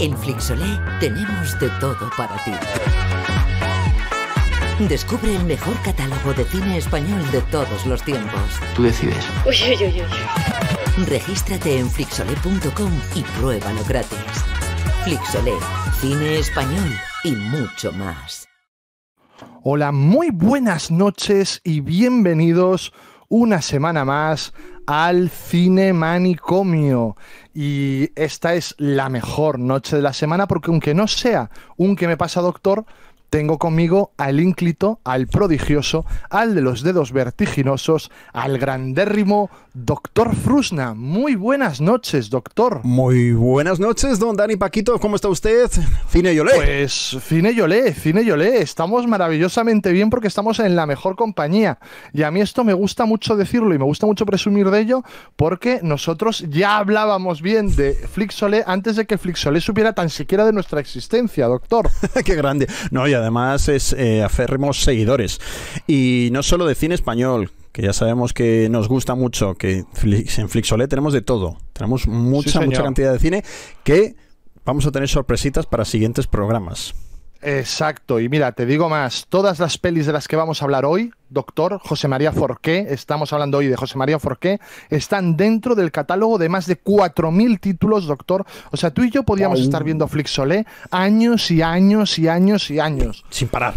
En Flixolé tenemos de todo para ti. Descubre el mejor catálogo de cine español de todos los tiempos. Tú decides. Uy, uy, uy, Regístrate en flixolé.com y pruébalo gratis. Flixolé, cine español y mucho más. Hola, muy buenas noches y bienvenidos una semana más al Cine Manicomio. Y esta es la mejor noche de la semana porque aunque no sea un que me pasa doctor, tengo conmigo al ínclito, al prodigioso, al de los dedos vertiginosos, al grandérrimo doctor Frusna. Muy buenas noches, doctor. Muy buenas noches, don Dani Paquito. ¿Cómo está usted? Cine y olé. Pues Cine olé, Cine olé. Estamos maravillosamente bien porque estamos en la mejor compañía. Y a mí esto me gusta mucho decirlo y me gusta mucho presumir de ello porque nosotros ya hablábamos bien de Flixolé antes de que Flixolé supiera tan siquiera de nuestra existencia, doctor. Qué grande. No, ya además es eh, aférrimos seguidores. Y no solo de cine español, que ya sabemos que nos gusta mucho, que en Flixolé tenemos de todo. Tenemos mucha, mucha cantidad de cine que vamos a tener sorpresitas para siguientes programas. Exacto, y mira, te digo más, todas las pelis de las que vamos a hablar hoy, doctor José María Forqué, estamos hablando hoy de José María Forqué, están dentro del catálogo de más de 4.000 títulos, doctor. O sea, tú y yo podíamos estar viendo Flixolé años y años y años y años. Sin parar.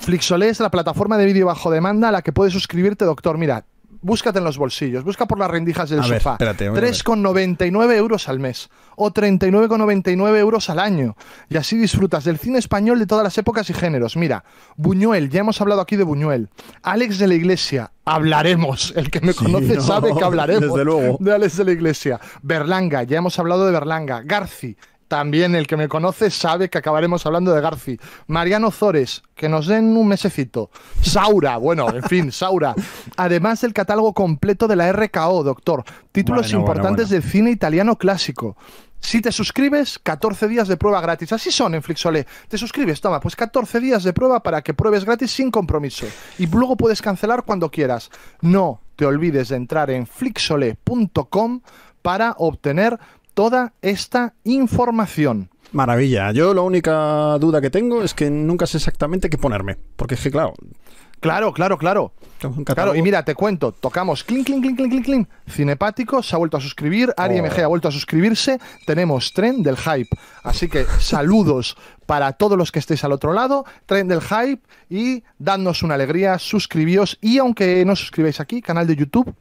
Flixolé es la plataforma de vídeo bajo demanda a la que puedes suscribirte, doctor. Mira, búscate en los bolsillos, busca por las rendijas del a sofá. 3,99 euros al mes o 39,99 euros al año. Y así disfrutas del cine español de todas las épocas y géneros. Mira, Buñuel, ya hemos hablado aquí de Buñuel. Alex de la Iglesia, hablaremos. El que me conoce sabe que hablaremos desde luego. de Alex de la Iglesia. Berlanga, ya hemos hablado de Berlanga. Garci, también el que me conoce sabe que acabaremos hablando de Garci. Mariano Zores, que nos den un mesecito. Saura, bueno, en fin, Saura. Además del catálogo completo de la RKO, doctor. Títulos importantes del cine italiano clásico. Si te suscribes, 14 días de prueba gratis. Así son en Flixolé. Te suscribes, toma, pues 14 días de prueba para que pruebes gratis sin compromiso. Y luego puedes cancelar cuando quieras. No te olvides de entrar en flixolé.com para obtener toda esta información. Maravilla. Yo la única duda que tengo es que nunca sé exactamente qué ponerme. Porque es que, claro. Claro, claro, claro. Claro, y mira, te cuento, tocamos clink, clink, clink, clink, clink, Cinepático se ha vuelto a suscribir, Ari MG ha oh. vuelto a suscribirse, tenemos Tren del Hype. Así que saludos para todos los que estéis al otro lado, Tren del Hype y dadnos una alegría, suscribíos y aunque no suscribáis aquí, canal de YouTube,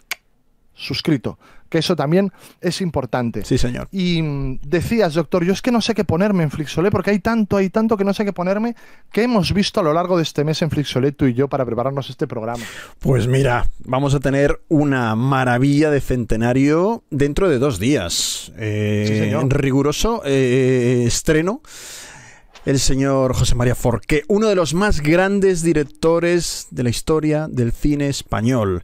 suscrito que eso también es importante. Sí, señor. Y mm, decías, doctor, yo es que no sé qué ponerme en Flixolé, porque hay tanto, hay tanto que no sé qué ponerme, que hemos visto a lo largo de este mes en Flixolé tú y yo para prepararnos este programa. Pues mira, vamos a tener una maravilla de centenario dentro de dos días. Eh, sí, señor. Riguroso eh, estreno el señor José María Forqué, uno de los más grandes directores de la historia del cine español.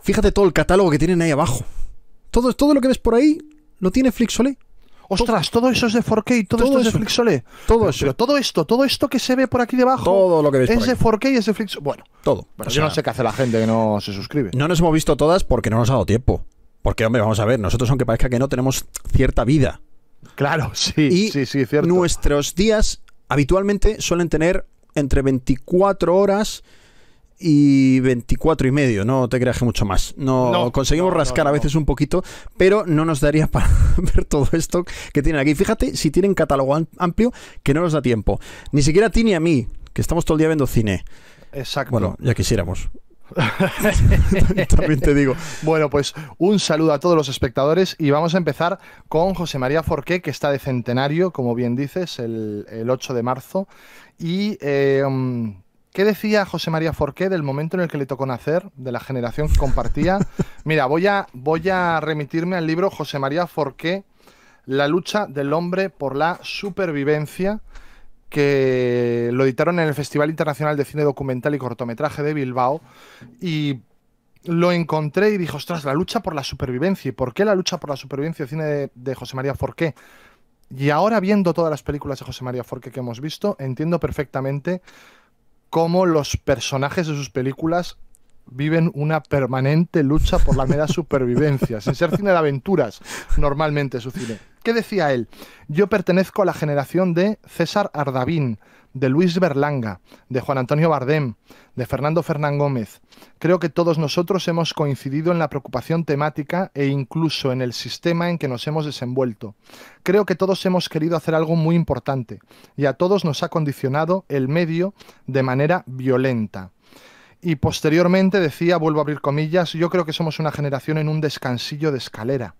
Fíjate todo el catálogo que tienen ahí abajo. Todo, todo lo que ves por ahí lo tiene Flixolé. Ostras, todo eso es de 4K, todo, esto es de Flixolé. Todo eso. todo esto, todo esto que se ve por aquí debajo. Todo lo que ves Es de 4 es de Bueno, todo. yo no sé qué hace la gente que no se suscribe. No nos hemos visto todas porque no nos ha dado tiempo. Porque, hombre, vamos a ver, nosotros, aunque parezca que no, tenemos cierta vida. Claro, sí, sí, sí, cierto. Nuestros días habitualmente suelen tener entre 24 horas y 24 y medio, no te creas que mucho más. No, conseguimos rascar a veces un poquito, pero no nos daría para ver todo esto que tienen aquí. Fíjate si tienen catálogo amplio que no nos da tiempo. Ni siquiera a ti ni a mí, que estamos todo el día viendo cine. Exacto. Bueno, ya quisiéramos. También te digo. Bueno, pues un saludo a todos los espectadores y vamos a empezar con José María Forqué, que está de centenario, como bien dices, el, 8 de marzo. Y eh, ¿Qué decía José María Forqué del momento en el que le tocó nacer, de la generación que compartía? Mira, voy a, voy a remitirme al libro José María Forqué, La lucha del hombre por la supervivencia, que lo editaron en el Festival Internacional de Cine Documental y Cortometraje de Bilbao. Y lo encontré y dije, ostras, la lucha por la supervivencia. ¿Y por qué la lucha por la supervivencia del cine de, de José María Forqué? Y ahora viendo todas las películas de José María Forqué que hemos visto, entiendo perfectamente cómo los personajes de sus películas viven una permanente lucha por la mera supervivencia, sin ser cine de aventuras, normalmente su cine. ¿Qué decía él? Yo pertenezco a la generación de César Ardavín, de Luis Berlanga, de Juan Antonio Bardem, de Fernando Fernán Gómez. Creo que todos nosotros hemos coincidido en la preocupación temática e incluso en el sistema en que nos hemos desenvuelto. Creo que todos hemos querido hacer algo muy importante y a todos nos ha condicionado el medio de manera violenta. Y posteriormente decía, vuelvo a abrir comillas, yo creo que somos una generación en un descansillo de escalera.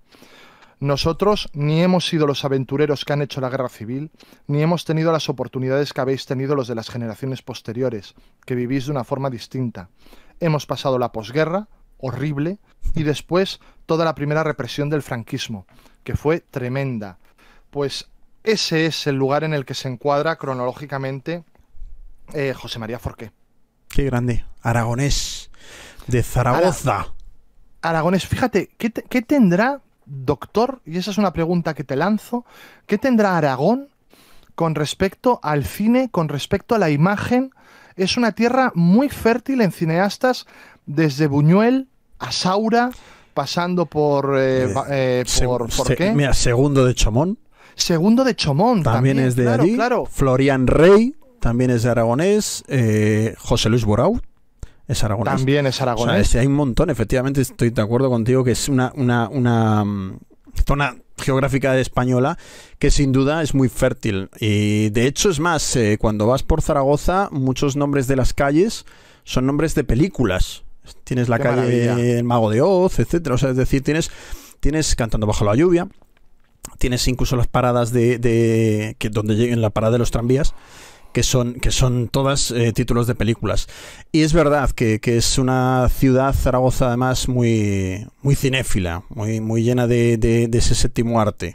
Nosotros ni hemos sido los aventureros que han hecho la guerra civil, ni hemos tenido las oportunidades que habéis tenido los de las generaciones posteriores, que vivís de una forma distinta. Hemos pasado la posguerra, horrible, y después toda la primera represión del franquismo, que fue tremenda. Pues ese es el lugar en el que se encuadra cronológicamente eh, José María Forqué. Qué grande. Aragonés de Zaragoza. Aragonés, fíjate, ¿qué tendrá doctor, y esa es una pregunta que te lanzo, ¿qué tendrá Aragón con respecto al cine, con respecto a la imagen? Es una tierra muy fértil en cineastas desde Buñuel a Saura, pasando por... Eh, eh, eh, por, segundo de Chomón. Segundo de Chomón. También, es de allí. Claro. Florian Rey también es de Aragonés. José Luis Boraut es aragonés. También es aragonés. O hay un montón, efectivamente, estoy de acuerdo contigo que es una, una, mm, zona geográfica española que sin duda es muy fértil. Y de hecho, es más, eh, cuando vas por Zaragoza, muchos nombres de las calles son nombres de películas. Tienes la calle Mago de Oz, etcétera. O sea, es decir, tienes, tienes Cantando bajo la lluvia, tienes incluso las paradas de, donde lleguen la parada de los tranvías que son, que son todas eh, títulos de películas. Y es verdad que, es una ciudad, Zaragoza, además, muy, muy cinéfila, muy, muy llena de, ese séptimo arte.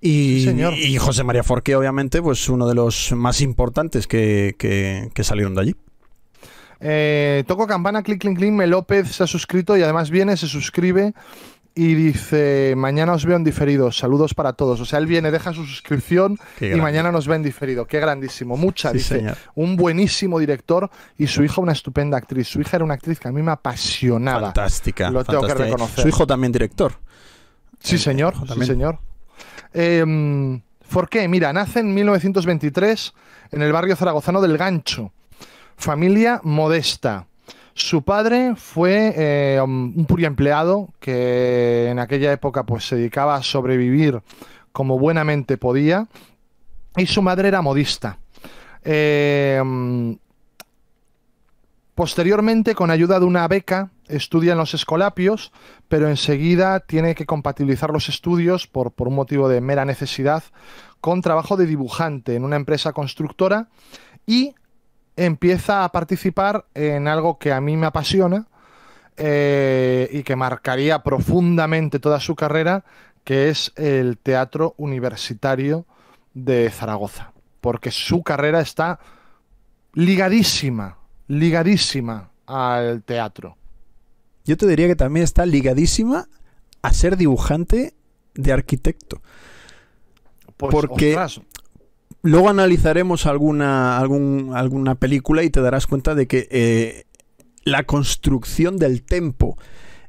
Y, y, José María Forqué, obviamente, pues uno de los más importantes que, salieron de allí. Eh, toco campana, clic, clic, clic, López se ha suscrito y además viene, se suscribe y dice, mañana os veo en diferido, saludos para todos. O sea, él viene, deja su suscripción y mañana nos ve en diferido. Qué grandísimo. Mucha, dice, un buenísimo director y su hija una estupenda actriz. Su hija era una actriz que a mí me apasionaba. Fantástica. Lo tengo que ¿eh? reconocer. Su hijo también director. Sí, eh, señor. Sí, señor. Em, ¿Por qué? Mira, nace en 1923 en el barrio zaragozano del Gancho. Familia modesta. Su padre fue eh, um, un un empleado, que en aquella época pues, se dedicaba a sobrevivir como buenamente podía y su madre era modista. Eh, um, posteriormente, con ayuda de una beca, estudia en los Escolapios, pero enseguida tiene que compatibilizar los estudios por, por un motivo de mera necesidad con trabajo de dibujante en una empresa constructora y empieza a participar en algo que a mí me apasiona eh, y que marcaría profundamente toda su carrera, que es el Teatro Universitario de Zaragoza, porque su carrera está ligadísima, ligadísima al teatro. Yo te diría que también está ligadísima a ser dibujante de arquitecto. Pues, porque Luego analizaremos alguna, alguna película y te darás cuenta de que eh, la construcción del tempo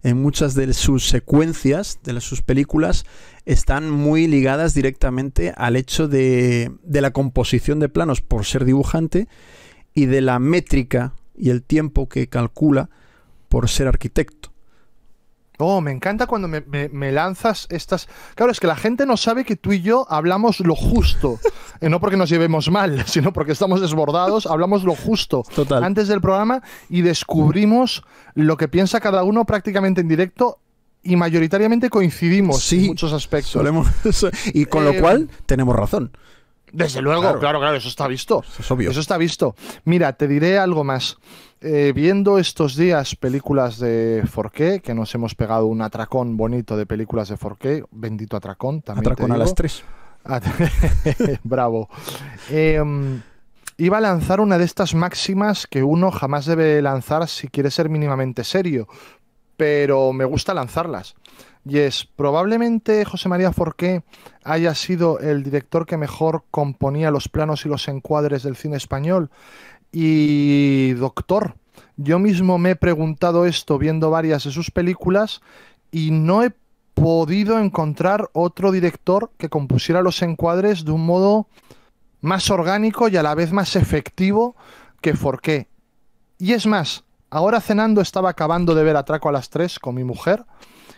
en muchas de sus secuencias, de sus películas, están muy ligadas directamente al hecho de, de, la composición de planos por ser dibujante y de la métrica y el tiempo que calcula por ser arquitecto. Oh, me encanta cuando me, lanzas estas. Claro, es que la gente no sabe que tú y yo hablamos lo justo. Eh, no porque nos llevemos mal, sino porque estamos desbordados, hablamos lo justo Total. antes del programa y descubrimos lo que piensa cada uno prácticamente en directo y mayoritariamente coincidimos en muchos aspectos. y con lo eh, cual tenemos razón. Desde luego, claro. claro, eso está visto. es obvio. Eso está visto. Mira, te diré algo más. Eh, viendo estos días películas de Forqué, que nos hemos pegado un atracón bonito de películas de Forqué, bendito atracón también. Atracón a las tres. Bravo. Em, iba a lanzar una de estas máximas que uno jamás debe lanzar si quiere ser mínimamente serio, pero me gusta lanzarlas. Y es, probablemente José María Forqué haya sido el director que mejor componía los planos y los encuadres del cine español, y doctor, yo mismo me he preguntado esto viendo varias de sus películas y no he podido encontrar otro director que compusiera los encuadres de un modo más orgánico y a la vez más efectivo que Forqué. Y es más, ahora cenando estaba acabando de ver Atraco a las 3 con mi mujer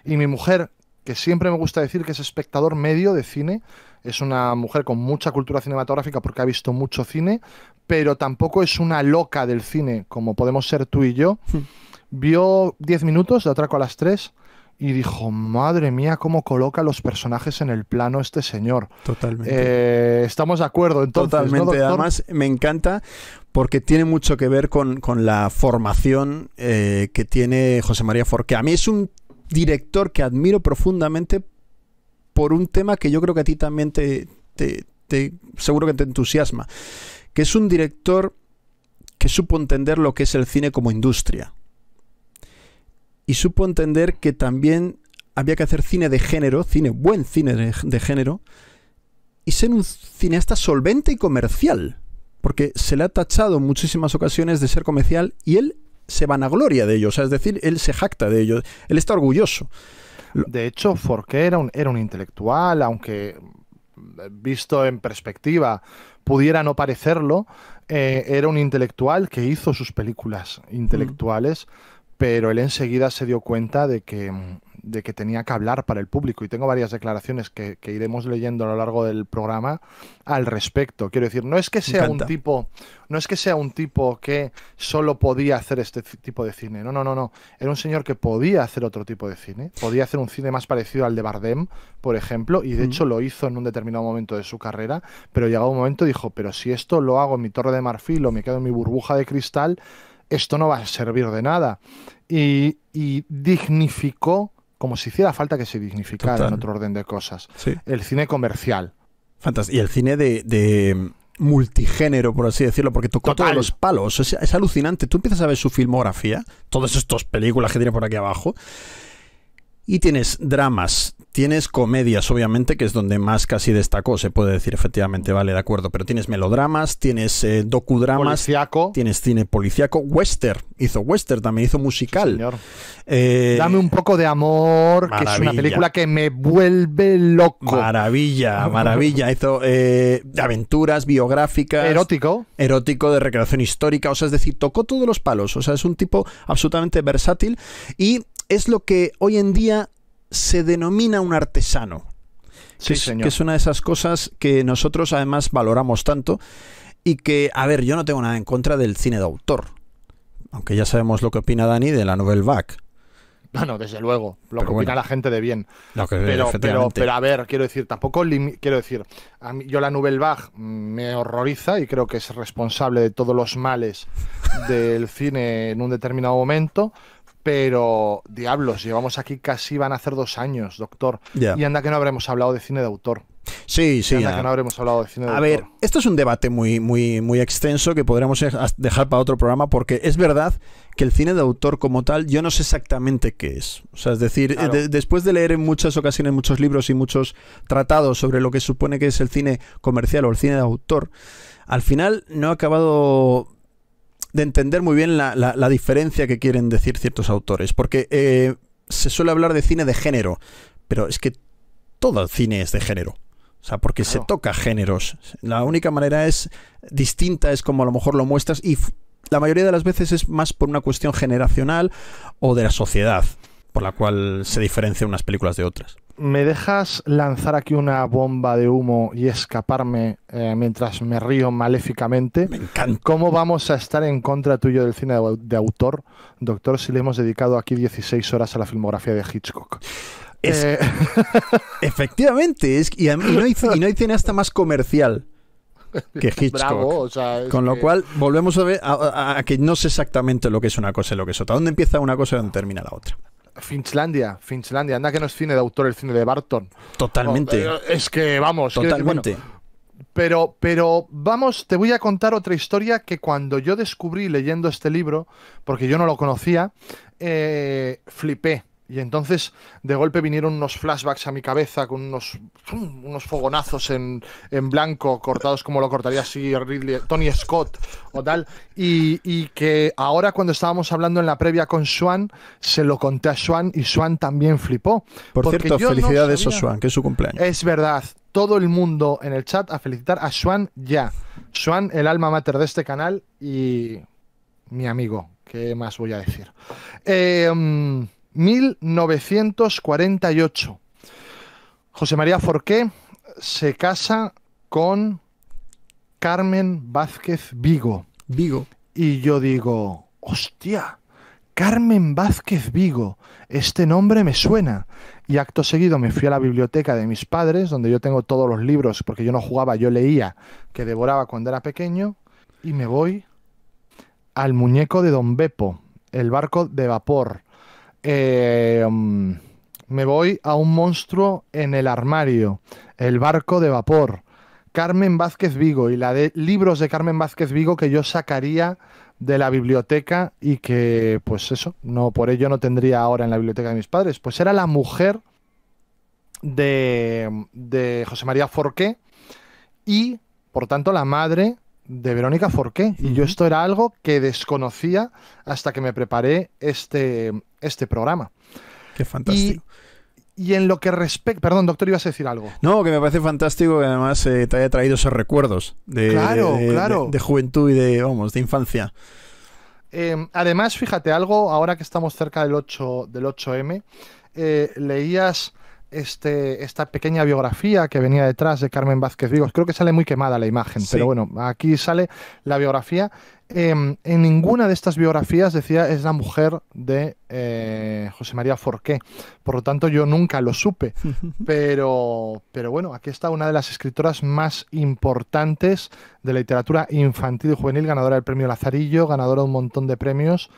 y mi mujer, que siempre me gusta decir que es espectador medio de cine, es una mujer con mucha cultura cinematográfica porque ha visto mucho cine, pero tampoco es una loca del cine, como podemos ser tú y yo. Hmm. Vio 10 minutos de Atraco a las 3 y dijo, madre mía, cómo coloca los personajes en el plano este señor. Totalmente. Eh, estamos de acuerdo, entonces. Totalmente. Además, me encanta porque tiene mucho que ver con, la formación eh, que tiene José María Forqué. A mí es un director que admiro profundamente por un tema que yo creo que a ti también te, seguro que te entusiasma, que es un director que supo entender lo que es el cine como industria. Y supo entender que también había que hacer cine de género, cine, buen cine de, género, y ser un cineasta solvente y comercial. Porque se le ha tachado en muchísimas ocasiones de ser comercial y él se vanagloria de ello, o sea, es decir, él se jacta de ello, él está orgulloso. De hecho, Forqué era un, era un intelectual, aunque eh, visto en perspectiva pudiera no parecerlo, eh, era un intelectual que hizo sus películas mm. intelectuales, pero él enseguida se dio cuenta de que, mm, de que tenía que hablar para el público y tengo varias declaraciones que, iremos leyendo a lo largo del programa al respecto. Quiero decir, no es que sea un tipo, no es que sea un tipo que solo podía hacer este tipo de cine. No, no, no, no. Era un señor que podía hacer otro tipo de cine. Podía hacer un cine más parecido al de Bardem, por ejemplo, y de hecho lo hizo en un determinado momento de su carrera, pero llegado un momento dijo, pero si esto lo hago en mi torre de marfil o me quedo en mi burbuja de cristal, esto no va a servir de nada. y dignificó como si hiciera falta que se dignificara en otro orden de cosas. El cine comercial. Fantástico. Y el cine de, multigénero, por así decirlo, porque tocó todos los palos. Es, es, alucinante. Tú empiezas a ver su filmografía, todas estas películas que tiene por aquí abajo, y tienes dramas, tienes comedias, obviamente, que es donde más casi destacó, se puede decir efectivamente, vale, de acuerdo, pero tienes melodramas, tienes eh, docudramas, policiaco. tienes cine policiaco, western, hizo western, también hizo musical. Eh, Dame un poco de amor, que es una película que me vuelve loco. Maravilla, maravilla, hizo eh, aventuras biográficas. Erótico. Erótico, de recreación histórica, o sea, es decir, tocó todos los palos, o sea, es un tipo absolutamente versátil y es lo que hoy en día se denomina un artesano. Sí, que, es, una de esas cosas que nosotros además valoramos tanto y que, a ver, yo no tengo nada en contra del cine de autor, aunque ya sabemos lo que opina Dani de la novel Back. No, desde luego, lo que opina la gente de bien. pero, pero, a ver, quiero decir, tampoco quiero decir, a yo la Nouvelle Vague me horroriza y creo que es responsable de todos los males del cine en un determinado momento, pero, diablos, llevamos aquí casi van a hacer dos años, doctor. Y anda que no habremos hablado de cine de autor. Sí, sí. Anda que no habremos hablado de cine de a ver, esto es un debate muy, muy, muy extenso que podremos dejar para otro programa, porque es verdad que el cine de autor como tal, yo no sé exactamente qué es. O sea, es decir, después de leer en muchas ocasiones muchos libros y muchos tratados sobre lo que supone que es el cine comercial o el cine de autor, al final no he acabado de entender muy bien la, diferencia que quieren decir ciertos autores, porque eh, se suele hablar de cine de género, pero es que todo el cine es de género. O sea, porque se toca géneros. La única manera es distinta, es como a lo mejor lo muestras, y la mayoría de las veces es más por una cuestión generacional o de la sociedad, por la cual se diferencian unas películas de otras. ¿me dejas lanzar aquí una bomba de humo y escaparme eh, mientras me río maléficamente? Me encanta. ¿Cómo vamos a estar en contra tuyo del cine de, autor, doctor, si le hemos dedicado aquí 16 horas a la filmografía de Hitchcock? Eh, Efectivamente, es, y, no hay, y hasta cineasta más comercial que Hitchcock. Con lo cual, volvemos a ver a, a, que no sé exactamente lo que es una cosa y lo que es otra. ¿Dónde empieza una cosa y dónde termina la otra? Finchlandia, Finchlandia, anda que no es cine de autor, el cine de Barton. Totalmente. Oh, eh, es que vamos. Totalmente. pero, pero vamos, te voy a contar otra historia que cuando yo descubrí leyendo este libro, porque yo no lo conocía, eh, flipé. Y entonces de golpe vinieron unos flashbacks a mi cabeza con unos, unos fogonazos en, blanco cortados como lo cortaría así Tony Scott o tal. Y, que ahora cuando estábamos hablando en la previa con Swan, se lo conté a Swan y Swan también flipó. Por cierto, felicidades a Swan, que es su cumpleaños. Es verdad, todo el mundo en el chat a felicitar a Swan ya. Swan, el alma mater de este canal y mi amigo, ¿qué más voy a decir? Eh... Mm, 1948. José María Forqué se casa con Carmen Vázquez Vigo. Vigo. Y yo digo, hostia, Carmen Vázquez Vigo, este nombre me suena. Y acto seguido me fui a la biblioteca de mis padres, donde yo tengo todos los libros, porque yo no jugaba, yo leía, que devoraba cuando era pequeño, y me voy al muñeco de Don Bepo, el barco de vapor, eh, um, me voy a un monstruo en el armario, el barco de vapor, Carmen Vázquez Vigo y la de libros de Carmen Vázquez Vigo que yo sacaría de la biblioteca y que, pues eso, no por ello no tendría ahora en la biblioteca de mis padres. Pues era la mujer de, de José María Forqué y, por tanto, la madre de Verónica Forqué. Y yo esto era algo que desconocía hasta que me preparé este, este programa. Qué fantástico. Y, en lo que respecta. Perdón, doctor, ibas a decir algo. No, que me parece fantástico que además eh, te haya traído esos recuerdos de, juventud y de, vamos, de infancia. Em, además, fíjate algo, ahora que estamos cerca del 8, del 8M, eh, leías este, esta pequeña biografía que venía detrás de Carmen Vázquez Vigo Creo que sale muy quemada la imagen, pero bueno, aquí sale la biografía. Em, en ninguna de estas biografías decía es la mujer de eh, José María Forqué. Por lo tanto, yo nunca lo supe. Pero, pero bueno, aquí está una de las escritoras más importantes de la literatura infantil y juvenil, ganadora del premio Lazarillo, ganadora de un montón de premios.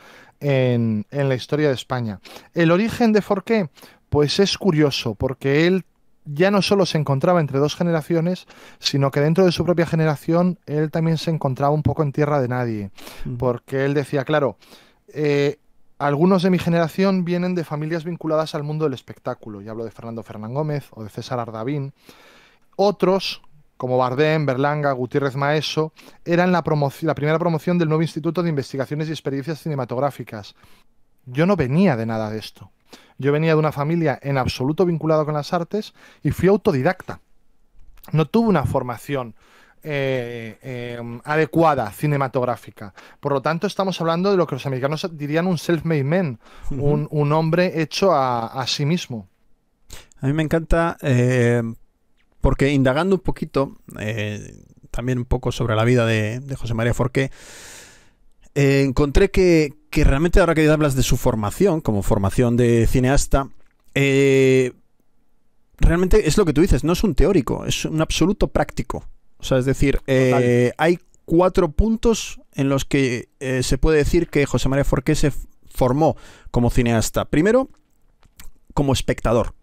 En, en, la historia de España. El origen de Forqué, pues es curioso, porque él ya no solo se encontraba entre dos generaciones, sino que dentro de su propia generación él también se encontraba un poco en tierra de nadie, porque él decía, claro, eh, algunos de mi generación vienen de familias vinculadas al mundo del espectáculo, y hablo de Fernando Fernán Gómez o de César Ardavín, otros como Bardem, Berlanga, Gutiérrez Maeso, eran la, la primera promoción del nuevo Instituto de Investigaciones y Experiencias Cinematográficas. Yo no venía de nada de esto. Yo venía de una familia en absoluto vinculada con las artes y fui autodidacta. No tuve una formación eh, em, adecuada cinematográfica. Por lo tanto, estamos hablando de lo que los americanos dirían un self-made man, un, hombre hecho a, sí mismo. A mí me encanta eh, porque indagando un poquito, eh, también un poco sobre la vida de, de José María Forqué, eh, encontré que, realmente ahora que hablas de su formación, como formación de cineasta, eh, realmente es lo que tú dices, no es un teórico, es un absoluto práctico. O sea, es decir, eh, hay cuatro puntos en los que se puede decir que José María Forqué se formó como cineasta. Primero, como espectador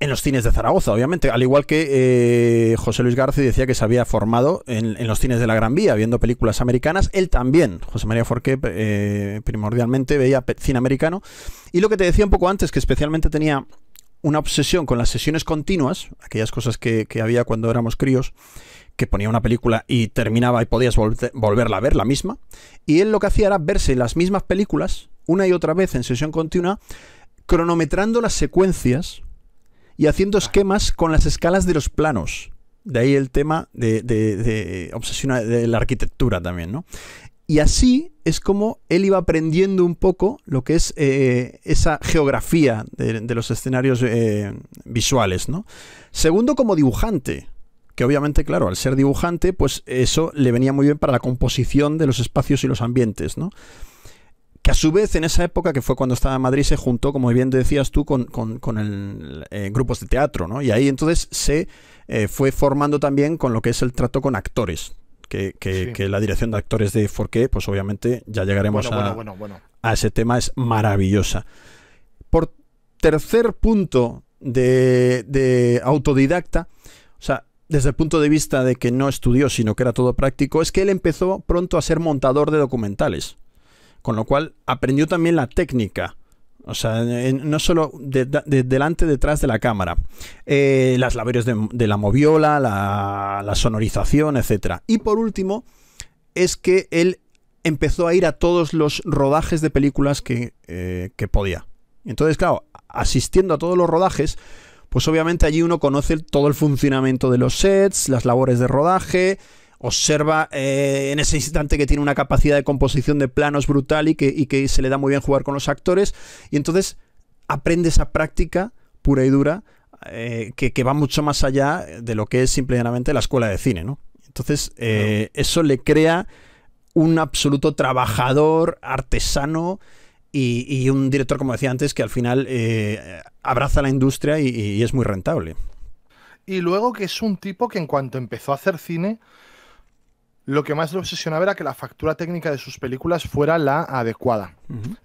en los cines de Zaragoza, obviamente, al igual que eh, José Luis García decía que se había formado en, los cines de la Gran Vía, viendo películas americanas, él también, José María Forqué, eh, primordialmente veía cine americano, y lo que te decía un poco antes, que especialmente tenía una obsesión con las sesiones continuas, aquellas cosas que, había cuando éramos críos, que ponía una película y terminaba y podías volverla a ver, la misma, y él lo que hacía era verse las mismas películas una y otra vez en sesión continua, cronometrando las secuencias y haciendo esquemas con las escalas de los planos. De ahí el tema de, de de la arquitectura también, ¿no? Y así es como él iba aprendiendo un poco lo que es eh, esa geografía de, los escenarios eh, visuales, ¿no? Segundo, como dibujante, que obviamente, claro, al ser dibujante, pues eso le venía muy bien para la composición de los espacios y los ambientes, ¿no? que a su vez en esa época, que fue cuando estaba en Madrid, se juntó, como bien decías tú, con, el, eh, grupos de teatro, ¿no? Y ahí entonces se eh, fue formando también con lo que es el trato con actores. Que, la dirección de actores de Forqué, pues obviamente ya llegaremos a, ese tema, es maravillosa. Por tercer punto de, de autodidacta, o sea, desde el punto de vista de que no estudió, sino que era todo práctico, es que él empezó pronto a ser montador de documentales. Con lo cual aprendió también la técnica. O sea, no solo de, delante, detrás de la cámara. Eh, las labores de, la moviola, la, sonorización, etc. Y por último, es que él empezó a ir a todos los rodajes de películas que, eh, que podía. Entonces, claro, asistiendo a todos los rodajes, pues obviamente allí uno conoce todo el funcionamiento de los sets, las labores de rodaje, observa eh, en ese instante que tiene una capacidad de composición de planos brutal y que, se le da muy bien jugar con los actores. Y entonces aprende esa práctica pura y dura eh, que, va mucho más allá de lo que es simplemente la escuela de cine, Entonces, eh, eso le crea un absoluto trabajador, artesano y, un director, como decía antes, que al final abraza la industria y, es muy rentable. Y luego que es un tipo que en cuanto empezó a hacer cine, lo que más le obsesionaba era que la factura técnica de sus películas fuera la adecuada.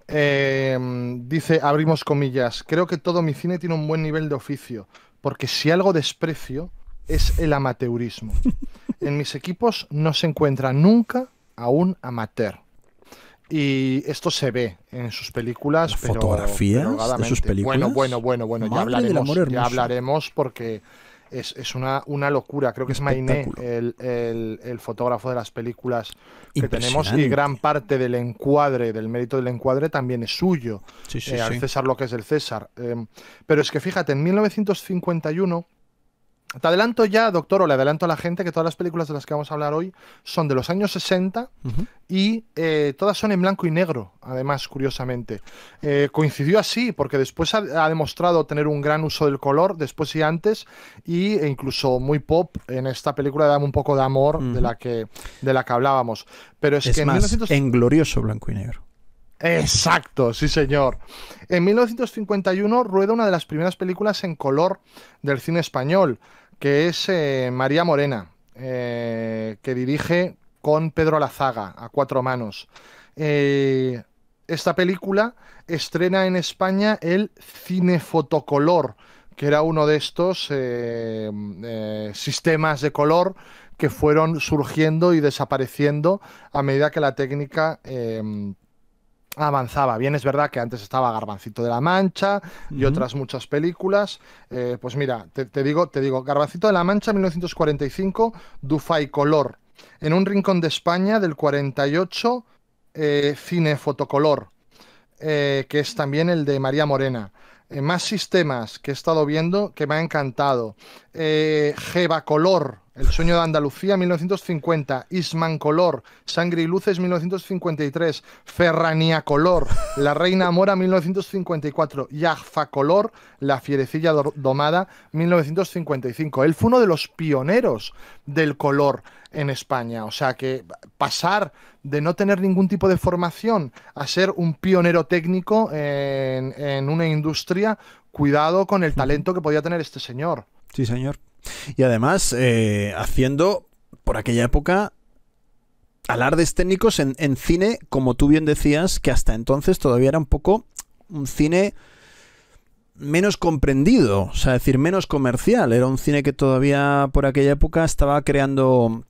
Eh, dice, abrimos comillas, creo que todo mi cine tiene un buen nivel de oficio, porque si algo desprecio es el amateurismo. en mis equipos no se encuentra nunca a un amateur. Y esto se ve en sus películas. pero, fotografías sus películas. Bueno, bueno, bueno, ya hablaremos, ya hablaremos porque es, una, una, locura. Creo que es Mainé, el, fotógrafo de las películas que tenemos, y gran parte del encuadre, del mérito del encuadre, también es suyo. Eh, al César lo que es el César. Em, pero es que fíjate, en 1951 te adelanto ya, doctor, o le adelanto a la gente que todas las películas de las que vamos a hablar hoy son de los años 60 y eh, todas son en blanco y negro, además, curiosamente. Eh, coincidió así, porque después ha, demostrado tener un gran uso del color, después y antes, y, e incluso muy pop en esta película, dame un poco de amor de, la que, de la que hablábamos. Pero es, que en, en glorioso blanco y negro. Exacto, sí señor. En 1951 rueda una de las primeras películas en color del cine español que es eh, María Morena, eh, que dirige con Pedro Alazaga, a cuatro manos. Eh, esta película estrena en España el cinefotocolor, que era uno de estos sistemas de color que fueron surgiendo y desapareciendo a medida que la técnica avanzaba. Bien, es verdad que antes estaba Garbancito de la Mancha y otras muchas películas. Eh, pues mira, te, digo, te digo, Garbancito de la Mancha, 1945, Dufay Color. En un rincón de España del 48, eh, Cine Fotocolor, eh, que es también el de María Morena. más sistemas que he estado viendo que me ha encantado. Geva Color, el sueño de Andalucía, 1950. Isman Color, Sangre y Luces, 1953. Ferrania Color, La Reina Mora, 1954. Yagfa Color, La Fierecilla Domada, 1955. Él fue uno de los pioneros del color en España. O sea que pasar de no tener ningún tipo de formación a ser un pionero técnico en, en una industria, cuidado con el talento que podía tener este señor. Sí, señor. Y además, eh, haciendo por aquella época alardes técnicos en, cine, como tú bien decías, que hasta entonces todavía era un poco un cine menos comprendido, o sea, decir, menos comercial. Era un cine que todavía por aquella época estaba creando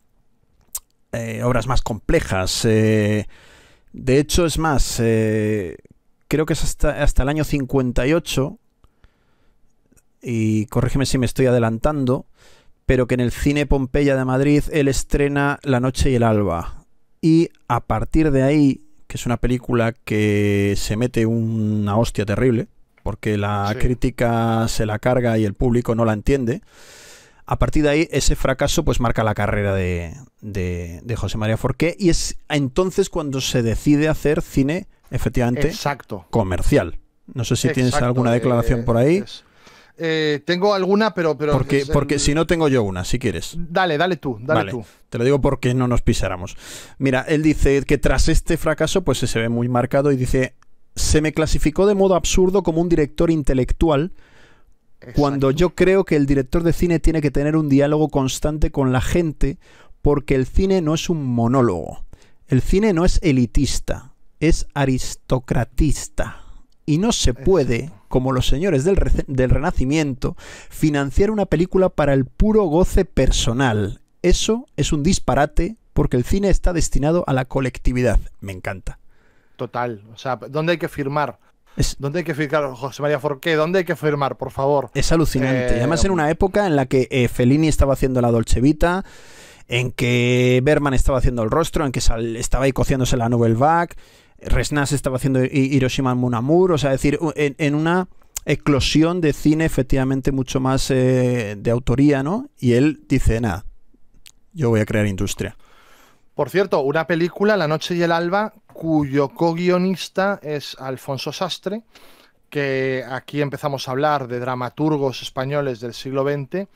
eh, obras más complejas. Eh, de hecho, es más, creo que es hasta, hasta el año 58 y corrígeme si me estoy adelantando, pero que en el Cine Pompeya de Madrid él estrena La Noche y el Alba. Y a partir de ahí, que es una película que se mete una hostia terrible, porque la crítica se la carga y el público no la entiende. A partir de ahí, ese fracaso pues marca la carrera de, de, de José María Forqué y es entonces cuando se decide hacer cine efectivamente comercial. No sé si tienes alguna eh, declaración por ahí. Eh, tengo alguna, pero. pero porque porque si no, tengo yo una, si quieres. Dale, dale tú, dale tú. Te lo digo porque no nos pisáramos. Mira, él dice que tras este fracaso, pues se ve muy marcado y dice: Se me clasificó de modo absurdo como un director intelectual. Cuando yo creo que el director de cine tiene que tener un diálogo constante con la gente, porque el cine no es un monólogo. El cine no es elitista, es aristocratista. Y no se puede como los señores del, Renacimiento, financiar una película para el puro goce personal. Eso es un disparate porque el cine está destinado a la colectividad. Me encanta. Total. O sea, ¿dónde hay que firmar? ¿Dónde hay que firmar, José María Forqué? ¿Dónde hay que firmar, por favor? Es alucinante. Eh, Además, en una época en la que eh, Fellini estaba haciendo la Dolce Vita, en que Berman estaba haciendo el rostro, en que estaba ahí cociéndose la Nouvelle Vague, Resnas estaba haciendo Hiroshima Mon o sea, decir, en, una eclosión de cine efectivamente mucho más eh, de autoría, ¿no? Y él dice, nada, yo voy a crear industria. Por cierto, una película, La noche y el alba, cuyo co-guionista es Alfonso Sastre, que aquí empezamos a hablar de dramaturgos españoles del siglo XX.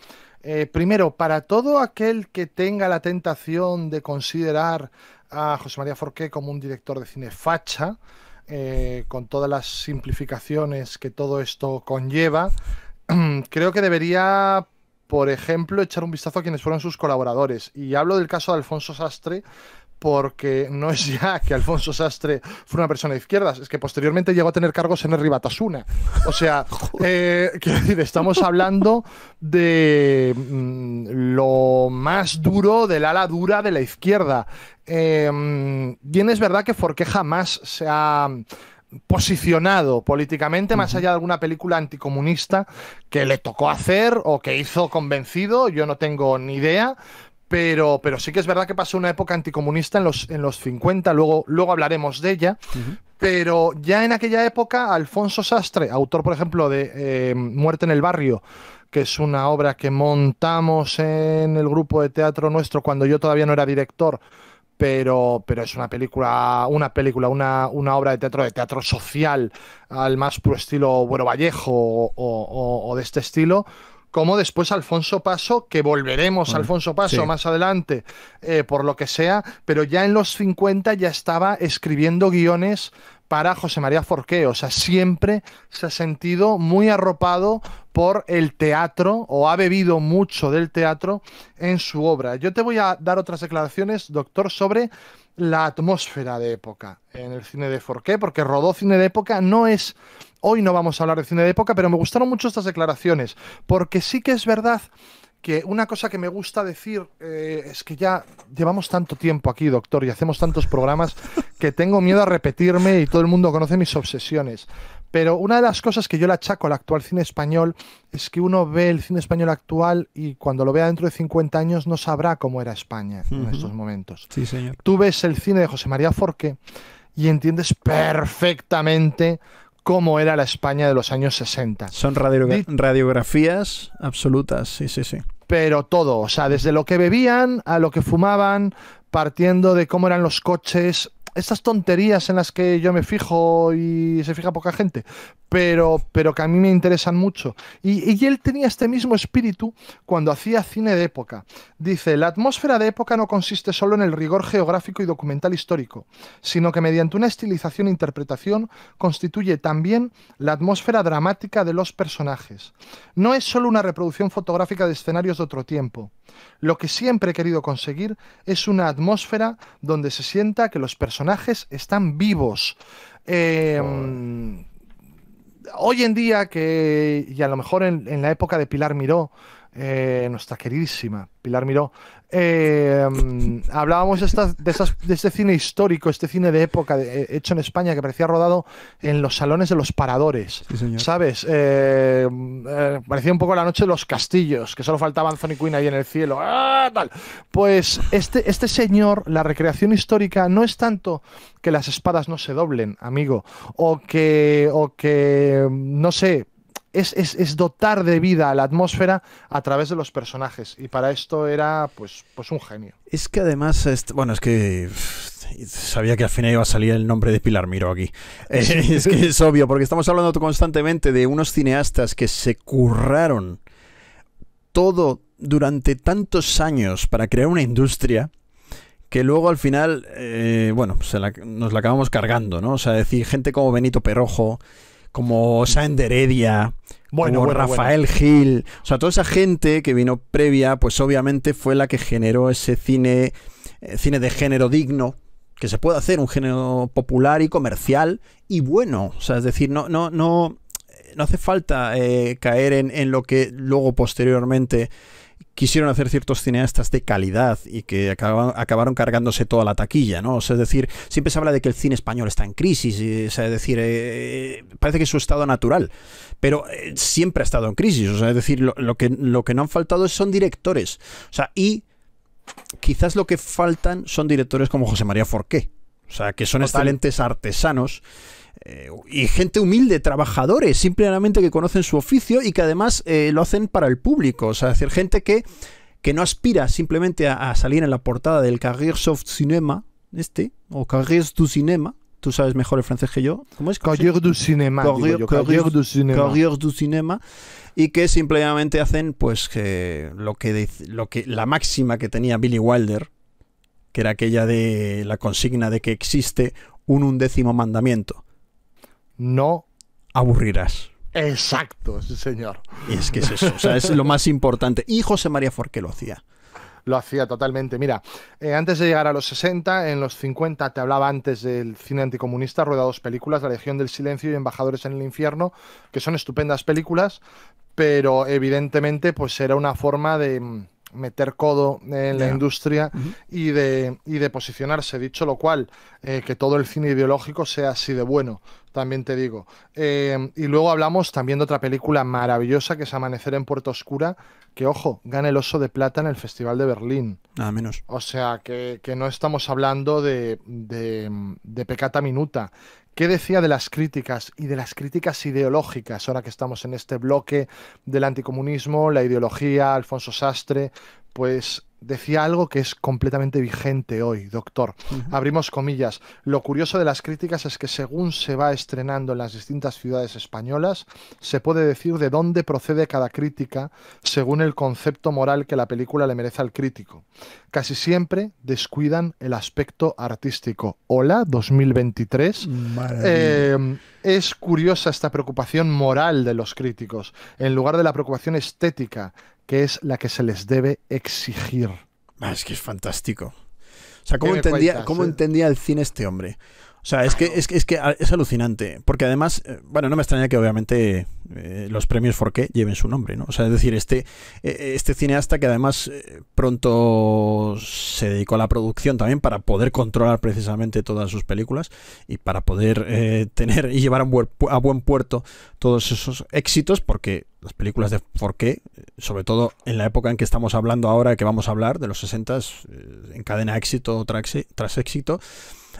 Eh, primero, para todo aquel que tenga la tentación de considerar a José María Forqué como un director de cine facha, eh, con todas las simplificaciones que todo esto conlleva, creo que debería, por ejemplo, echar un vistazo a quienes fueron sus colaboradores. Y hablo del caso de Alfonso Sastre, porque no es ya que Alfonso Sastre fue una persona de izquierdas, es que posteriormente llegó a tener cargos en el Ribatasuna. O sea, eh, quiero decir, estamos hablando de mm, lo más duro del ala dura de la izquierda. Em, bien es verdad que Forqué jamás se ha posicionado políticamente, más allá de alguna película anticomunista que le tocó hacer o que hizo convencido, yo no tengo ni idea, pero, pero sí que es verdad que pasó una época anticomunista en los, en los 50, luego, luego hablaremos de ella. Pero ya en aquella época, Alfonso Sastre, autor, por ejemplo, de eh, Muerte en el Barrio, que es una obra que montamos en el grupo de teatro nuestro cuando yo todavía no era director, pero, pero es una película, una película, una, una obra de teatro, de teatro social, al más puro estilo Bueno Vallejo o de este estilo como después Alfonso Paso, que volveremos a Alfonso Paso más adelante, eh, por lo que sea, pero ya en los 50 ya estaba escribiendo guiones para José María Forqué. O sea, siempre se ha sentido muy arropado por el teatro o ha bebido mucho del teatro en su obra. Yo te voy a dar otras declaraciones, doctor, sobre la atmósfera de época en el cine de Forqué, porque rodó cine de época, no es... Hoy no vamos a hablar de cine de época, pero me gustaron mucho estas declaraciones, porque sí que es verdad que una cosa que me gusta decir eh, es que ya llevamos tanto tiempo aquí, doctor, y hacemos tantos programas que tengo miedo a repetirme y todo el mundo conoce mis obsesiones. Pero una de las cosas que yo le achaco al actual cine español es que uno ve el cine español actual y cuando lo vea dentro de 50 años no sabrá cómo era España en estos momentos. Sí, señor. Tú ves el cine de José María Forqué y entiendes perfectamente cómo era la España de los años 60. Son radiografías absolutas, sí, sí, sí. Pero todo, o sea, desde lo que bebían a lo que fumaban, partiendo de cómo eran los coches, estas tonterías en las que yo me fijo y se fija poca gente, pero, pero que a mí me interesan mucho. Y, y él tenía este mismo espíritu cuando hacía cine de época. Dice, la atmósfera de época no consiste solo en el rigor geográfico y documental histórico, sino que mediante una estilización e interpretación constituye también la atmósfera dramática de los personajes. No es solo una reproducción fotográfica de escenarios de otro tiempo. Lo que siempre he querido conseguir es una atmósfera donde se sienta que los personajes están vivos. Em, hoy en día que, y a lo mejor en la época de Pilar Miró, eh, nuestra queridísima Pilar Miró, eh, mm, hablábamos de, este cine histórico, este cine de época eh, hecho en España que parecía rodado en los salones de los paradores, ¿sabes? parecía un poco la noche de los castillos, que solo faltaba Anthony Quinn ahí en el cielo. ¡Ah, tal! Pues este, este señor, la recreación histórica no es tanto que las espadas no se doblen, amigo, o que, o que mm, no sé, es, dotar de vida a la atmósfera a través de los personajes. Y para esto era pues, pues un genio. Es que además, este, bueno, es que sabía que al final iba a salir el nombre de Pilar Miro aquí. Eh, es que es obvio, porque estamos hablando constantemente de unos cineastas que se curraron todo durante tantos años para crear una industria que luego al final, eh, bueno, nos la acabamos cargando, ¿no? O sea, decir, gente como Benito Perrojo, como Sander Heredia, bueno, Rafael Gil, o sea, toda esa gente que vino previa, pues obviamente fue la que generó ese cine, eh, cine de género digno, que se puede hacer un género popular y comercial y bueno, o sea, es decir, no, no, no, no hace falta eh, caer en, en, lo que luego posteriormente quisieron hacer ciertos cineastas de calidad y que acabaron, cargándose toda la taquilla, ¿no? es decir, siempre se habla de que el cine español está en crisis, es decir, eh, eh, parece que es su estado natural, pero eh, siempre ha estado en crisis, o sea, es decir, lo, que, lo que no han faltado son directores, o sea, y quizás lo que faltan son directores como José María Forqué, o sea, que son excelentes artesanos eh, y gente humilde, trabajadores, simplemente que conocen su oficio y que además eh, lo hacen para el público. O sea, decir, gente que, que no aspira simplemente a, salir en la portada del Carrière Soft Cinema, este, o Carrière du Cinema. Tú sabes mejor el francés que yo. ¿Cómo es? du Cinema. du Cinema. Y que simplemente hacen, pues, lo que, lo que la máxima que tenía Billy Wilder, que era aquella de la consigna de que existe un undécimo mandamiento no aburrirás. Exacto, sí señor. Y es que es eso, o sea, es lo más importante. Y José María Forqué lo hacía lo hacía totalmente. Mira, eh, antes de llegar a los 60, en los 50 te hablaba antes del cine anticomunista, rueda dos películas, La Legión del Silencio y Embajadores en el Infierno, que son estupendas películas, pero evidentemente pues era una forma de mm, meter codo en la industria y, de, y de posicionarse. Dicho lo cual, eh, que todo el cine ideológico sea así de bueno, también te digo. Eh, y luego hablamos también de otra película maravillosa que es Amanecer en Puerto Oscura, que ojo, gana el oso de plata en el Festival de Berlín. Nada ah, menos. O sea, que, no estamos hablando de, de, de pecata minuta, ¿Qué decía de las críticas y de las críticas ideológicas? Ahora que estamos en este bloque del anticomunismo, la ideología, Alfonso Sastre, pues decía algo que es completamente vigente hoy, doctor. Abrimos comillas. Lo curioso de las críticas es que según se va estrenando en las distintas ciudades españolas, se puede decir de dónde procede cada crítica según el concepto moral que la película le merece al crítico. Casi siempre descuidan el aspecto artístico. Hola, 2023. Em, es curiosa esta preocupación moral de los críticos, en lugar de la preocupación estética que es la que se les debe exigir. Ah, es que es fantástico. O sea, ¿cómo, entendía, ¿cómo eh. entendía el cine este hombre? O sea, es que, es ah, es, alucinante. Porque además, eh, bueno, no me extraña que obviamente eh, los premios Forqué lleven su nombre, ¿no? O sea, es decir, este, este cineasta que además pronto se dedicó a la producción también para poder controlar precisamente todas sus películas y para poder tener y llevar a buen puerto todos esos éxitos, porque las películas de por qué eh, sobre todo en la época en que estamos hablando ahora, que vamos a hablar, de los 60, eh, en cadena éxito tras éxito,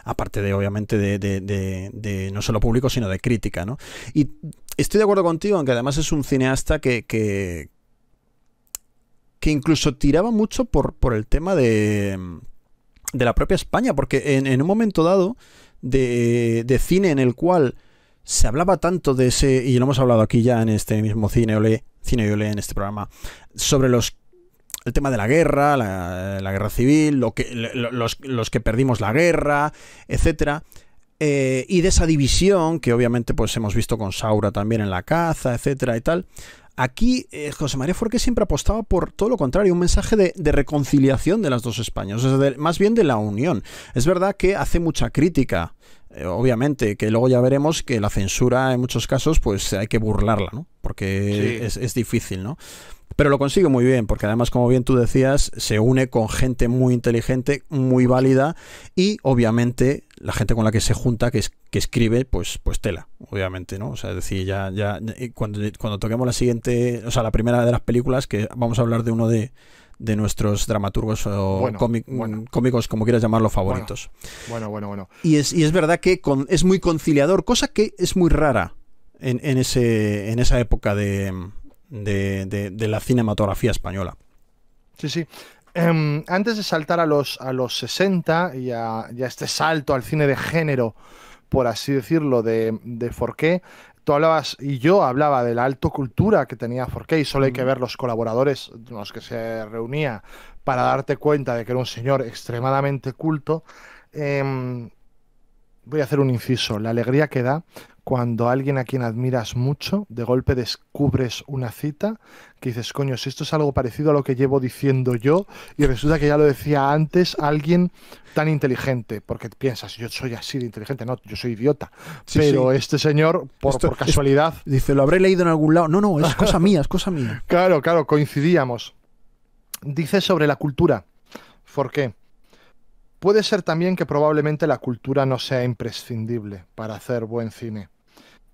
aparte de obviamente de, no solo público, sino de crítica. Y estoy de acuerdo contigo, aunque además es un cineasta que, que, incluso tiraba mucho por, por el tema de, de la propia España, porque en, en un momento dado de, de cine en el cual se hablaba tanto de ese, y lo hemos hablado aquí ya en este mismo cine cine en este programa, sobre los el tema de la guerra, la, guerra civil, lo que, los, que perdimos la guerra, etcétera. Eh, y de esa división que obviamente pues hemos visto con Saura también en la caza, etcétera y tal. Aquí eh, José María Forqué siempre apostaba por todo lo contrario, un mensaje de, reconciliación de las dos Españas, más bien de la unión. Es verdad que hace mucha crítica eh, obviamente, que luego ya veremos que la censura en muchos casos pues hay que burlarla, ¿no? Porque es, difícil, ¿no? pero lo consigue muy bien, porque además, como bien tú decías, se une con gente muy inteligente, muy válida y obviamente la gente con la que se junta, que, que escribe, pues, pues tela, obviamente, ¿no? O sea, decir, ya, ya eh, cuando, cuando toquemos la siguiente, o sea, la primera de las películas, que vamos a hablar de uno de, de nuestros dramaturgos o mm, cómicos, como quieras llamarlo, favoritos. Bueno, bueno, bueno. Y, es, y, es, verdad que es muy conciliador, cosa que es muy rara en, en, ese, en esa época de, de, la cinematografía española. Sí, sí em, antes de saltar a los, a los 60 y a, este salto al cine de género, por así decirlo, de, de Forqué, tú hablabas y yo hablaba de la alto cultura que tenía porque y solo hay que mm. ver los colaboradores con los que se reunía para darte cuenta de que era un señor extremadamente culto. Em, voy a hacer un inciso, la alegría que da cuando alguien a quien admiras mucho, de golpe descubres una cita que dices, coño, si esto es algo parecido a lo que llevo diciendo yo, y resulta que ya lo decía antes alguien tan inteligente, porque piensas, yo soy así de inteligente, no, yo soy idiota, pero este señor, por, casualidad... dice, lo habré leído en algún lado, no, no, es cosa mía, es cosa mía. Claro, claro, coincidíamos. Dice sobre la cultura, ¿por qué? Puede ser también que probablemente la cultura no sea imprescindible para hacer buen cine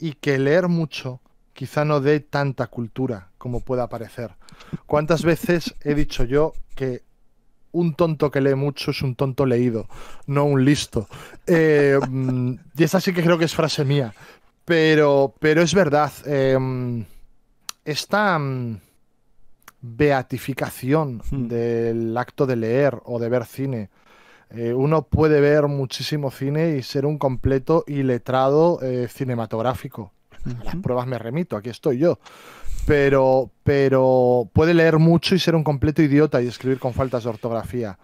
y que leer mucho quizá no dé tanta cultura como pueda parecer. ¿Cuántas veces he dicho yo que un tonto que lee mucho es un tonto leído, no un listo? Eh, mm, y esa sí que creo que es frase mía, pero, pero es verdad. Em, esta mm, beatificación hmm. del acto de leer o de ver cine eh, uno puede ver muchísimo cine y ser un completo y letrado eh, cinematográfico. Las pruebas me remito, aquí estoy yo. Pero, pero puede leer mucho y ser un completo idiota y escribir con faltas de ortografía.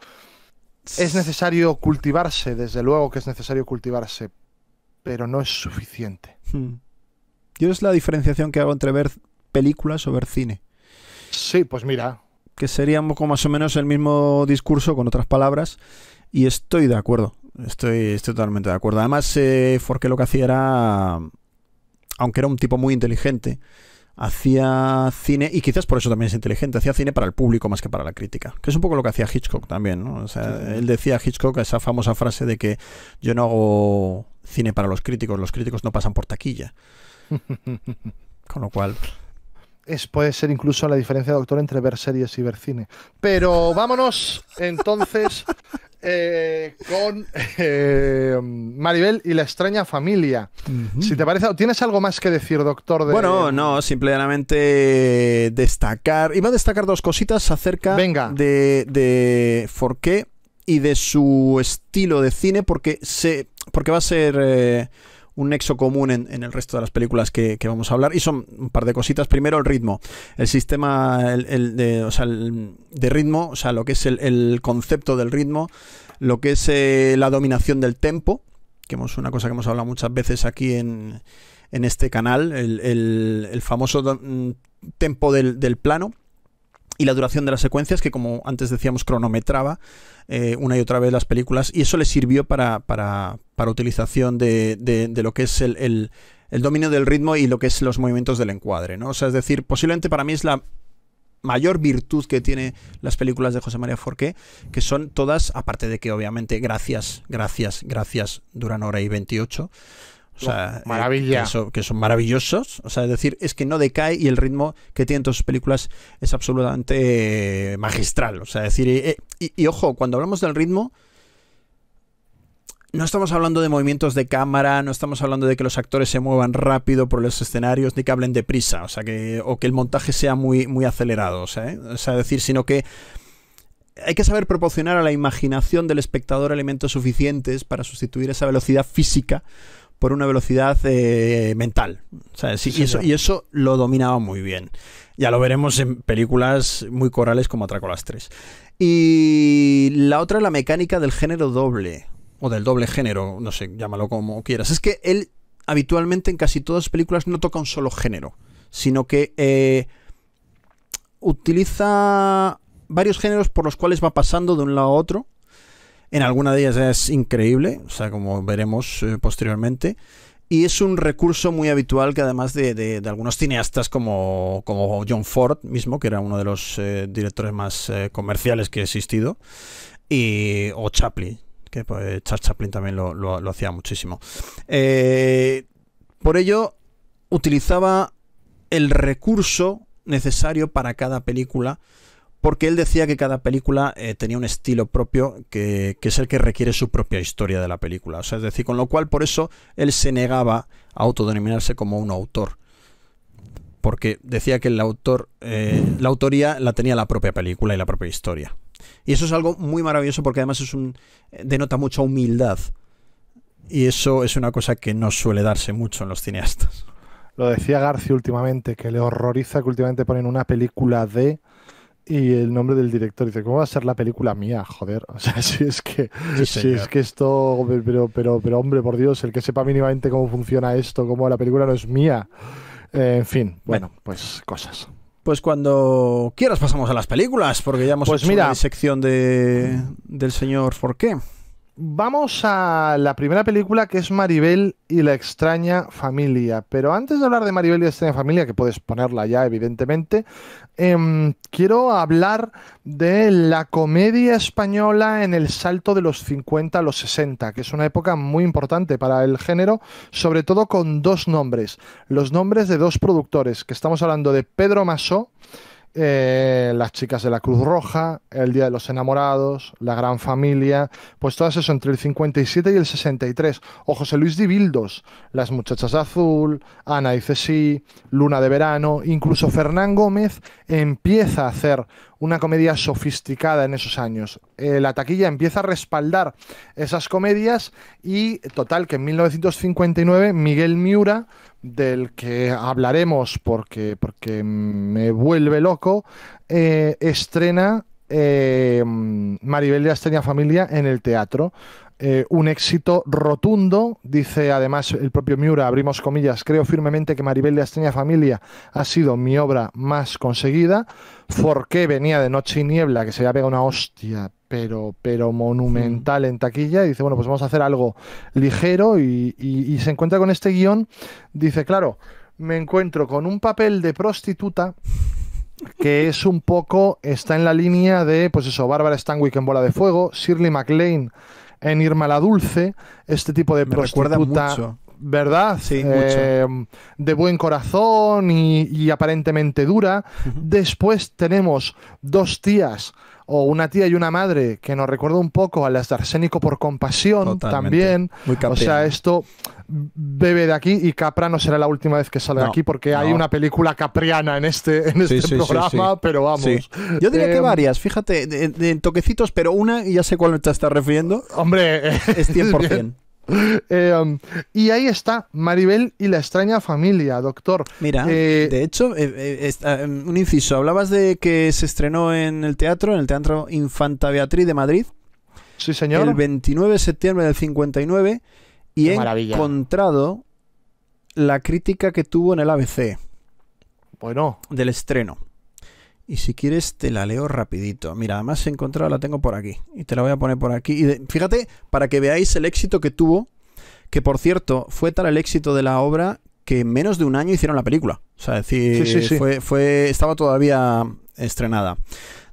Es necesario cultivarse, desde luego que es necesario cultivarse, pero no es suficiente. Hmm. Yo es la diferenciación que hago entre ver películas o ver cine. Sí, pues mira. Que seríamos más o menos el mismo discurso, con otras palabras, y estoy de acuerdo, estoy, estoy totalmente de acuerdo. Además, porque eh, Forqué lo que hacía era, aunque era un tipo muy inteligente, hacía cine, y quizás por eso también es inteligente, hacía cine para el público más que para la crítica, que es un poco lo que hacía Hitchcock también, ¿no? O sea, él decía a Hitchcock esa famosa frase de que yo no hago cine para los críticos, los críticos no pasan por taquilla. Con lo cual, puede ser incluso la diferencia, doctor, entre ver series y ver cine. Pero vámonos entonces eh, con eh, Maribel y la extraña familia. Si te parece, ¿tienes algo más que decir, doctor? Bueno, no, simplemente destacar. Iba a destacar dos cositas acerca de, por qué y de su estilo de cine, porque, se, porque va a ser. Eh, un nexo común en, el resto de las películas que, vamos a hablar. Y son un par de cositas. Primero, el ritmo. El sistema de, ritmo, o sea, lo que es el, concepto del ritmo, lo que es eh, la dominación del tempo, que es una cosa que hemos hablado muchas veces aquí en, en este canal, el, famoso mm, tempo del, del plano y la duración de las secuencias que como antes decíamos cronometraba eh, una y otra vez las películas y eso le sirvió para, utilización de, lo que es el, dominio del ritmo y lo que es los movimientos del encuadre. ¿no? es decir, posiblemente para mí es la mayor virtud que tiene las películas de José María Forqué, que son todas, aparte de que obviamente gracias, gracias, gracias, duran hora y 28. O sea, eh, Maravilla. que, son, maravillosos. O sea, es decir, es que no decae y el ritmo que tienen todas sus películas es absolutamente eh, magistral. O sea, decir, eh, y, ojo, cuando hablamos del ritmo, no estamos hablando de movimientos de cámara, no estamos hablando de que los actores se muevan rápido por los escenarios, ni que hablen deprisa, o sea, que, o que el montaje sea muy, muy acelerado, decir, sino que hay que saber proporcionar a la imaginación del espectador elementos suficientes para sustituir esa velocidad física por una velocidad eh, mental. y, eso, lo dominaba muy bien. Ya lo veremos en películas muy corales como Atraco Y la otra es la mecánica del género doble, o del doble género, no sé, llámalo como quieras. Es que él habitualmente en casi todas las películas no toca un solo género, sino que eh, utiliza varios géneros por los cuales va pasando de un lado a otro en alguna de ellas es increíble, o sea, como veremos eh, posteriormente. Y es un recurso muy habitual que además de, de, algunos cineastas como, como, John Ford mismo, que era uno de los eh, directores más eh, comerciales que ha existido, y, o Chaplin, que pues, Charles Chaplin también lo, lo hacía muchísimo. por ello, utilizaba el recurso necesario para cada película porque él decía que cada película eh, tenía un estilo propio que, es el que requiere su propia historia de la película. O sea, es decir, con lo cual por eso él se negaba a autodenominarse como un autor. Porque decía que el autor, eh, la autoría la tenía la propia película y la propia historia. Y eso es algo muy maravilloso porque además es un, eh, denota mucha humildad. Y eso es una cosa que no suele darse mucho en los cineastas. Lo decía García últimamente, que le horroriza que últimamente ponen una película de y el nombre del director. Dice, ¿cómo va a ser la película mía? Joder, o sea, si es que, si es que esto, pero, pero, pero hombre, por Dios, el que sepa mínimamente cómo funciona esto, cómo la película no es mía. Eh, en fin, bueno, pues cosas. Pues cuando quieras pasamos a las películas, porque ya hemos pues hecho sección del señor qué Vamos a la primera película que es Maribel y la extraña familia. Pero antes de hablar de Maribel y la extraña familia, que puedes ponerla ya, evidentemente, Em, quiero hablar de la comedia española en el salto de los 50 a los 60, que es una época muy importante para el género, sobre todo con dos nombres, los nombres de dos productores, que estamos hablando de Pedro Masó, eh, las chicas de la Cruz Roja, el Día de los Enamorados, la Gran Familia, pues todas eso entre el 57 y el 63. O José Luis Dibildos, Las Muchachas de Azul, Ana dice sí, Luna de Verano, incluso Fernán Gómez empieza a hacer una comedia sofisticada en esos años. Eh, la taquilla empieza a respaldar esas comedias y total que en 1959 Miguel Miura del que hablaremos porque, porque me vuelve loco, eh, estrena eh, Maribel de familia en el teatro. Eh, un éxito rotundo, dice además el propio Miura, abrimos comillas, creo firmemente que Maribel de Astraña Familia ha sido mi obra más conseguida, ¿Por qué venía de Noche y Niebla, que se había pegado una hostia pero, pero monumental en taquilla. Y dice, bueno, pues vamos a hacer algo ligero y, se encuentra con este guión. Dice, claro, me encuentro con un papel de prostituta que es un poco, está en la línea de, pues eso, Bárbara Stanwyck en Bola de Fuego, Shirley MacLaine en Irma la Dulce, este tipo de prostituta ¿verdad? Sí, em, De buen corazón y, aparentemente dura. Después tenemos dos tías o una tía y una madre que nos recuerda un poco a las de Arsénico por compasión también. Muy o sea, esto bebe de aquí y Capra no será la última vez que sale de aquí porque hay una película capriana en este, este programa, pero vamos. Yo diría que eh, varias, fíjate, en, toquecitos, pero una, y ya sé cuál te estás refiriendo. Hombre, es 100%. Eh, um, y ahí está Maribel y la extraña familia, doctor. Mira, eh, de hecho, eh, ah, em, un inciso, hablabas de que se estrenó en el teatro, en el Teatro Infanta Beatriz de Madrid. Sí, señor. El 29 de septiembre del 59 y he encontrado la crítica que tuvo en el ABC. Bueno. Del estreno. Y si quieres te la leo rapidito. Mira, además he encontrado, la tengo por aquí. Y te la voy a poner por aquí. Y fíjate, para que veáis el éxito que tuvo, que por cierto, fue tal el éxito de la obra que en menos de un año hicieron la película. O sea, decir, Fue, fue, estaba todavía estrenada.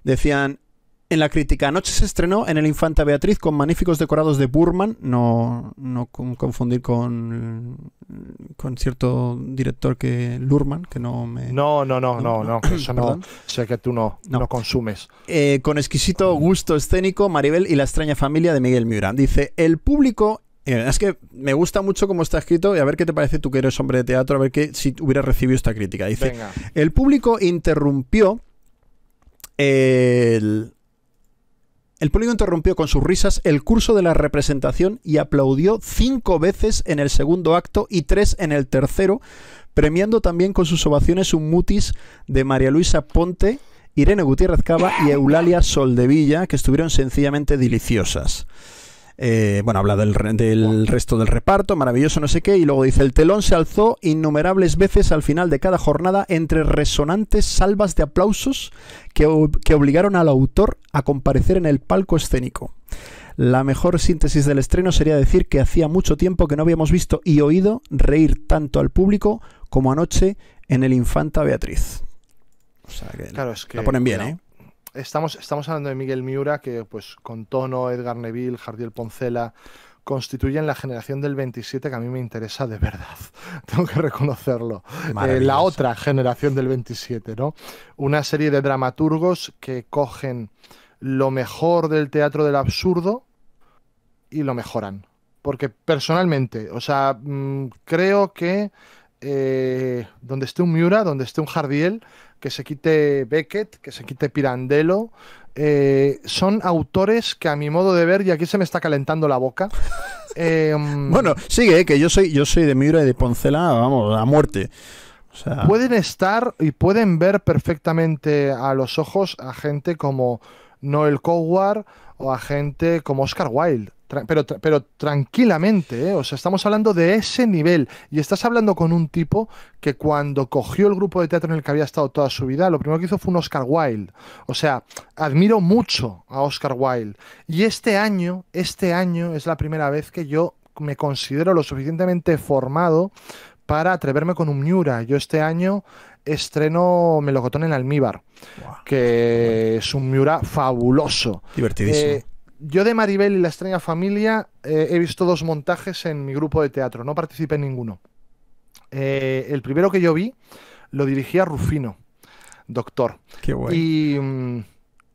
Decían, en la crítica, anoche se estrenó en el Infanta Beatriz con magníficos decorados de Burman, no, no confundir con, con cierto director que Lurman, que no me... No, no, no, no, no, eso no, sé que tú no, no. consumes. Eh, con exquisito gusto escénico, Maribel y la extraña familia de Miguel Miura. Dice, el público eh, es que me gusta mucho cómo está escrito y a ver qué te parece tú que eres hombre de teatro, a ver qué si hubiera recibido esta crítica. Dice, el público interrumpió el, el público interrumpió con sus risas el curso de la representación y aplaudió cinco veces en el segundo acto y tres en el tercero, premiando también con sus ovaciones un mutis de María Luisa Ponte, Irene Gutiérrez Caba y Eulalia Soldevilla, que estuvieron sencillamente deliciosas. Eh, bueno, habla del, del resto del reparto, maravilloso, no sé qué, y luego dice, el telón se alzó innumerables veces al final de cada jornada entre resonantes salvas de aplausos que, obligaron al autor a comparecer en el palco escénico. La mejor síntesis del estreno sería decir que hacía mucho tiempo que no habíamos visto y oído reír tanto al público como anoche en el Infanta Beatriz. O sea, claro, que, la ponen bien, ¿eh? estamos, estamos hablando de Miguel Miura, que pues con Tono, Edgar Neville, Jardiel Poncela, constituyen la generación del 27 que a mí me interesa de verdad. Tengo que reconocerlo. Eh, la otra generación del 27, ¿no? Una serie de dramaturgos que cogen lo mejor del teatro del absurdo y lo mejoran. Porque personalmente, o sea, mm, creo que eh, donde esté un Miura, donde esté un Jardiel, que se quite Beckett, que se quite Pirandello. Eh, son autores que a mi modo de ver, y aquí se me está calentando la boca. Em, bueno, sigue, eh, que yo soy, yo soy de Miura y de Poncela, vamos, a muerte. Pueden estar y pueden ver perfectamente a los ojos a gente como Noel Coward o a gente como Oscar Wilde pero, pero tranquilamente, ¿eh? o sea, estamos hablando de ese nivel. Y estás hablando con un tipo que cuando cogió el grupo de teatro en el que había estado toda su vida, lo primero que hizo fue un Oscar Wilde. O sea, admiro mucho a Oscar Wilde. Y este año, este año es la primera vez que yo me considero lo suficientemente formado para atreverme con un Miura. Yo este año estreno Melocotón en Almíbar, que es un Miura fabuloso. Divertidísimo. Eh, yo de Maribel y la extraña familia eh, he visto dos montajes en mi grupo de teatro, no participé en ninguno. Eh, el primero que yo vi lo dirigía Rufino, doctor. Qué bueno. Y,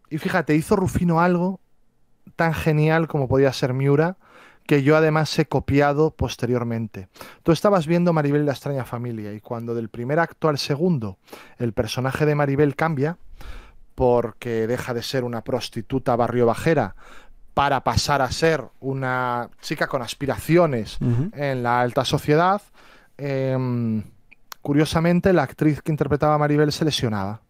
y, fíjate, hizo Rufino algo tan genial como podía ser Miura, que yo además he copiado posteriormente. Tú estabas viendo Maribel y la extraña familia, y cuando del primer acto al segundo el personaje de Maribel cambia, porque deja de ser una prostituta barrio bajera para pasar a ser una chica con aspiraciones en la alta sociedad. Em, curiosamente, la actriz que interpretaba a Maribel se lesionaba.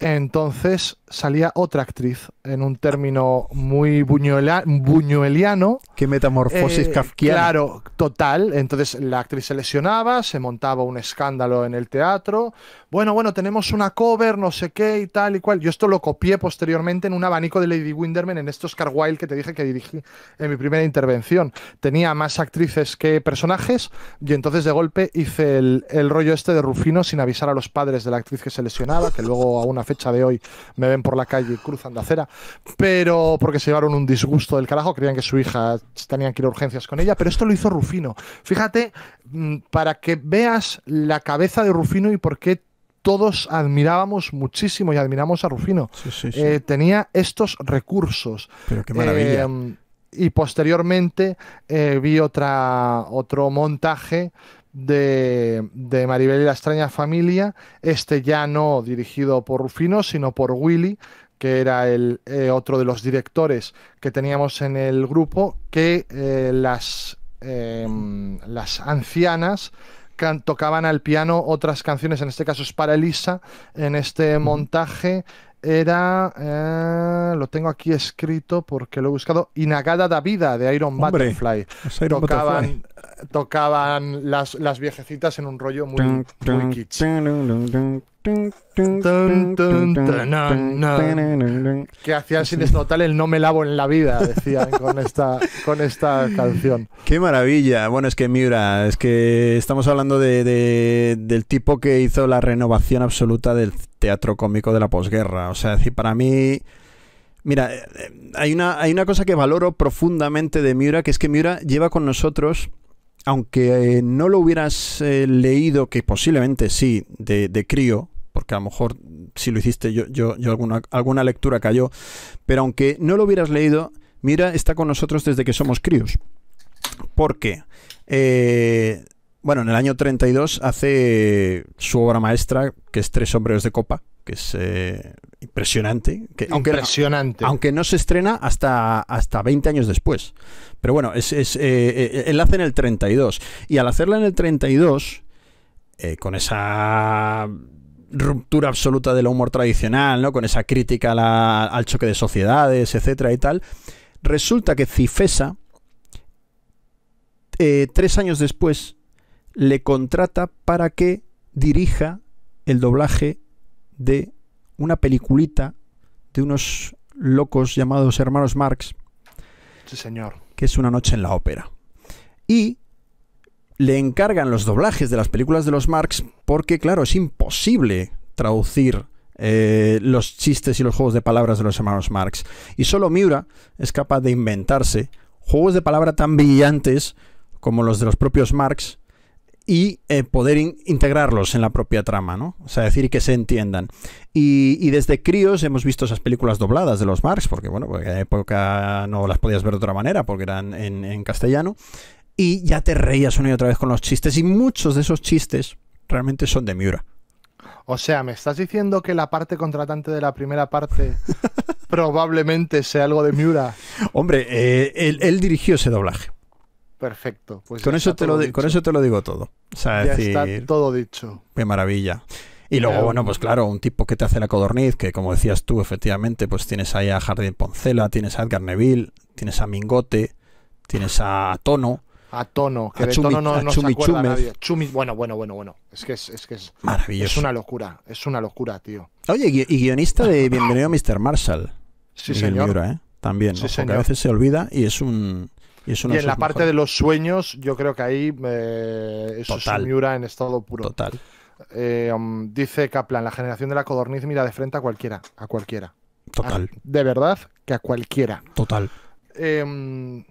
Entonces salía otra actriz en un término muy buñueliano. Qué metamorfosis eh, kafkiana. Claro, total. Entonces la actriz se lesionaba, se montaba un escándalo en el teatro, bueno, bueno, tenemos una cover, no sé qué y tal y cual. Yo esto lo copié posteriormente en un abanico de Lady Winderman en estos Carwild que te dije que dirigí en mi primera intervención. Tenía más actrices que personajes y entonces de golpe hice el, rollo este de Rufino sin avisar a los padres de la actriz que se lesionaba, que luego a una fecha de hoy me ven por la calle cruzando acera, pero porque se llevaron un disgusto del carajo, creían que su hija tenía que ir a urgencias con ella, pero esto lo hizo Rufino. Fíjate, mm, para que veas la cabeza de Rufino y por qué todos admirábamos muchísimo y admiramos a Rufino. Eh, tenía estos recursos. Eh, y posteriormente eh, vi otra, otro montaje de, de, Maribel y la extraña familia, este ya no dirigido por Rufino, sino por Willy, que era el otro de los directores que teníamos en el grupo, que las, em, las ancianas tocaban al piano otras canciones, en este caso es para Elisa, en este montaje era, eh, lo tengo aquí escrito porque lo he buscado, Inagada da Vida de Iron Butterfly. Tocaban tocaban las, viejecitas en un rollo muy, kitsch. que hacían sin total el no me lavo en la vida, decían con esta, con esta canción. Qué maravilla. Bueno, es que Miura, es que estamos hablando de, del tipo que hizo la renovación absoluta del teatro cómico de la posguerra. O sea, para mí... Mira, eh, hay una, hay una cosa que valoro profundamente de Miura, que es que Miura lleva con nosotros aunque eh, no lo hubieras eh, leído, que posiblemente sí, de, crío, porque a lo mejor si lo hiciste yo, yo, alguna, alguna lectura cayó, pero aunque no lo hubieras leído, Mira está con nosotros desde que somos críos. Porque, eh, bueno, en el año 32 hace su obra maestra, que es Tres Hombres de Copa, que es eh, impresionante. Que, impresionante. Aunque, no se estrena hasta, hasta 20 años después. Pero bueno, es, es eh, eh, él hace en el 32. Y al hacerla en el 32, con esa ruptura absoluta del humor tradicional, ¿no? con esa crítica al choque de sociedades, etcétera y tal, resulta que Cifesa, tres años después, le contrata para que dirija el doblaje de una peliculita de unos locos llamados hermanos Marx. Sí, señor. Que es Una noche en la ópera. Y le encargan los doblajes de las películas de los Marx porque, claro, es imposible traducir eh, los chistes y los juegos de palabras de los hermanos Marx. Y solo Miura es capaz de inventarse juegos de palabra tan brillantes como los de los propios Marx y eh, poder integrarlos en la propia trama, ¿no? O sea, decir que se entiendan. Y, desde críos hemos visto esas películas dobladas de los Marx, porque bueno, porque en la época no las podías ver de otra manera, porque eran en, castellano, y ya te reías una y otra vez con los chistes, y muchos de esos chistes realmente son de Miura. O sea, ¿me estás diciendo que la parte contratante de la primera parte probablemente sea algo de Miura? Hombre, eh, él dirigió ese doblaje. Perfecto. Pues con, eso te lo con eso te lo digo todo. O ya está todo dicho. Qué maravilla. Y luego, em, bueno, pues claro, un tipo que te hace la codorniz, que como decías tú, efectivamente, pues tienes ahí a Jardín Poncela, tienes a Edgar Neville, tienes a Mingote, tienes a Tono. A Tono, que de Tono no, no se acuerda nadie. Chumi, bueno, bueno, bueno, bueno. Es que es, es que es, Maravilloso. es una locura, es una locura, tío. Oye, y guionista de Bienvenido Mr. Marshall. Sí, señor. ¿eh? También, a veces se olvida y es un, y, en la parte de los sueños, yo creo que ahí eh, eso Total. Miura en estado puro. Total. Eh, um, dice Kaplan, la generación de la codorniz mira de frente a cualquiera, a cualquiera. Total. de verdad que a cualquiera. Total. Em,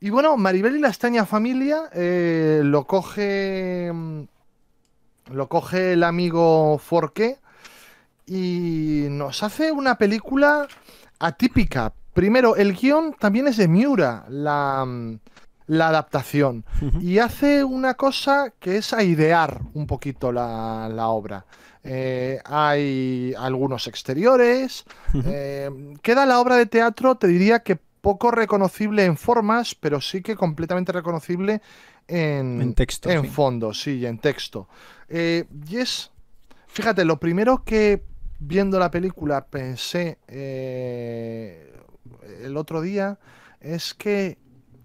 y bueno, Maribel y la extraña familia eh, lo coge. Em, lo coge el amigo Forqué y nos hace una película atípica, Primero, el guión también es de Miura, la, mm, adaptación. Y hace una cosa que es idear un poquito la, obra. Eh, hay algunos exteriores. Eh, queda la obra de teatro, te diría que poco reconocible en formas, pero sí que completamente reconocible en, en texto. En fondo, sí, en texto. Eh, y es, fíjate, lo primero que viendo la película pensé el otro día es que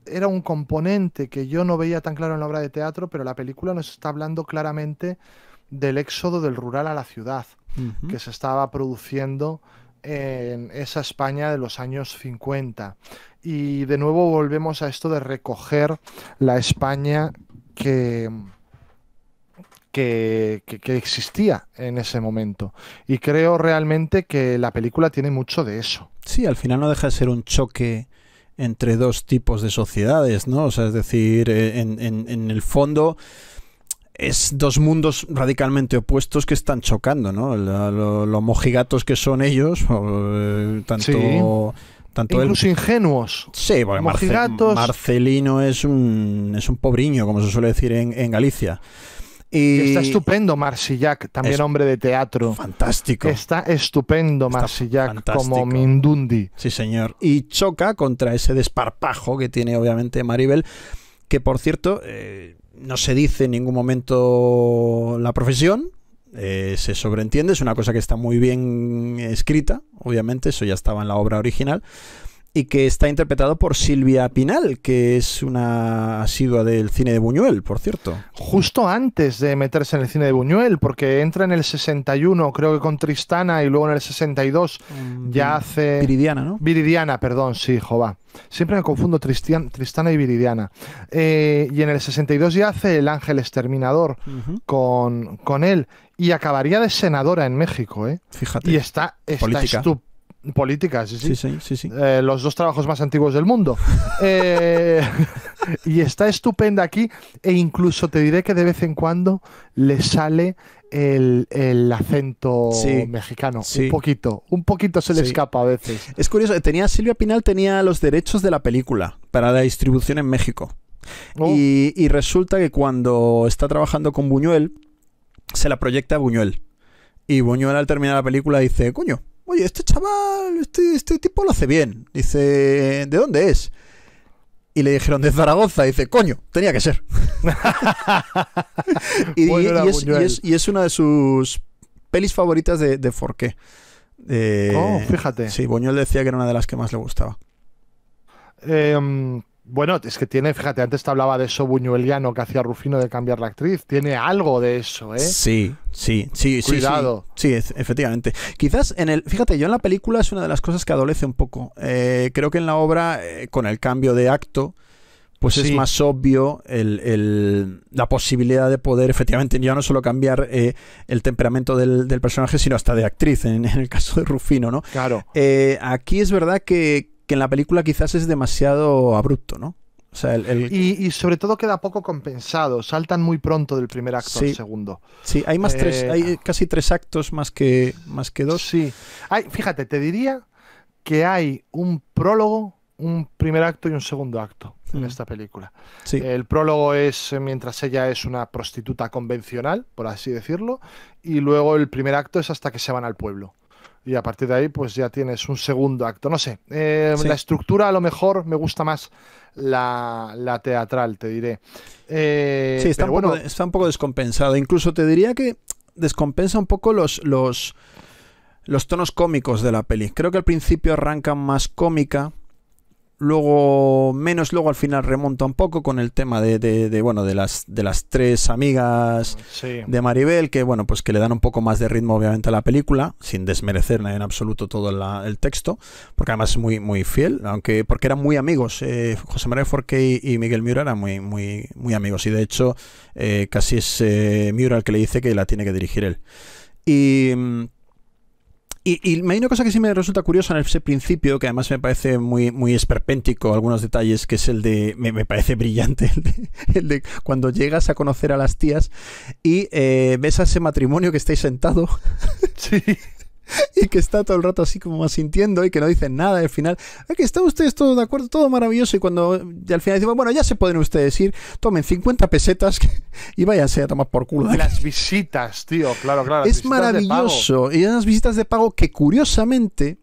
era un componente que yo no veía tan claro en la obra de teatro, pero la película nos está hablando claramente del éxodo del rural a la ciudad que se estaba produciendo en esa España de los años 50. Y de nuevo volvemos a esto de recoger la España que, que, existía en ese momento. Y creo realmente que la película tiene mucho de eso. Sí, al final no deja de ser un choque entre dos tipos de sociedades, ¿no? O sea, es decir, eh, en, el fondo es dos mundos radicalmente opuestos que están chocando, ¿no? los mojigatos que son ellos, eh, tanto... Tanto Incluso ingenuos. Sí, porque Marcelino es un, es un pobriño, como se suele decir en, en Galicia. Está estupendo Marsillac, también hombre de teatro. Fantástico. Está estupendo Marsillac como Mindundi. Sí, señor. Y choca contra ese desparpajo que tiene obviamente Maribel, que por cierto eh, no se dice en ningún momento la profesión, eh, se sobreentiende, es una cosa que está muy bien escrita, obviamente, eso ya estaba en la obra original, y que está interpretado por Silvia Pinal, que es una asidua del cine de Buñuel, por cierto. Justo antes de meterse en el cine de Buñuel, porque entra en el 61, creo que con Tristana, y luego en el 62 mm, ya hace... Viridiana, ¿no? Viridiana, perdón, sí, jova. Siempre me confundo Tristana y Viridiana. Eh, y en el 62 ya hace El Ángel Exterminador con, con él. Y acabaría de senadora en México, ¿eh? Fíjate. Y está, está estupendo Políticas, sí, sí. Eh, los dos trabajos más antiguos del mundo. Eh, y está estupenda aquí e incluso te diré que de vez en cuando le sale el, acento mexicano. Un poquito, un poquito se le escapa a veces. Es curioso, tenía Silvia Pinal tenía los derechos de la película para la distribución en México. Oh. Y, y resulta que cuando está trabajando con Buñuel, se la proyecta a Buñuel. Y Buñuel al terminar la película dice, coño, Oye, este chaval, este, este, tipo lo hace bien. Dice, ¿de dónde es? Y le dijeron de Zaragoza. dice, coño, tenía que ser. y, es, una de sus pelis favoritas de, Forqué. Oh, fíjate. Sí, Buñuel decía que era una de las que más le gustaba. Eh, mm, bueno, es que tiene, fíjate, antes te hablaba de eso buñueliano que hacía Rufino de cambiar la actriz, tiene algo de eso, ¿eh? Sí, sí, sí, Cuidado. sí. Sí, sí efectivamente. Quizás en el, fíjate, yo en la película es una de las cosas que adolece un poco. Eh, creo que en la obra, eh, con el cambio de acto, pues es más obvio la posibilidad de poder efectivamente ya no solo cambiar eh, el temperamento del, personaje, sino hasta de actriz, en, el caso de Rufino, ¿no? Claro. aquí es verdad que, que en la película quizás es demasiado abrupto, ¿no? Y, sobre todo queda poco compensado, saltan muy pronto del primer acto al segundo. Sí, hay más tres, eh, hay casi tres actos más que, más que dos. Sí. Hay, fíjate, te diría que hay un prólogo, un primer acto y un segundo acto en mm. esta película. El prólogo es eh, mientras ella es una prostituta convencional, por así decirlo, y luego el primer acto es hasta que se van al pueblo y a partir de ahí pues ya tienes un segundo acto. No sé, eh, la estructura a lo mejor me gusta más la, teatral, te diré. Eh, sí, está, un poco, está un poco descompensado. Incluso te diría que descompensa un poco los, los, los tonos cómicos de la peli. Creo que al principio arrancan más cómica, luego menos, luego al final remonta un poco con el tema de, bueno, de las, de las tres amigas de Maribel, que bueno, pues que le dan un poco más de ritmo obviamente a la película, sin desmerecer en absoluto todo el texto, porque además es muy, muy fiel, aunque porque eran muy amigos, eh, José María Forqué y, Miguel Miura eran muy, muy, muy amigos, y de hecho eh, casi es eh, el que le dice que la tiene que dirigir él. Y mm, y, y, hay una cosa que sí me resulta curiosa en ese principio, que además me parece muy, muy esperpéntico algunos detalles, que es el de, me, parece brillante, el de, cuando llegas a conocer a las tías y eh, ves a ese matrimonio que estáis sentado. Sí. y que está todo el rato así como sintiendo y que no dicen nada al final, que están ustedes todos de acuerdo, todo maravilloso y cuando al final dicen, bueno, ya se pueden ustedes ir, tomen 50 pesetas y váyanse a tomar por culo. Las visitas, tío, claro, claro. Es maravilloso y unas visitas de pago que curiosamente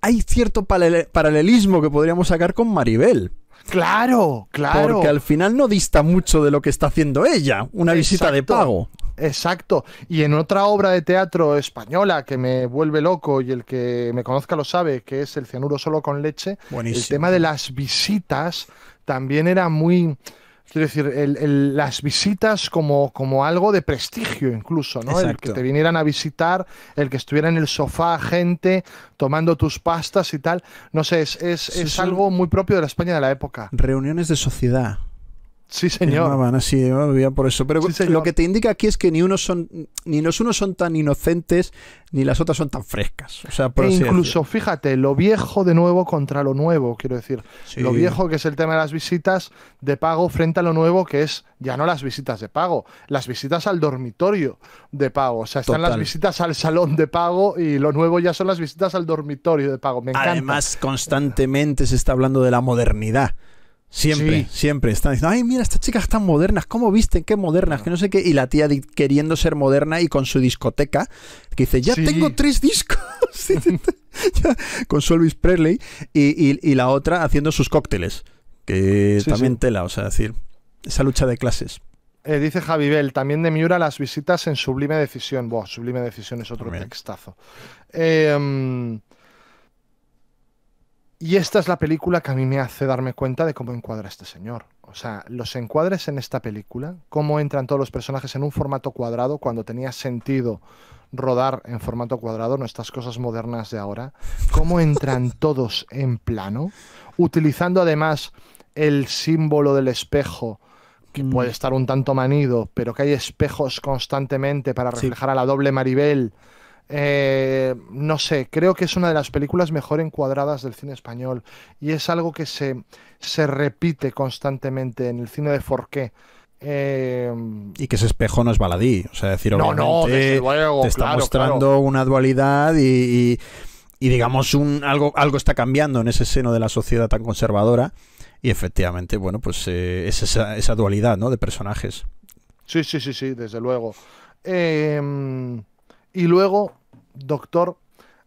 hay cierto paralelismo que podríamos sacar con Maribel. Claro, claro. Porque al final no dista mucho de lo que está haciendo ella, una visita de pago. Exacto. Y en otra obra de teatro española que me vuelve loco y el que me conozca lo sabe, que es El cianuro solo con leche, el tema de las visitas también era muy Quiero decir, las visitas como, como algo de prestigio incluso, ¿no? El que te vinieran a visitar, el que estuviera en el sofá gente tomando tus pastas y tal. No sé, es, es, algo muy propio de la España de la época. Reuniones de sociedad, Sí, señor. así, por eso. Pero lo que te indica aquí es que ni unos son, ni los unos son tan inocentes, ni las otras son tan frescas. O sea, e incluso, fíjate, lo viejo de nuevo contra lo nuevo, quiero decir. Lo viejo que es el tema de las visitas de pago frente a lo nuevo que es ya no las visitas de pago, las visitas al dormitorio de pago. O sea, están las visitas al salón de pago y lo nuevo ya son las visitas al dormitorio de pago. Me encanta. Además, constantemente se está hablando de la modernidad. Siempre, siempre están diciendo, ay, mira, estas chicas están modernas, ¿cómo visten? Qué modernas, que no sé qué. Y la tía queriendo ser moderna y con su discoteca, que dice, ya tengo tres discos. con su Elvis Presley y, la otra haciendo sus cócteles, que también tela, o sea, decir, esa lucha de clases. Eh, dice Javibel, también de Miura las visitas en Sublime Decisión. Buah, Sublime Decisión es otro textazo. Em, y esta es la película que a mí me hace darme cuenta de cómo encuadra este señor. O sea, los encuadres en esta película, cómo entran todos los personajes en un formato cuadrado cuando tenía sentido rodar en formato cuadrado, nuestras cosas modernas de ahora, cómo entran todos en plano, utilizando además el símbolo del espejo, que mm. puede estar un tanto manido, pero que hay espejos constantemente para reflejar a la doble Maribel eh, no sé, creo que es una de las películas mejor encuadradas del cine español y es algo que se, se repite constantemente en el cine de Forqué. Eh, y que ese espejo no es baladí, o sea, decir, no, te está mostrando una dualidad y, y, digamos un algo algo está cambiando en ese seno de la sociedad tan conservadora y efectivamente, bueno, pues eh, es esa, esa, dualidad, ¿no? De personajes. Sí, sí, sí, sí, desde luego. Eh, y luego, doctor,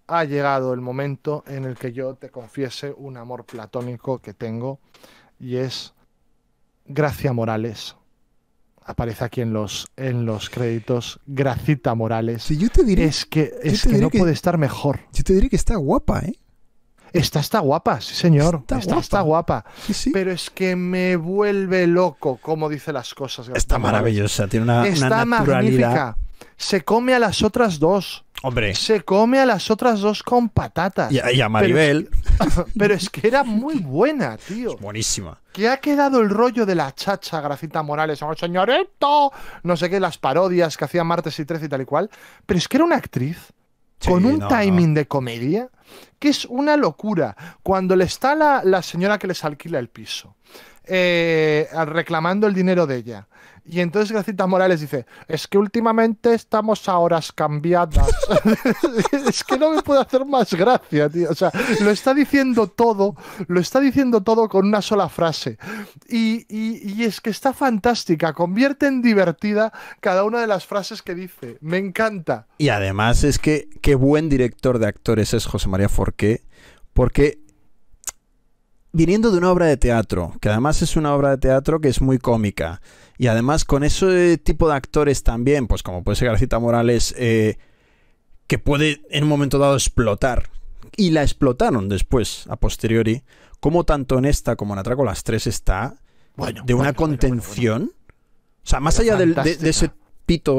ha llegado el momento en el que yo te confiese un amor platónico que tengo y es Gracia Morales. Aparece aquí en los, en los créditos Gracita Morales. Si yo te es que, es no puede estar mejor. Yo te diré que está guapa, ¿eh? Está, está guapa, sí señor. Está, está guapa. Pero es que me vuelve loco cómo dice las cosas. está maravillosa, tiene una, está naturalidad. Magnífica se come a las otras dos. Hombre. Se come a las otras dos con patatas. Y, a, Maribel. Pero es, que, era muy buena, tío. buenísima. Que ha quedado el rollo de la chacha Gracita Morales, oh, señorito, no sé qué, las parodias que hacía martes y 13 y tal y cual. Pero es que era una actriz con un timing de comedia que es una locura. Cuando le está la, señora que les alquila el piso, eh, reclamando el dinero de ella. Y entonces Gracita Morales dice, es que últimamente estamos a horas cambiadas. es que no me puede hacer más gracia, tío. O sea, lo está diciendo todo, lo está diciendo todo con una sola frase. Y, y es que está fantástica, convierte en divertida cada una de las frases que dice. Me encanta. Y además es que qué buen director de actores es José María Forqué, porque viniendo de una obra de teatro, que además es una obra de teatro que es muy cómica, y además con ese tipo de actores también, pues como puede ser Garcita Morales, eh, que puede en un momento dado explotar, y la explotaron después, a posteriori, como tanto en esta como en Atraco las tres está bueno, de una contención. o sea, más allá de, de, ese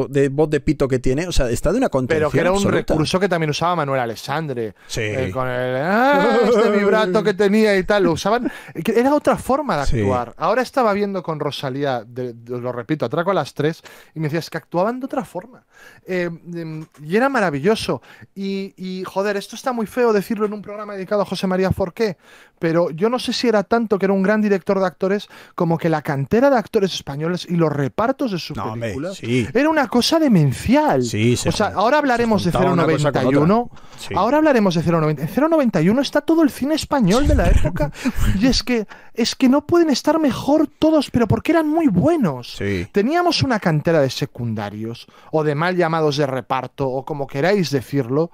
de voz de pito que tiene, o sea, está de una contención Pero que era un recurso que también usaba Manuel Alessandre. Sí. Eh, con el ah, este vibrato que tenía y tal, lo usaban. Eh, era otra forma de actuar. Ahora estaba viendo con Rosalía, lo repito, atraco a las tres, y me decías que actuaban de otra forma. Eh, em, y era maravilloso. Y, joder, esto está muy feo decirlo en un programa dedicado a José María Forqué, pero yo no sé si era tanto que era un gran director de actores como que la cantera de actores españoles y los repartos de sus no, películas. sí. Era una cosa demencial. o sea, ahora hablaremos de 091. Ahora hablaremos de 091. En 091 está todo el cine español de la época. y es que, es que no pueden estar mejor todos, pero porque eran muy buenos. Teníamos una cantera de secundarios, o de mal llamados de reparto, o como queráis decirlo,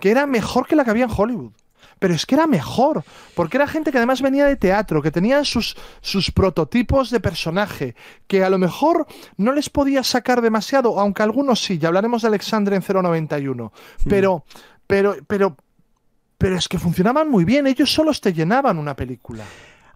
que era mejor que la que había en Hollywood pero es que era mejor, porque era gente que además venía de teatro, que tenía sus, sus prototipos de personaje, que a lo mejor no les podía sacar demasiado, aunque algunos sí, ya hablaremos de Alexandre en 091, pero, pero, pero, pero es que funcionaban muy bien, ellos solos te llenaban una película.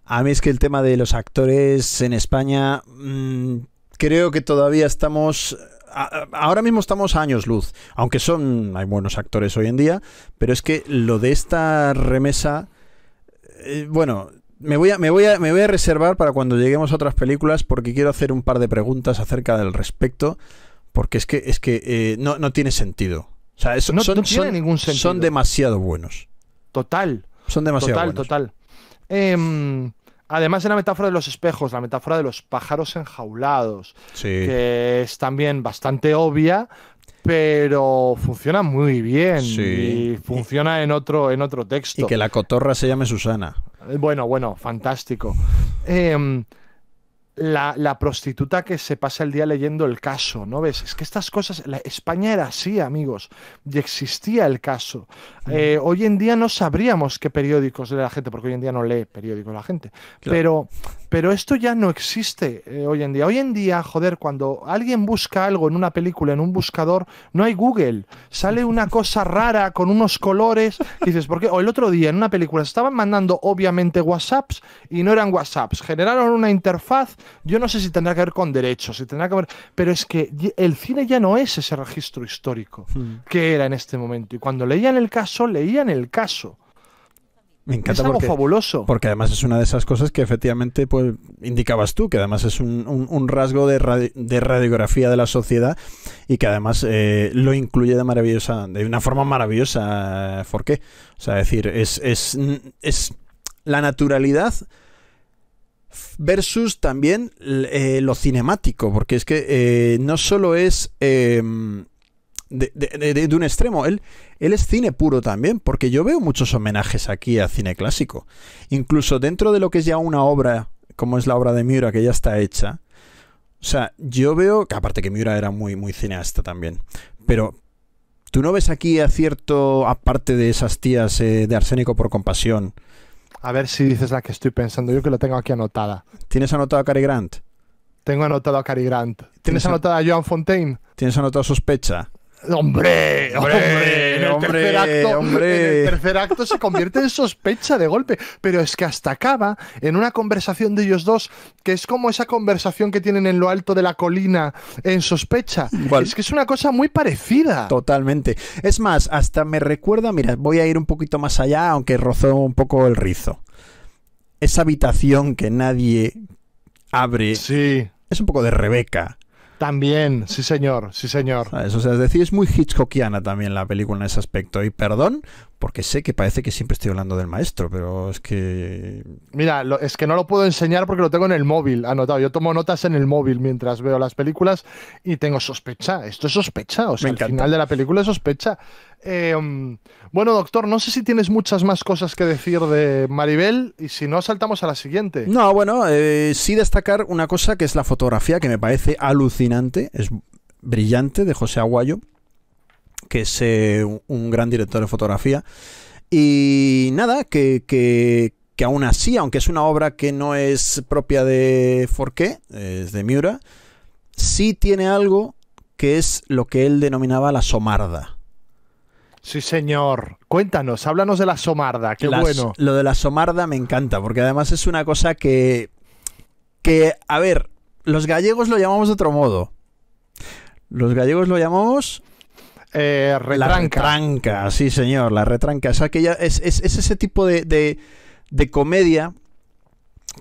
A mí es que el tema de los actores en España... Mm, creo que todavía estamos ahora mismo estamos a años luz, aunque son, hay buenos actores hoy en día, pero es que lo de esta remesa, eh, bueno, me voy, a, me, voy a, me voy a reservar para cuando lleguemos a otras películas porque quiero hacer un par de preguntas acerca del respecto, porque es que, es que eh, no, tiene sentido. O sea, no, son, tiene ningún sentido. Son demasiado buenos. Total. Son demasiado total, buenos. Total, total. Em, Además de la metáfora de los espejos, la metáfora de los pájaros enjaulados, que es también bastante obvia, pero funciona muy bien y funciona en otro, en otro texto. Y que la cotorra se llame Susana. Eh, bueno, bueno, fantástico. Em, la, prostituta que se pasa el día leyendo el caso, ¿no ves? Es que estas cosas, España era así, amigos, y existía el caso. Eh, hoy en día no sabríamos qué periódicos lee la gente, porque hoy en día no lee periódicos la gente, pero pero esto ya no existe eh, hoy en día. Hoy en día, joder, cuando alguien busca algo en una película, en un buscador, no hay Google. Sale una cosa rara con unos colores. dices, ¿por qué? O el otro día en una película estaban mandando obviamente WhatsApps y no eran WhatsApps. Generaron una interfaz. Yo no sé si tendrá que ver con derechos, si tendrá que ver. Pero es que el cine ya no es ese registro histórico hmm. que era en este momento. Y cuando leían el caso, leían el caso. Me encanta es algo fabuloso. Porque además es una de esas cosas que efectivamente pues, indicabas tú, que además es un, rasgo de, radiografía de la sociedad y que además eh, lo incluye de maravillosa, de una forma maravillosa. ¿Por qué? O sea, decir, es, es, es la naturalidad versus también eh, lo cinemático, porque es que eh, no solo es em, de, un extremo. Él, él es cine puro también, porque yo veo muchos homenajes aquí a cine clásico. Incluso dentro de lo que es ya una obra, como es la obra de Miura, que ya está hecha. O sea, yo veo que aparte que Miura era muy, muy cineasta también. Pero, ¿tú no ves aquí a cierto, aparte de esas tías eh, de Arsénico por compasión? A ver si dices la que estoy pensando, yo que lo tengo aquí anotada. ¿Tienes anotado a Cary Grant? Tengo anotado a Cary Grant. ¿Tienes, ¿Tienes anotado a Joan Fontaine? ¿Tienes anotado a Sospecha? Hombre, hombre, el hombre, acto, el tercer acto se convierte en sospecha de golpe, pero es que hasta acaba en una conversación de ellos dos que es como esa conversación que tienen en lo alto de la colina en sospecha. Es que es una cosa muy parecida. Totalmente. Es más, hasta me recuerda, mira, voy a ir un poquito más allá, aunque rozó un poco el rizo. Esa habitación que nadie abre. Sí. Es un poco de Rebeca también, sí señor, sí señor. Ah, es decir, es muy hitchcockiana también la película en ese aspecto. Y perdón, porque sé que parece que siempre estoy hablando del maestro, pero es que... Mira, es que no lo puedo enseñar porque lo tengo en el móvil, anotado. Yo tomo notas en el móvil mientras veo las películas y tengo sospecha. Esto es sospecha, o sea, al final de la película es sospecha. Em, bueno, doctor, no sé si tienes muchas más cosas que decir de Maribel y si no, saltamos a la siguiente. No, bueno, eh, sí destacar una cosa que es la fotografía que me parece alucinante, es brillante, de José Aguayo, que es eh, un gran director de fotografía. Y nada, que, que, que, aún así, aunque es una obra que no es propia de Forqué, es de Miura, sí tiene algo que es lo que él denominaba la somarda Sí, señor. Cuéntanos, háblanos de la somarda, qué bueno. Lo de la somarda me encanta, porque además es una cosa que. que, a ver, los gallegos lo llamamos de otro modo. Los gallegos lo llamamos. Eh, la retranca, sí, señor, la retranca. Es, aquella, es, es, es ese tipo de, de, comedia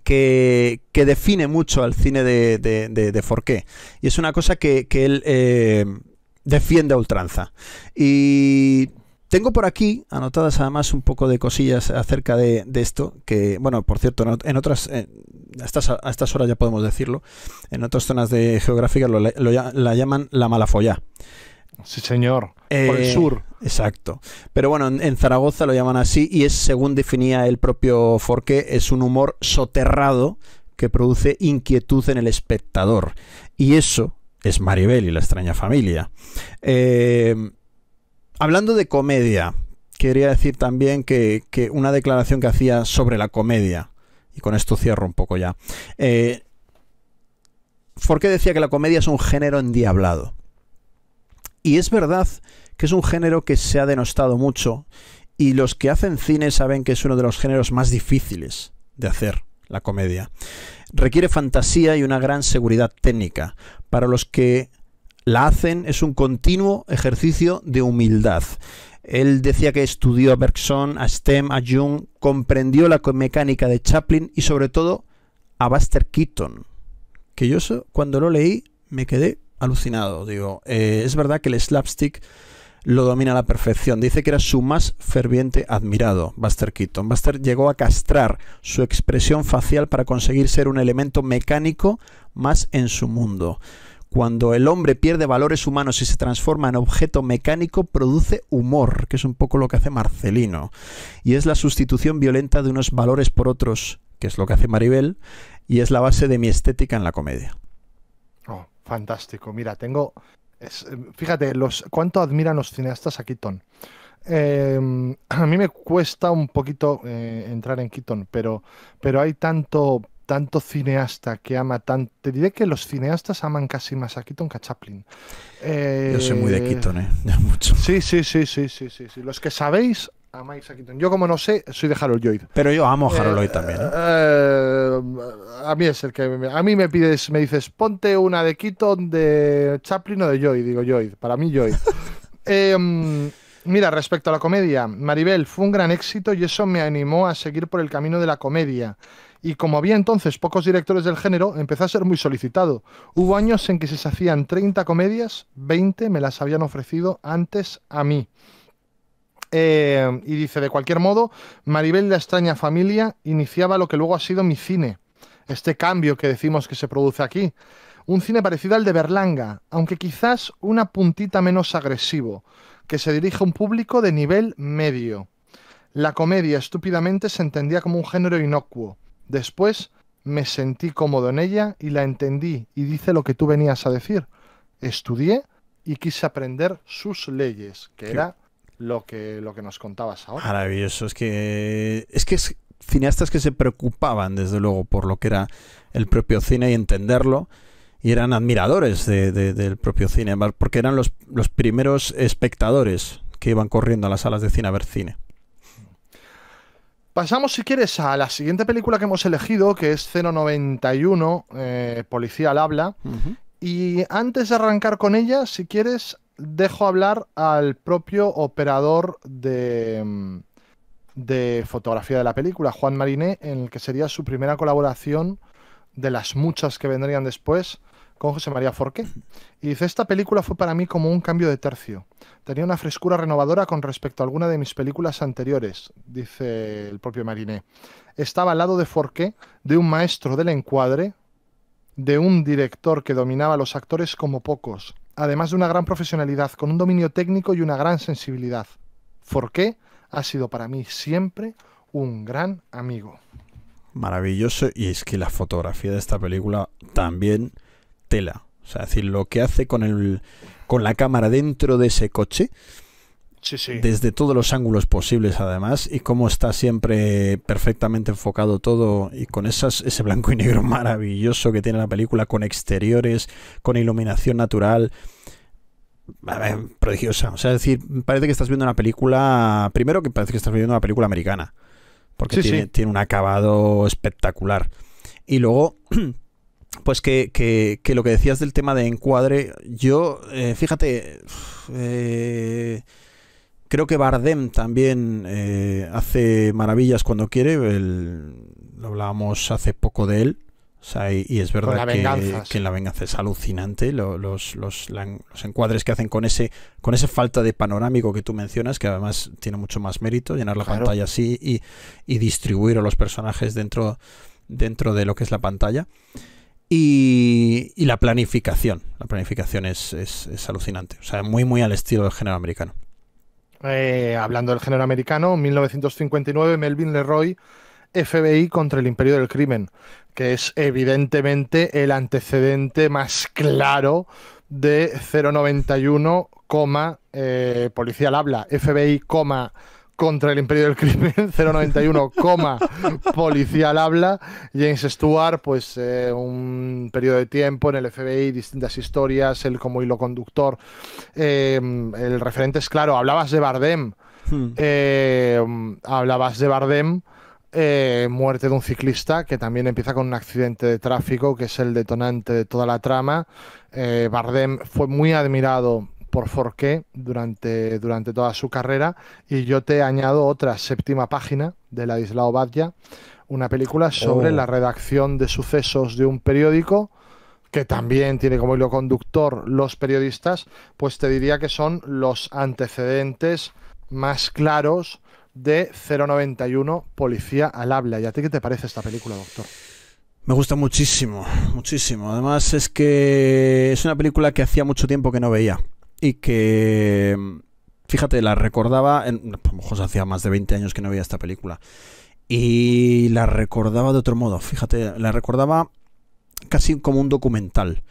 que, que, define mucho al cine de, de, Forqué. Y es una cosa que, él eh, defiende a ultranza. Y tengo por aquí anotadas además un poco de cosillas acerca de, esto, que, bueno, por cierto, en otras, eh, a estas horas ya podemos decirlo, en otras zonas de geográfica lo, la llaman la follá Sí, señor. por el eh, sur. Exacto. Pero bueno, en, en, Zaragoza lo llaman así y es, según definía el propio Forqué, es un humor soterrado que produce inquietud en el espectador. Y eso, es Maribel y la extraña familia. Eh, hablando de comedia, quería decir también que, una declaración que hacía sobre la comedia, y con esto cierro un poco ya. Eh, Forqué decía que la comedia es un género endiablado. Y es verdad que es un género que se ha denostado mucho y los que hacen cine saben que es uno de los géneros más difíciles de hacer, la comedia requiere fantasía y una gran seguridad técnica. Para los que la hacen es un continuo ejercicio de humildad. Él decía que estudió a Bergson, a Stem, a Jung, comprendió la mecánica de Chaplin y sobre todo a Buster Keaton. Que yo cuando lo leí me quedé alucinado. Digo, eh, es verdad que el slapstick lo domina a la perfección. Dice que era su más ferviente admirado, Buster Keaton. Buster llegó a castrar su expresión facial para conseguir ser un elemento mecánico más en su mundo. Cuando el hombre pierde valores humanos y se transforma en objeto mecánico, produce humor, que es un poco lo que hace Marcelino. Y es la sustitución violenta de unos valores por otros, que es lo que hace Maribel, y es la base de mi estética en la comedia. Oh, fantástico. Mira, tengo eh, fíjate, los, cuánto admiran los cineastas a Keaton. Em, a mí me cuesta un poquito eh, entrar en Keaton, pero, pero hay tanto, tanto cineasta que ama tanto. Te diré que los cineastas aman casi más a Keaton que a Chaplin. Yo soy muy de eh, Keaton, ¿eh? Mucho. Sí, sí, sí, sí, sí, sí, sí. Los que sabéis, a Yo, como no sé, soy de Harold Lloyd. Pero yo amo a eh, Harold Lloyd también. ¿eh? Eh, a mí es el que. Me, a mí me pides, me dices, ponte una de Keaton, de Chaplin o de Lloyd. Digo, Lloyd. Para mí, Lloyd. Em, mira, respecto a la comedia, Maribel fue un gran éxito y eso me animó a seguir por el camino de la comedia. Y como había entonces pocos directores del género, empezó a ser muy solicitado. Hubo años en que se hacían 30 comedias, 20 me las habían ofrecido antes a mí. Eh, y dice, de cualquier modo, Maribel la extraña familia iniciaba lo que luego ha sido mi cine, este cambio que decimos que se produce aquí. Un cine parecido al de Berlanga, aunque quizás una puntita menos agresivo, que se dirige a un público de nivel medio. La comedia estúpidamente se entendía como un género inocuo. Después me sentí cómodo en ella y la entendí y dice lo que tú venías a decir. Estudié y quise aprender sus leyes, que era lo que, lo que nos contabas ahora. Maravilloso, es que es que cineastas que se preocupaban desde luego por lo que era el propio cine y entenderlo y eran admiradores del propio cine, porque eran los, primeros espectadores que iban corriendo a las salas de cine a ver cine. Pasamos, si quieres, a la siguiente película que hemos elegido, que es 091, eh, Policía al habla. Y antes de arrancar con ella, si quieres, dejo hablar al propio operador mm, de, fotografía de la película, Juan Mariné, en el que sería su primera colaboración de las muchas que vendrían después con José María Forqué. Y dice, esta película fue para mí como un cambio de tercio. Tenía una frescura renovadora con respecto a alguna de mis películas anteriores, dice el propio Mariné. Estaba al lado de Forqué, de un maestro del encuadre, de un director que dominaba a los actores como pocos, además de una gran profesionalidad, con un dominio técnico y una gran sensibilidad. Forqué ha sido para mí siempre un gran amigo. Maravilloso, y es que la fotografía de esta película también tela. O sea, es decir, lo que hace con, el, con la cámara dentro de ese coche desde todos los ángulos posibles, además, y cómo está siempre perfectamente enfocado todo y con ese blanco y negro maravilloso que tiene la película, con exteriores, con iluminación natural. prodigiosa. O sea, decir, parece que estás viendo una película. Primero que parece que estás viendo una película americana. Porque tiene, un acabado espectacular. Y luego, pues que, lo que decías del tema de encuadre, yo, eh, fíjate, eh, Creo que Bardem también eh, hace maravillas cuando quiere. lo hablábamos hace poco de él. y, es verdad que, la venganza es alucinante. Los, encuadres que hacen con ese con esa falta de panorámico que tú mencionas, que además tiene mucho más mérito, llenar la pantalla así y, distribuir a los personajes dentro, dentro de lo que es la pantalla. Y, la planificación. La planificación es, es, alucinante. O sea, muy, muy al estilo del género americano. Eh, hablando del género americano, 1959 Melvin Leroy, FBI contra el Imperio del Crimen, que es evidentemente el antecedente más claro de 091, eh, Policía habla, FBI, contra el imperio del crimen, 091, coma, policial habla. James Stewart, pues eh, un periodo de tiempo en el FBI, distintas historias, él como hilo conductor. Em, el referente es claro, hablabas de Bardem. Hmm. Em, hablabas de Bardem. Eh, muerte de un ciclista que también empieza con un accidente de tráfico que es el detonante de toda la trama. Eh, Bardem fue muy admirado por Forqué durante, durante toda su carrera. Y yo te añado otra séptima página de Ladislao Badia, una película sobre oh. la redacción de sucesos de un periódico que también tiene como hilo conductor los periodistas, pues te diría que son los antecedentes más claros de 091 Policía al habla. ¿Y a ti qué te parece esta película, doctor? Me gusta muchísimo, muchísimo. Además es que es una película que hacía mucho tiempo que no veía y que, mm, fíjate, la recordaba, en, a lo mejor hacía más de 20 años que no veía esta película, y la recordaba de otro modo, fíjate, la recordaba casi como un documental.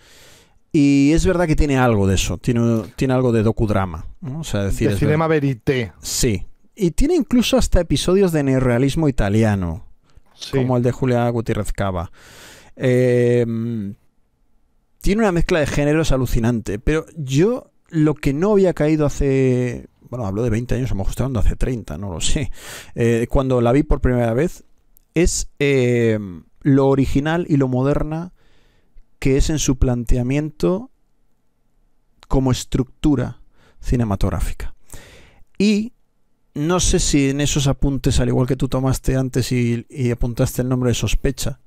Y es verdad que tiene algo de eso, tiene, tiene algo de docudrama. O sea, decir, de cinema verité. Sí. Y tiene incluso hasta episodios de neorealismo italiano, como el de Julia Gutiérrez Cava. Em, tiene una mezcla de géneros alucinante, pero yo lo que no había caído hace, bueno, hablo de 20 años, a lo mejor hace 30, no lo sé, eh, cuando la vi por primera vez, es eh, lo original y lo moderna que es en su planteamiento como estructura cinematográfica. Y no sé si en esos apuntes, al igual que tú tomaste antes y apuntaste el nombre de sospecha,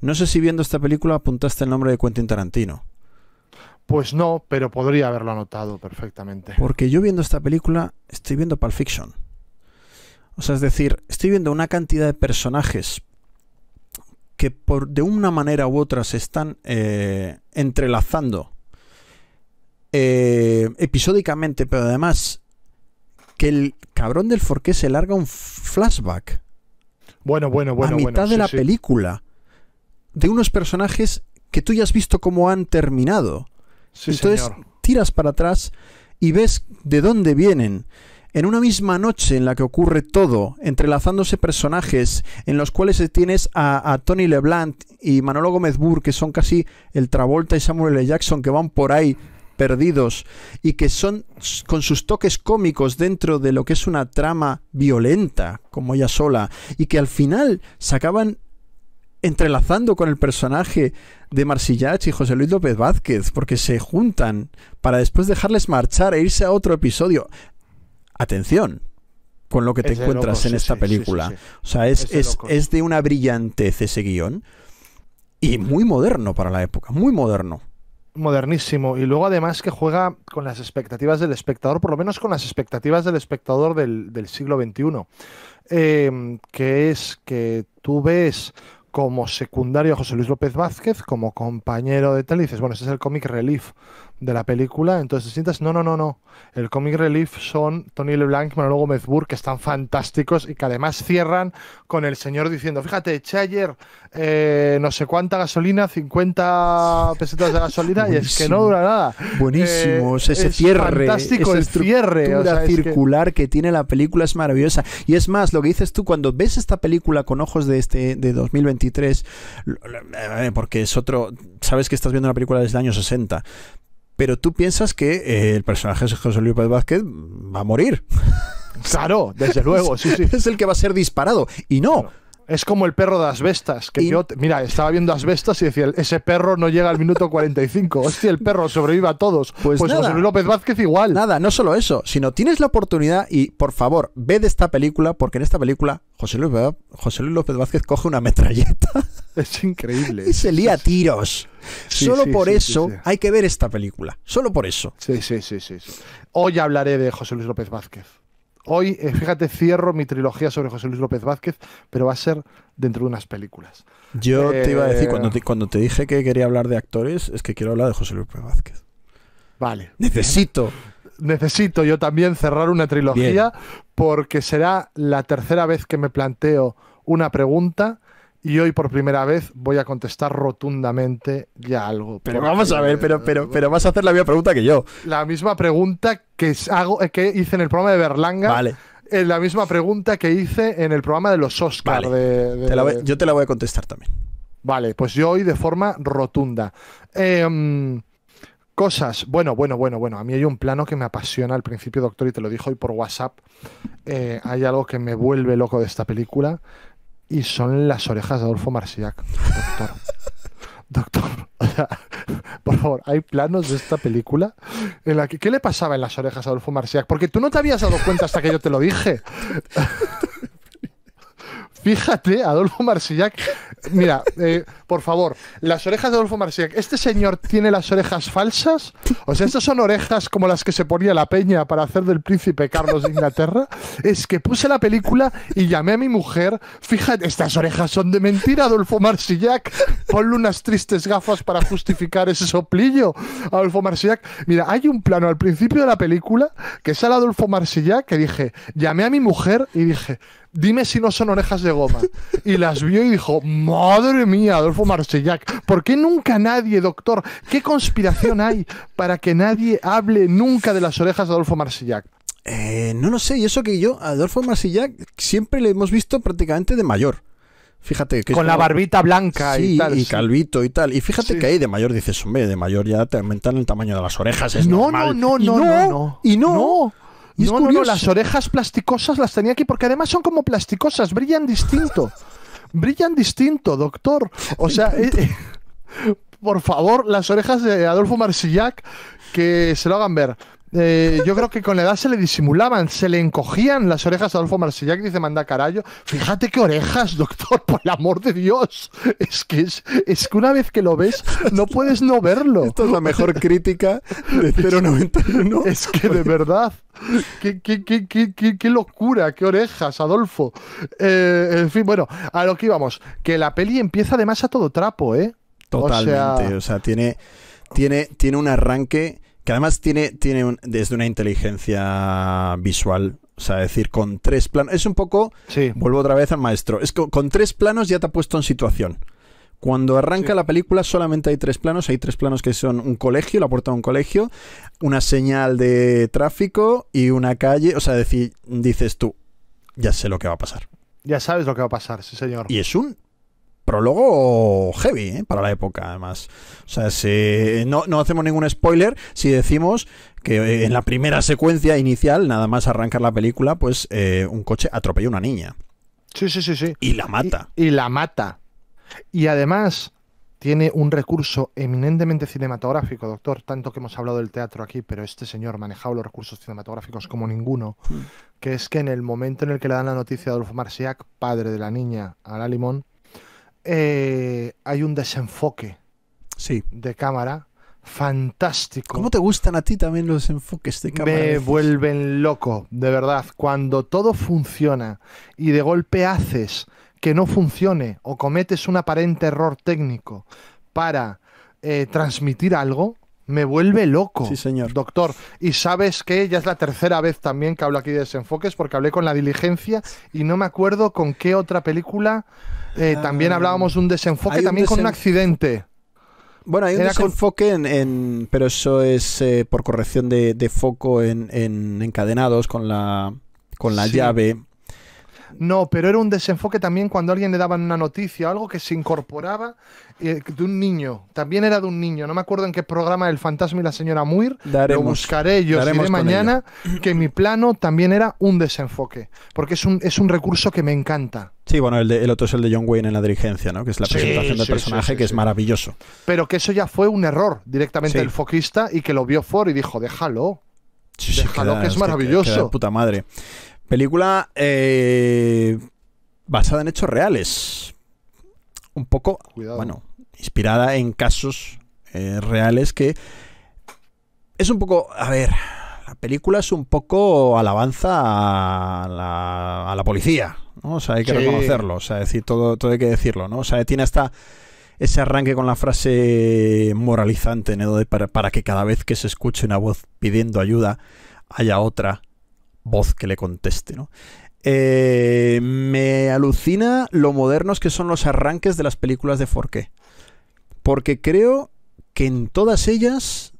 no sé si viendo esta película apuntaste el nombre de Quentin Tarantino. Pues no, pero podría haberlo anotado perfectamente. Porque yo viendo esta película estoy viendo Pulp Fiction. O sea, es decir, estoy viendo una cantidad de personajes que por, de una manera u otra se están eh, entrelazando eh, episódicamente, pero además que el cabrón del Forqué se larga un flashback. Bueno, bueno, bueno. A mitad de la película. De unos personajes que tú ya has visto cómo han terminado. Entonces tiras para atrás y ves de dónde vienen. En una misma noche en la que ocurre todo, entrelazándose personajes en los cuales tienes a, a Tony LeBlanc y Manolo Gómez Burr, que son casi el Travolta y Samuel L. Jackson, que van por ahí perdidos y que son con sus toques cómicos dentro de lo que es una trama violenta, como ella sola, y que al final se acaban entrelazando con el personaje de Marsillach y José Luis López Vázquez, porque se juntan para después dejarles marchar e irse a otro episodio. Atención con lo que te encuentras en esta película. o sea, es, de una brillantez ese guión y muy moderno para la época, muy moderno modernísimo y luego además que juega con las expectativas del espectador, por lo menos con las expectativas del espectador del, siglo XXI, eh, que es que tú ves como secundario a José Luis López Vázquez, como compañero de telices bueno, ese es el cómic relief de la película, entonces te sientas, no, no, no, no. El Comic Relief son Tony LeBlanc, Manuel Gómez Burr, que están fantásticos y que además cierran con el señor diciendo, fíjate, Chayer eh, no sé cuánta gasolina, 50 pesetas de gasolina y es que no dura nada. Buenísimo, eh, ese cierre. Fantástico el cierre. O circular que... tiene la película es maravillosa. Y es más, lo que dices tú, cuando ves esta película con ojos de este de 2023, eh, porque es otro, sabes que estás viendo una película desde el año 60, pero tú piensas que eh, el personaje de José Luis Vázquez va a morir. Claro, desde luego, sí, es el que va a ser disparado. Y no. Es como el perro de Asbestas, que yo, mira, estaba viendo Asbestas y decía, ese perro no llega al minuto 45. Hostia, el perro sobrevive a todos. Pues, pues José Luis López Vázquez igual. Nada, no solo eso, sino tienes la oportunidad y, por favor, ve de esta película, porque en esta película José Luis, López Vázquez coge una metralleta. Es increíble. y se lía a tiros. Solo por eso hay que ver esta película. Solo por eso. Sí, sí, sí, sí. Hoy hablaré de José Luis López Vázquez. Hoy, eh, fíjate, cierro mi trilogía sobre José Luis López Vázquez, pero va a ser dentro de unas películas. Yo te iba a eh, decir, cuando te, cuando te dije que quería hablar de actores, es que quiero hablar de José Luis López Vázquez. Vale. Necesito. Necesito yo también cerrar una trilogía porque será la tercera vez que me planteo una pregunta y hoy por primera vez voy a contestar rotundamente ya algo. Pero vamos a ver, pero, pero, vas a hacer la misma pregunta que yo. La misma pregunta que, hago, eh, que hice en el programa de Berlanga. Vale. Eh, la misma pregunta que hice en el programa de los Oscars. Vale. yo te la voy a contestar también. Vale, pues yo hoy de forma rotunda. Em, cosas. Bueno, bueno, bueno, bueno. A mí hay un plano que me apasiona al principio, doctor, y te lo dijo hoy por WhatsApp. Eh, hay algo que me vuelve loco de esta película y son las orejas de Adolfo Marsillac. Doctor. doctor. por favor, hay planos de esta película en la que. ¿Qué le pasaba en las orejas a Adolfo Marsillac? Porque tú no te habías dado cuenta hasta que yo te lo dije. Fíjate, Adolfo Marsillac. Mira, eh, por favor, las orejas de Adolfo Marsillac. ¿Este señor tiene las orejas falsas? O sea, ¿estas son orejas como las que se ponía la peña para hacer del príncipe Carlos de Inglaterra? Es que puse la película y llamé a mi mujer. Fíjate, estas orejas son de mentira, Adolfo Marsillac. Ponle unas tristes gafas para justificar ese soplillo, Adolfo Marsillac. Mira, hay un plano al principio de la película que sale Adolfo Marsillac que dije, llamé a mi mujer y dije, dime si no son orejas de goma. Y las vio y dijo, madre mía, Adolfo Marsillac, ¿por qué nunca nadie, doctor? ¿Qué conspiración hay para que nadie hable nunca de las orejas de Adolfo Marsillac? Eh, no lo sé, y eso que yo, Adolfo Marsillac, siempre le hemos visto prácticamente de mayor. Fíjate que con la barbita blanca y calvito y tal. Y fíjate que ahí de mayor dices, hombre, de mayor ya te aumentan el tamaño de las orejas. Es no, normal. no, no, no, no, no, Y no. no no, no, las orejas plasticosas las tenía aquí porque además son como plasticosas, brillan distinto. brillan distinto, doctor. O sea, eh, eh, por favor, las orejas de Adolfo Marsillac, que se lo hagan ver. Eh, yo creo que con la edad se le disimulaban, se le encogían las orejas a Adolfo que dice Manda Carayo. Fíjate qué orejas, doctor, por el amor de Dios. Es que, es, es que una vez que lo ves, no puedes no verlo. Esto es la mejor crítica de 091. Es que de verdad, qué, locura, qué orejas, Adolfo. Eh, en fin, bueno, a lo que íbamos, que la peli empieza además a todo trapo, ¿eh? Totalmente, o sea, tiene, tiene, tiene un arranque que además tiene, tiene un, desde una inteligencia visual. O sea, decir, con tres planos. Es un poco. Sí. Vuelvo otra vez al maestro. Es que con tres planos ya te ha puesto en situación. Cuando arranca la película solamente hay tres planos. Hay tres planos que son un colegio, la puerta de un colegio, una señal de tráfico y una calle. O sea, decir, dices tú, ya sé lo que va a pasar. Ya sabes lo que va a pasar, sí, señor. Y es un prólogo heavy ¿eh? para la época, además. O sea, si no, hacemos ningún spoiler si decimos que en la primera secuencia inicial, nada más arrancar la película, pues eh, un coche atropella a una niña. Sí, sí, sí, sí. Y la mata. Y, la mata. Y además tiene un recurso eminentemente cinematográfico, doctor. Tanto que hemos hablado del teatro aquí, pero este señor manejaba los recursos cinematográficos como ninguno. Hmm. Que es que en el momento en el que le dan la noticia a Adolfo Marciac, padre de la niña, a la Limón, eh, hay un desenfoque sí. de cámara fantástico. ¿Cómo te gustan a ti también los enfoques de cámara? Me vuelven loco, de verdad. Cuando todo funciona y de golpe haces que no funcione o cometes un aparente error técnico para eh, transmitir algo, me vuelve loco. Sí, señor. Doctor, y sabes que ya es la tercera vez también que hablo aquí de desenfoques porque hablé con La Diligencia y no me acuerdo con qué otra película eh, también hablábamos un desenfoque, también con un accidente. Bueno, hay un desenfoque en, Pero eso es eh, por corrección de, foco en, encadenados con la, con la llave. No, pero era un desenfoque también cuando alguien le daban una noticia, algo que se incorporaba eh, de un niño. También era de un niño. No me acuerdo en qué programa El Fantasma y la Señora Muir. lo buscaré yo mañana. Que mi plano también era un desenfoque. Porque es un, es un recurso que me encanta. Sí, bueno, el, el, otro es el de John Wayne en la dirigencia, ¿no? Que es la presentación del personaje, que es maravilloso. Pero que eso ya fue un error directamente del foquista y que lo vio Ford y dijo, déjalo. déjalo, que es maravilloso. Que, puta madre. Película eh, basada en hechos reales. Un poco, bueno, inspirada en casos eh, reales que es un poco, a ver, la película es un poco alabanza a la, policía, O sea, hay que reconocerlo, o sea, decir todo, todo hay que decirlo, ¿no? O sea, tiene hasta ese arranque con la frase moralizante, ¿no? para, para, que cada vez que se escuche una voz pidiendo ayuda haya otra voz que le conteste, ¿no? Eh, me alucina lo modernos que son los arranques de las películas de Forqué. Porque creo que en todas ellas,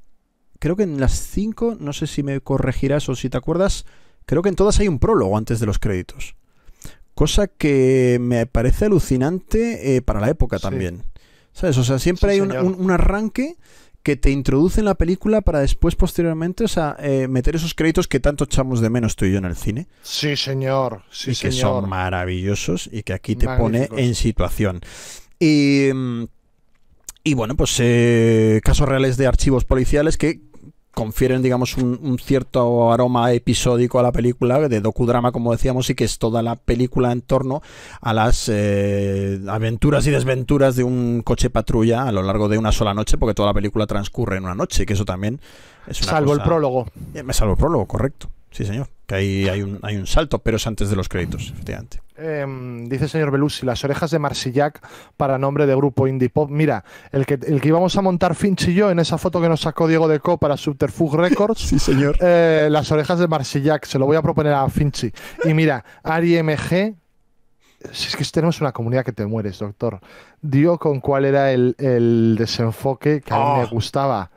creo que en las cinco, no sé si me corregirás o si te acuerdas, creo que en todas hay un prólogo antes de los créditos. Cosa que me parece alucinante eh, para la época también. ¿Sabes? O sea, siempre hay un, arranque que te introducen la película para después, posteriormente, o sea, eh, meter esos créditos que tanto echamos de menos tú y yo en el cine. Sí, señor. Sí, y que son maravillosos y que aquí te pone en situación. Y. Mm, y bueno, pues eh, casos reales de archivos policiales que confieren, digamos, un, cierto aroma episódico a la película, de docudrama, como decíamos, y que es toda la película en torno a las eh, aventuras y desventuras de un coche patrulla a lo largo de una sola noche, porque toda la película transcurre en una noche, que eso también es Salvo el prólogo. Eh, me salvo el prólogo, correcto. Sí, señor que ahí hay un, hay un salto, pero es antes de los créditos, efectivamente. Em, dice el señor Belusi, las orejas de Marsillac para nombre de grupo indie pop. Mira, el que, el que íbamos a montar Finch y yo en esa foto que nos sacó Diego de Co para Subterfug Records. sí, señor. Eh, las orejas de Marsillac, se lo voy a proponer a Finchi. Y mira, Ari MG, si es que tenemos una comunidad que te mueres, doctor. Dio con cuál era el, desenfoque que a mí me oh. gustaba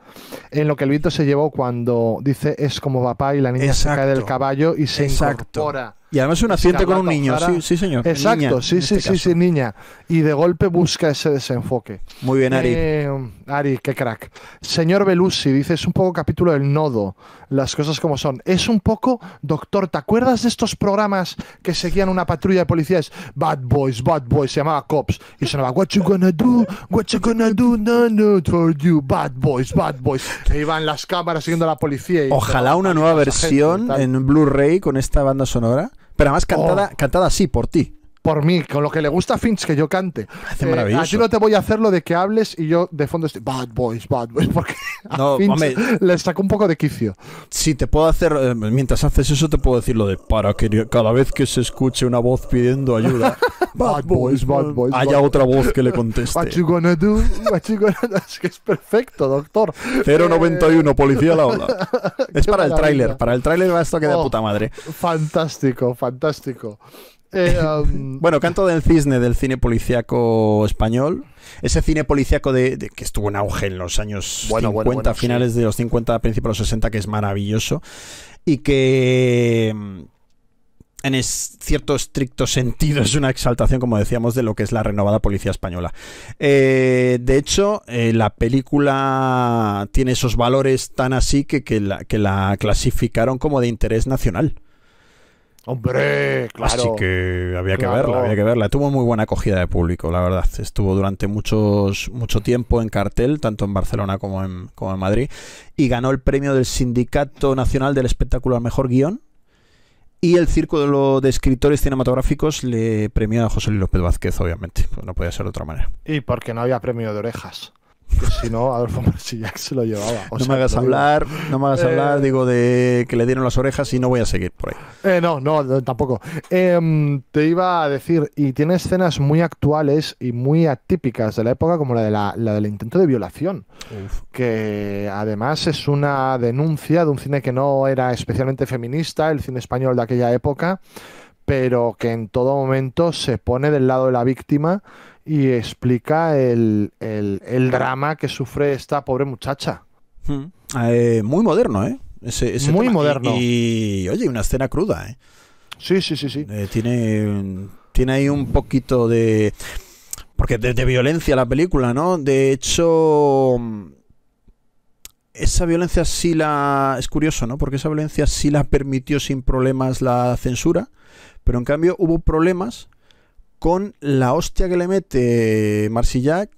en lo que el viento se llevó cuando dice es como papá y la niña se cae del caballo y se incorpora y además es un accidente con un niño, sí, sí, señor. Exacto, este sí, sí, sí, sí, niña. Y de golpe busca ese desenfoque. Muy bien, Ari. Eh, Ari, qué crack. Señor Belusi dices es un poco capítulo del nodo, las cosas como son. Es un poco, doctor, ¿te acuerdas de estos programas que seguían una patrulla de policías? Bad Boys, Bad Boys, se llamaba Cops. Y sonaba, what you gonna do, what you gonna do, no, no, for you, Bad Boys, Bad Boys. iban las cámaras siguiendo a la policía. Y Ojalá una nueva versión en Blu-ray con esta banda sonora pero además cantada, oh. cantada así por ti por mí, con lo que le gusta a Finch que yo cante. Hace eh, maravilloso. A no te voy a hacer lo de que hables y yo de fondo estoy bad boys, bad boys, porque no, Finch le sacó un poco de quicio. Si te puedo hacer, eh, mientras haces eso, te puedo decir lo de para que cada vez que se escuche una voz pidiendo ayuda, bad, boys, bad boys, haya otra voz que le conteste. What you gonna do? What you gonna do? Es que es perfecto, doctor. 091, eh, policía a la ola. Es para el tráiler, para el tráiler va esto que de oh, puta madre. Fantástico, fantástico. Eh, um, bueno, Canto del Cisne del cine policíaco español. Ese cine policíaco de, que estuvo en auge en los años 50, finales de los 50, principios de los 60, que es maravilloso. Y que mm, en cierto estricto sentido es una exaltación, como decíamos, de lo que es la renovada policía española. Eh, de hecho, eh, la película tiene esos valores tan así que, que la clasificaron como de interés nacional. Hombre, claro. Así que había que verla, había que verla. Tuvo muy buena acogida de público, la verdad. Estuvo durante muchos, mucho tiempo en cartel, tanto en Barcelona como en, como en Madrid, y ganó el premio del Sindicato Nacional del Espectáculo al Mejor Guión. Y el Círculo de Escritores Cinematográficos le premió a José Luis López Vázquez, obviamente. Pues no podía ser de otra manera. Y porque no había premio de orejas si no, Adolfo Marsillac se lo llevaba. no me hagas hablar, digo. no me hagas hablar, digo, de que le dieron las orejas y no voy a seguir por ahí. Eh, no, no, tampoco. Em, te iba a decir, y tiene escenas muy actuales y muy atípicas de la época, como la, de la, del intento de violación, que además es una denuncia de un cine que no era especialmente feminista, el cine español de aquella época, pero que en todo momento se pone del lado de la víctima y explica el, drama que sufre esta pobre muchacha. Hmm. Eh, muy moderno, ¿eh? muy moderno. Y, oye, una escena cruda, ¿eh? Sí, sí, sí, sí. Eh, tiene, tiene ahí un poquito de... Porque de violencia la película, ¿no? De hecho esa violencia sí la. Es curioso, ¿no? Porque esa violencia sí la permitió sin problemas la censura, pero en cambio hubo problemas con la hostia que le mete Marsillac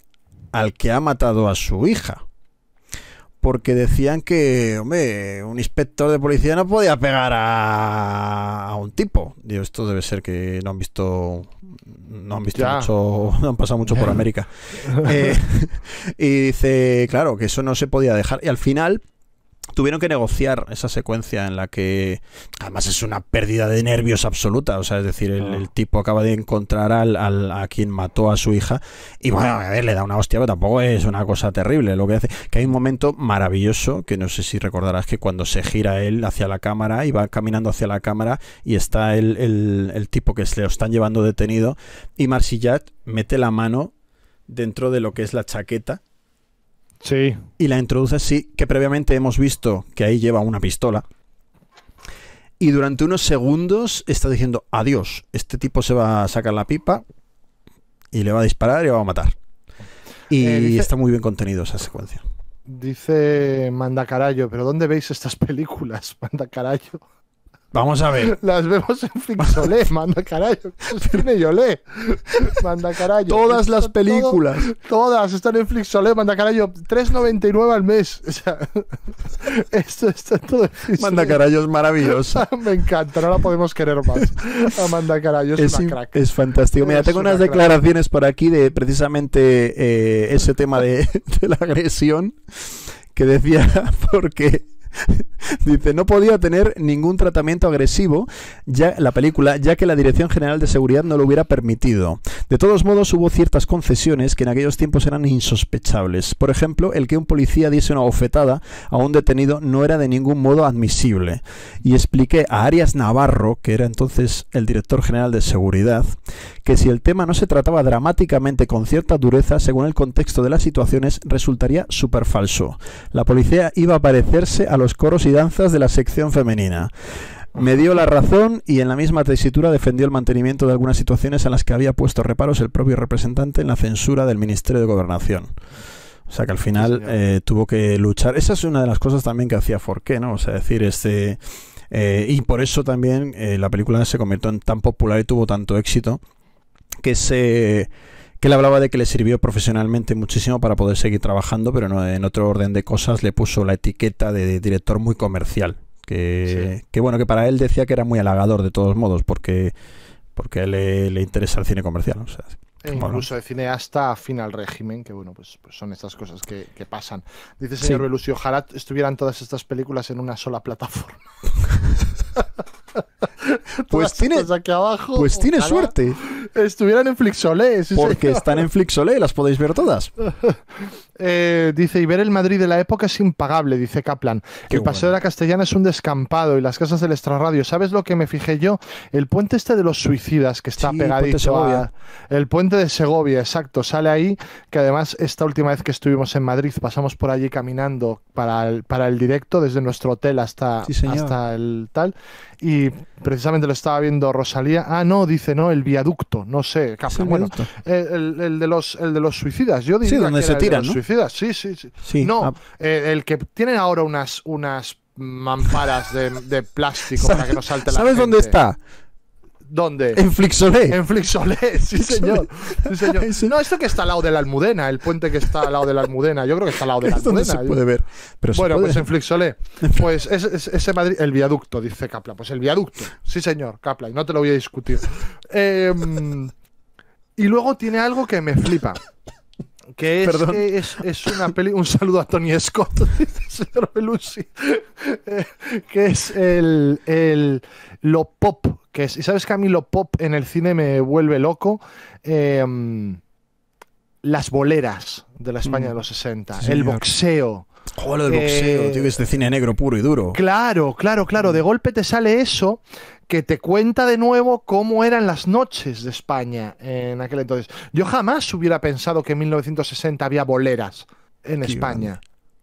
al que ha matado a su hija. Porque decían que, hombre, un inspector de policía no podía pegar a, un tipo. Digo, esto debe ser que no han visto. No han visto mucho. No han pasado mucho por América. Eh, y dice, claro, que eso no se podía dejar. Y al final tuvieron que negociar esa secuencia en la que además es una pérdida de nervios absoluta, o sea, es decir, mm. el, tipo acaba de encontrar al, al, a quien mató a su hija y bueno, a ver, le da una hostia, pero tampoco es una cosa terrible lo que hace, que hay un momento maravilloso que no sé si recordarás que cuando se gira él hacia la cámara y va caminando hacia la cámara y está el, el, el tipo que se lo están llevando detenido y Marsillat mete la mano dentro de lo que es la chaqueta Sí. Y la introduce así, que previamente hemos visto que ahí lleva una pistola. Y durante unos segundos está diciendo, adiós, este tipo se va a sacar la pipa y le va a disparar y va a matar. Y eh, está muy bien contenido esa secuencia. Dice Manda carayo pero ¿dónde veis estas películas, Manda Vamos a ver. Las vemos en Flixolé, manda carajo. Tiene Yolé. Manda carajo. Todas las películas. todas están en Flixolé, manda carajo. 3.99 al mes. O esto está todo Manda carayos es maravillosa. Me encanta, no la podemos querer más. manda es, una crack. Es fantástico. Mira, tengo unas declaraciones por aquí de precisamente eh, ese tema de la agresión que decía porque Dice, no podía tener ningún tratamiento agresivo ya la película, ya que la Dirección General de Seguridad no lo hubiera permitido. De todos modos, hubo ciertas concesiones que en aquellos tiempos eran insospechables. Por ejemplo, el que un policía diese una bofetada a un detenido no era de ningún modo admisible. Y expliqué a Arias Navarro, que era entonces el director general de seguridad, que si el tema no se trataba dramáticamente con cierta dureza, según el contexto de las situaciones, resultaría súper falso. La policía iba a parecerse a los coros y danzas de la sección femenina. Me dio la razón y en la misma tesitura defendió el mantenimiento de algunas situaciones en las que había puesto reparos el propio representante en la censura del Ministerio de Gobernación. O sea que al final eh, tuvo que luchar. Esa es una de las cosas también que hacía Forqué, ¿no? O sea, decir, este... Eh, y por eso también eh, la película se convirtió en tan popular y tuvo tanto éxito que se que hablaba de que le sirvió profesionalmente muchísimo para poder seguir trabajando, pero no, en otro orden de cosas le puso la etiqueta de director muy comercial. Que, bueno, que para él decía que era muy halagador de todos modos, porque, porque le, interesa el cine comercial. E incluso de cineasta afín al régimen, que bueno, pues, pues son estas cosas que, pasan. Dice señor sí. ojalá estuvieran todas estas películas en una sola plataforma. Pues, pues tiene, pues suerte. Estuvieran en Flixolé. porque están en Flixolé, las podéis ver todas. Eh, dice, y ver el Madrid de la época es impagable, dice Kaplan. el Paseo de la Castellana es un descampado y las casas del extrarradio. ¿Sabes lo que me fijé yo? El puente este de los suicidas que está pegadito el a, El puente de Segovia, exacto. Sale ahí, que además esta última vez que estuvimos en Madrid pasamos por allí caminando para el, para el directo desde nuestro hotel hasta, hasta el tal. Y precisamente lo estaba viendo Rosalía. Ah, no, dice, no, el viaducto, no sé. el, de los, el de los suicidas, yo diría. Sí, donde se tiran, sí, sí, sí. no, ah. eh, el que tiene ahora unas, unas mamparas de, plástico para que no salte la ¿Sabes dónde está? ¿Dónde? En Flixolé. En Flixolé, sí señor. Sí, señor. No, esto que está al lado de la Almudena, el puente que está al lado de la Almudena. Yo creo que está al lado de la Almudena. Se ¿eh? puede ver. bueno, pues en Flixolé. Pues ese Madrid, el viaducto, dice Capla. Pues el viaducto. Sí señor, Capla, y no te lo voy a discutir. Em, y luego tiene algo que me flipa. Que eh, es, una peli. Un saludo a Tony Scott, eh, que es el, lo pop. Que y sabes que a mí lo pop en el cine me vuelve loco. Em, las boleras de la España de mm. los 60. El boxeo lo del eh, boxeo, es de cine negro puro y duro. Claro, claro, claro. De mm. golpe te sale eso que te cuenta de nuevo cómo eran las noches de España en aquel entonces. Yo jamás hubiera pensado que en 1960 había boleras en España.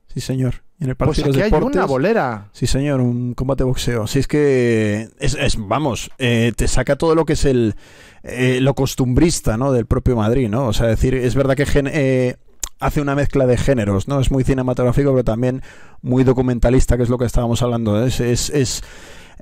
Sí, señor. En pues aquí hay una bolera. Sí, señor, un combate boxeo. Si es que es, vamos, eh, te saca todo lo que es el eh, lo costumbrista, ¿no? Del propio Madrid, ¿no? O sea, decir, es verdad que hace una mezcla de géneros, ¿no? Es muy cinematográfico, pero también muy documentalista, que es lo que estábamos hablando. ¿eh? Es, es,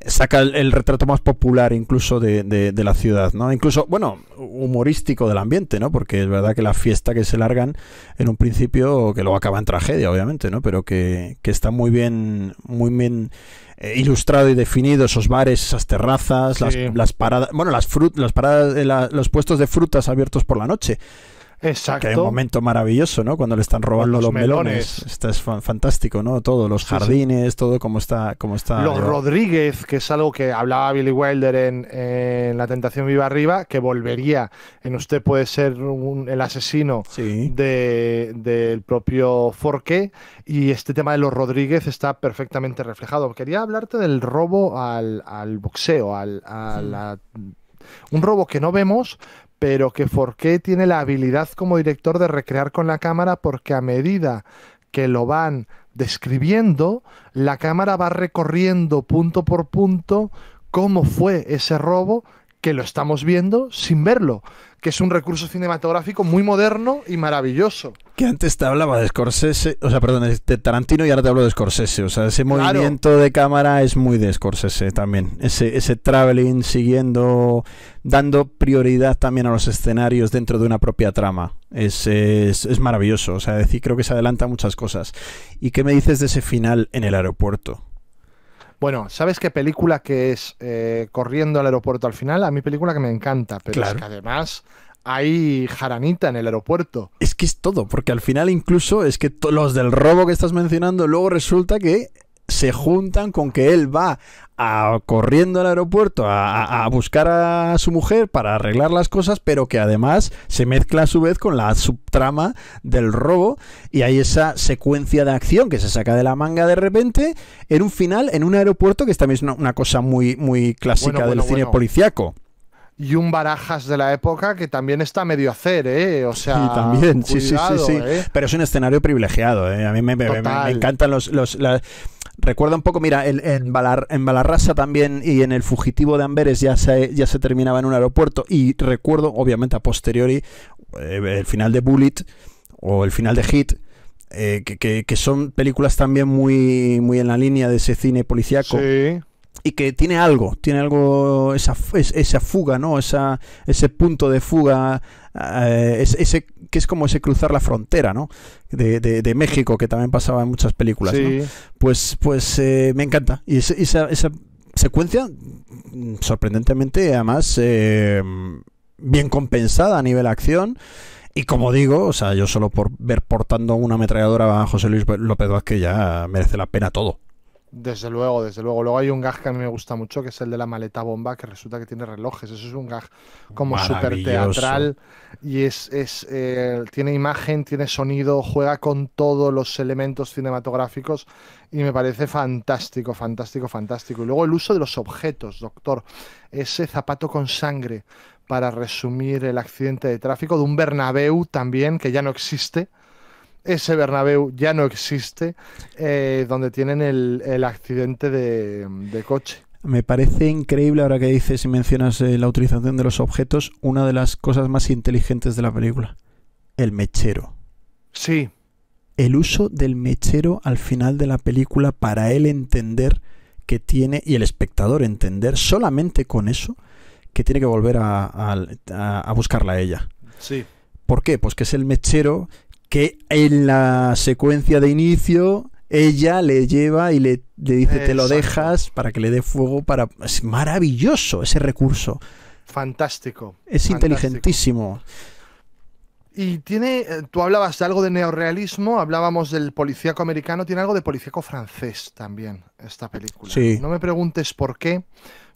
saca el, retrato más popular incluso de, de, la ciudad, ¿no? Incluso, bueno, humorístico del ambiente, ¿no? Porque es verdad que la fiesta que se largan en un principio, que luego acaba en tragedia, obviamente, ¿no? Pero que, que está muy bien, muy bien eh, ilustrado y definido esos bares, esas terrazas, las, paradas, bueno, las, las paradas, eh, los puestos de frutas abiertos por la noche. Exacto. Que hay un momento maravilloso, ¿no? Cuando le están robando los, melones. Esto es fantástico, ¿no? Todos los jardines, todo como está, como está. Los Rodríguez, que es algo que hablaba Billy Wilder en, La Tentación Viva Arriba, que volvería en Usted puede ser el asesino del propio Forqué. Y este tema de los Rodríguez está perfectamente reflejado. Quería hablarte del robo al, boxeo, al, un robo que no vemos, pero que Forqué tiene la habilidad como director de recrear con la cámara porque a medida que lo van describiendo, la cámara va recorriendo punto por punto cómo fue ese robo que lo estamos viendo sin verlo, que es un recurso cinematográfico muy moderno y maravilloso. Que antes te hablaba de Scorsese, o sea, perdón, de Tarantino y ahora te hablo de Scorsese, o sea, ese movimiento de cámara es muy de Scorsese también, ese, ese traveling siguiendo, dando prioridad también a los escenarios dentro de una propia trama, es, es, es maravilloso, o sea, decir, creo que se adelanta muchas cosas. ¿Y qué me dices de ese final en el aeropuerto? Bueno, ¿sabes qué película que es eh, Corriendo al aeropuerto al final? A mi película que me encanta, pero es que además hay jaranita en el aeropuerto. Es que es todo, porque al final incluso es que los del robo que estás mencionando luego resulta que se juntan con que él va corriendo al aeropuerto a, buscar a su mujer para arreglar las cosas, pero que además se mezcla a su vez con la subtrama del robo y hay esa secuencia de acción que se saca de la manga de repente en un final en un aeropuerto que es también una, una cosa muy, muy clásica del cine policiaco policíaco y un Barajas de la época que también está medio hacer, ¿eh? O sea, también, sí, sí, sí, ¿eh? Pero es un escenario privilegiado, ¿eh? A mí me, encantan los... los Recuerda un poco, mira, en, en, Balar, en, Balarrasa también y en el fugitivo de Amberes ya se, ya se terminaba en un aeropuerto y recuerdo, obviamente a posteriori, eh, el final de Bullet o el final de Hit, eh, que, son películas también muy, muy en la línea de ese cine policíaco. Sí y que tiene algo, tiene algo, esa, esa fuga, ¿no? Esa, ese punto de fuga, eh, ese, que es como ese cruzar la frontera, ¿no? De, de, México, que también pasaba en muchas películas, Pues, pues eh, me encanta. Y esa, esa, secuencia, mm, sorprendentemente, además, eh, bien compensada a nivel acción. Y como digo, o sea, yo solo por ver portando una ametralladora a José Luis López que ya merece la pena todo. Desde luego, desde luego. Luego hay un gag que a mí me gusta mucho, que es el de la maleta bomba, que resulta que tiene relojes. Eso es un gag como súper teatral. Y es, es eh, tiene imagen, tiene sonido, juega con todos los elementos cinematográficos y me parece fantástico, fantástico, fantástico. Y luego el uso de los objetos, doctor. Ese zapato con sangre para resumir el accidente de tráfico de un Bernabeu también, que ya no existe ese Bernabéu ya no existe, eh, donde tienen el, accidente de, coche. Me parece increíble ahora que dices y mencionas eh, la utilización de los objetos, una de las cosas más inteligentes de la película, el mechero. Sí. El uso del mechero al final de la película para él entender que tiene, y el espectador entender solamente con eso, que tiene que volver a, a buscarla a ella. Sí. ¿Por qué? Pues que es el mechero que en la secuencia de inicio ella le lleva y le, dice te lo dejas para que le dé fuego para... Es maravilloso ese recurso. Fantástico. Es inteligentísimo. Y tiene, eh, tú hablabas de algo de neorealismo, hablábamos del policíaco americano, tiene algo de policíaco francés también esta película. No me preguntes por qué,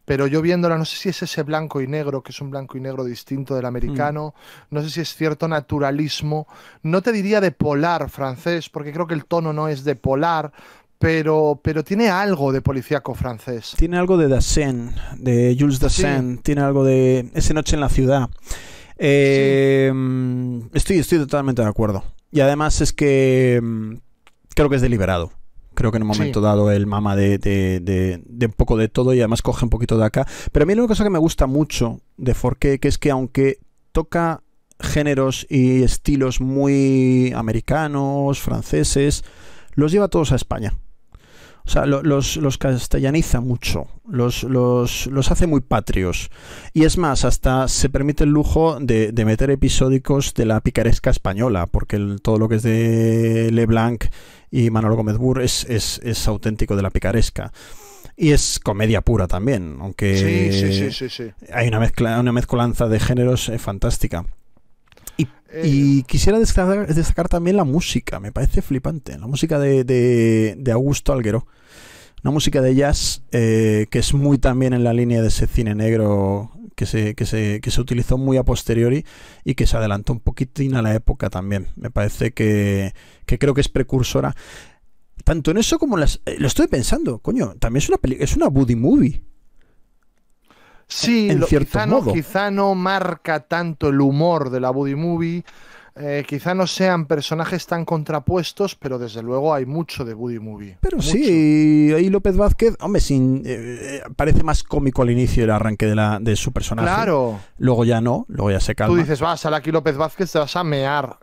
pero yo viéndola, no sé si es ese blanco y negro, que es un blanco y negro distinto del mm. americano, no sé si es cierto naturalismo, no te diría de polar francés, porque creo que el tono no es de polar, pero, pero tiene algo de policíaco francés. Tiene algo de Dassin, de Jules Dassin, tiene algo de Esa noche en la ciudad. Em, estoy, estoy totalmente de acuerdo. Y además es que mm, creo que es deliberado. Creo que en un momento dado el mama de, de, un poco de todo y además coge un poquito de acá. Pero a mí la única cosa que me gusta mucho de Forqué que es que aunque toca géneros y estilos muy americanos, franceses, los lleva todos a España. O sea, los, castellaniza mucho, los, los, hace muy patrios. Y es más, hasta se permite el lujo de, meter episódicos de la picaresca española, porque todo lo que es de Le Leblanc y Manolo Gómez Burr es, es, auténtico de la picaresca y es comedia pura también, aunque hay una mezcla, una mezcolanza de géneros eh, fantástica. Y, eh, quisiera destacar, destacar, también la música, me parece flipante, la música de, Augusto Alguero. Una música de jazz eh, que es muy también en la línea de ese cine negro que se, que se, que se utilizó muy a posteriori y que se adelantó un poquitín a la época también. Me parece que, creo que es precursora. Tanto en eso como en las... Eh, lo estoy pensando, coño, también es una, peli, es una Buddy Movie. Sí, en cierto modo. quizá no marca tanto el humor de la Buddy Movie, eh, quizá no sean personajes tan contrapuestos, pero desde luego hay mucho de Woody Movie. Pero sí, y López Vázquez, hombre, sin, eh, parece más cómico al inicio el arranque de, la, de su personaje. Claro. Luego ya no, luego ya se calma. Tú dices, vas, a aquí López Vázquez, te vas a mear.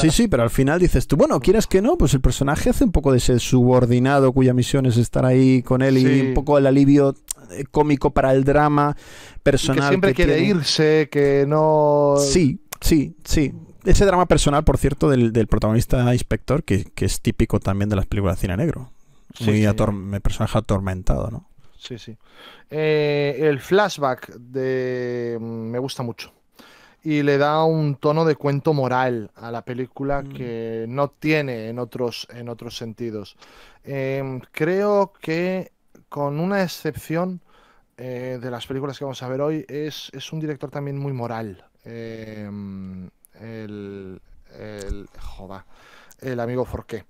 sí, sí, pero al final dices tú, bueno, quieras que no, pues el personaje hace un poco de ese subordinado cuya misión es estar ahí con él y un poco el alivio eh, cómico para el drama personal. que siempre quiere irse, que no. Sí, sí, sí ese drama personal, por cierto, del, protagonista de inspector, que, que, es típico también de las películas de cine negro. Muy eh. personaje atormentado, ¿no? Sí, sí. Eh, el flashback de mm, me gusta mucho. Y le da un tono de cuento moral a la película mm. que no tiene en otros, en otros sentidos. Em, creo que con una excepción eh, de las películas que vamos a ver hoy, es, es un director también muy moral. Eh, el, el, el amigo Forqué.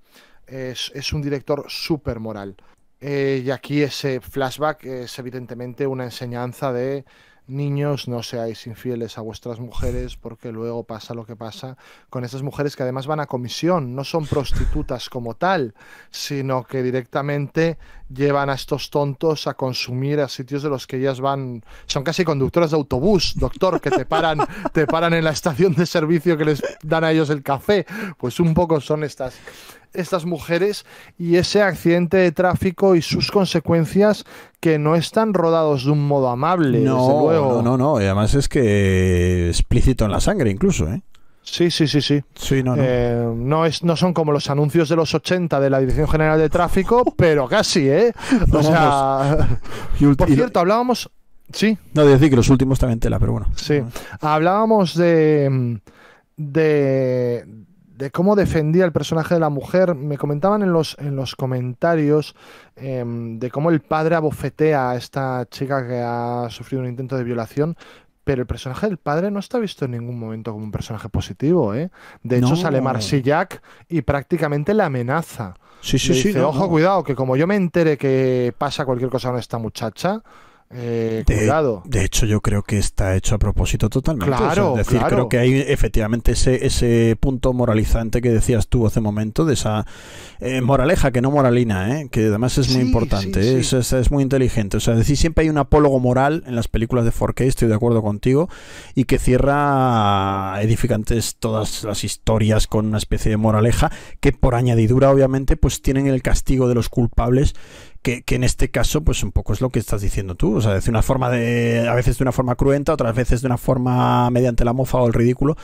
Es, es un director súper moral. Eh, y aquí ese flashback es evidentemente una enseñanza de niños, no seáis infieles a vuestras mujeres, porque luego pasa lo que pasa con esas mujeres que además van a comisión, no son prostitutas como tal, sino que directamente llevan a estos tontos a consumir a sitios de los que ellas van, son casi conductoras de autobús, doctor, que te paran, te paran en la estación de servicio que les dan a ellos el café, pues un poco son estas estas mujeres y ese accidente de tráfico y sus consecuencias que no están rodados de un modo amable, no, luego. No, no, no. Y además es que explícito en la sangre incluso, ¿eh? Sí, sí, sí, sí. Sí, no, no. Eh, no, es, no son como los anuncios de los 80 de la Dirección General de Tráfico, pero casi, ¿eh? O sea, por cierto, hablábamos... Sí. No, de decir que los últimos también tela, pero bueno. Sí. Hablábamos de... de de cómo defendía el personaje de la mujer. Me comentaban en los, en los comentarios em, de cómo el padre abofetea a esta chica que ha sufrido un intento de violación. Pero el personaje del padre no está visto en ningún momento como un personaje positivo, ¿eh? De hecho, sale Marsillac y prácticamente la amenaza. Sí, sí, sí. Ojo, cuidado, que como yo me entere que pasa cualquier cosa con esta muchacha, eh, de, hecho, yo creo que está hecho a propósito totalmente. Claro, es decir, creo que hay efectivamente ese, punto moralizante que decías tú hace un momento, de esa eh, moraleja que no moralina, ¿eh? que además es muy importante, Es, muy inteligente. O sea, decir, siempre hay un apólogo moral en las películas de 4K, estoy de acuerdo contigo, y que cierra edificantes todas las historias con una especie de moraleja que por añadidura, obviamente, pues tienen el castigo de los culpables que, en este caso, pues un poco es lo que estás diciendo tú. O sea, una forma de, a veces de una forma cruenta, otras veces de una forma mediante la mofa o el ridículo,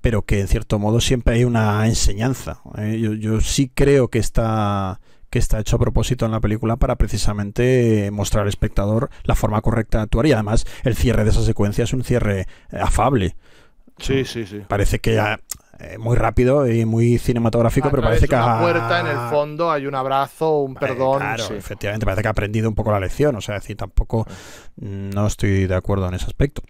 pero que en cierto modo siempre hay una enseñanza. ¿eh? Yo, yo sí creo que está que está hecho a propósito en la película para precisamente mostrar al espectador la forma correcta de actuar y además el cierre de esa secuencia es un cierre afable. Sí, sí, sí. Parece que eh, muy rápido y muy cinematográfico, pero parece que ha... puerta en el fondo hay un abrazo, un eh, perdón. efectivamente, parece que ha aprendido un poco la lección, o sea, decir, tampoco no estoy de acuerdo en ese aspecto.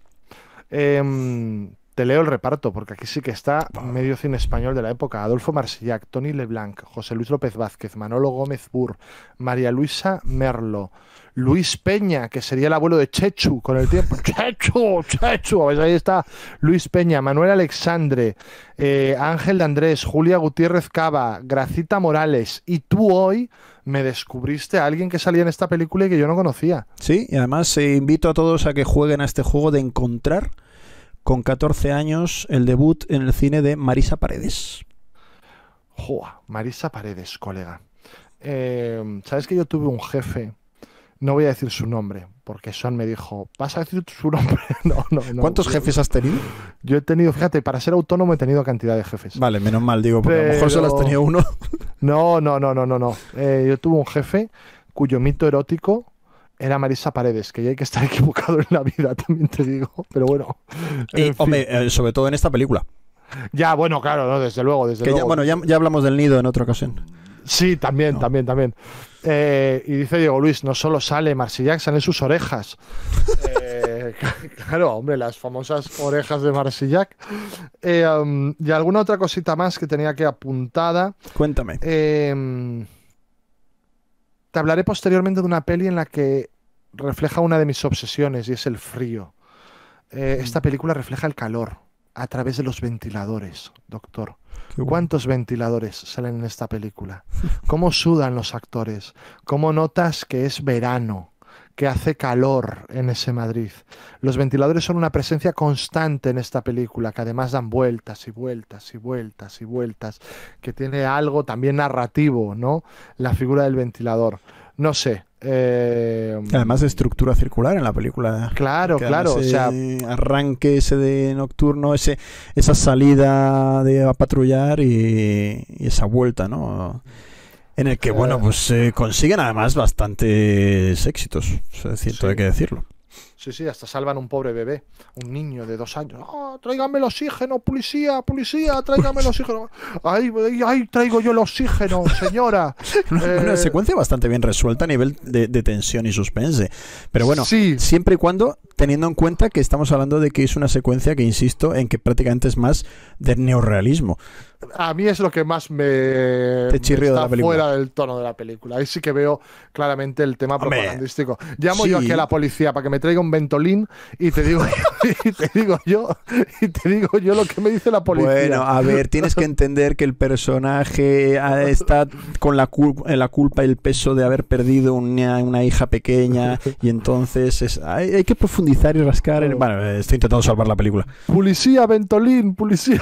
Em, te leo el reparto, porque aquí sí que está medio cine español de la época. Adolfo Marsillac, Tony Leblanc, José Luis López Vázquez, Manolo Gómez Burr, María Luisa Merlo, Luis Peña, que sería el abuelo de Chechu con el tiempo. Chechu, Chechu. Ahí está Luis Peña, Manuel Alexandre, eh, Ángel de Andrés, Julia Gutiérrez Cava, Gracita Morales. Y tú hoy me descubriste a alguien que salía en esta película y que yo no conocía. Sí, y además eh, invito a todos a que jueguen a este juego de encontrar con 14 años el debut en el cine de Marisa Paredes. Joa, Marisa Paredes, colega. Eh, ¿Sabes que yo tuve un jefe no voy a decir su nombre, porque Sean me dijo, ¿vas a decir su nombre? ¿Cuántos jefes has tenido? Yo he tenido, fíjate, para ser autónomo he tenido cantidad de jefes. Vale, menos mal, digo, porque a lo mejor solo has tenido uno. no, no, no, no, no, no. Eh, yo tuve un jefe cuyo mito erótico era Marisa Paredes, que ya hay que estar equivocado en la vida, también te digo. Pero bueno. hombre, eh, sobre todo en esta película. Ya, bueno, claro, desde luego, desde que Ya, bueno, ya, hablamos del nido en otra ocasión. Sí, también, también, también. Eh, y dice Diego Luis, no solo sale Marsillac, salen sus orejas. Eh, claro, hombre, las famosas orejas de Marsillac. Eh, um, y alguna otra cosita más que tenía que apuntada. Cuéntame. Em, te hablaré posteriormente de una peli en la que refleja una de mis obsesiones y es el frío. esta mm. película refleja el calor a través de los ventiladores, doctor. ¿Cuántos ventiladores salen en esta película? ¿Cómo sudan los actores? ¿Cómo notas que es verano? que hace calor en ese Madrid. Los ventiladores son una presencia constante en esta película, que además dan vueltas y vueltas y vueltas y vueltas, que tiene algo también narrativo, ¿no? La figura del ventilador no sé. Eh, además de estructura circular en la película. Claro, claro. o sea, arranque ese de nocturno, ese, esa salida de a patrullar y, esa vuelta, ¿no? En el que, bueno, eh. pues consiguen además bastantes éxitos. es hay que decirlo. Sí, sí, hasta salvan un pobre bebé, un niño de dos años. ¡Ah, tráigame el oxígeno, policía, policía, tráigame el oxígeno! ¡Ay, traigo yo el oxígeno, señora! una, eh, secuencia bastante bien resuelta a nivel de, tensión y suspense. Pero bueno, siempre y cuando teniendo en cuenta que estamos hablando de que es una secuencia que insisto en que prácticamente es más de neorrealismo. A mí es lo que más me, Te está fuera del tono de la película. Ahí sí que veo claramente el tema propagandístico. Llamo yo aquí a la policía para que me traiga un Ventolín y te digo y te digo yo y te digo yo lo que me dice la policía. Bueno, a ver, tienes que entender que el personaje ah, está con la, eh, la culpa y el peso de haber perdido una, hija pequeña y entonces hay, que profundizar y rascar. En, bueno, estoy intentando salvar la película. Policía Ventolín, policía.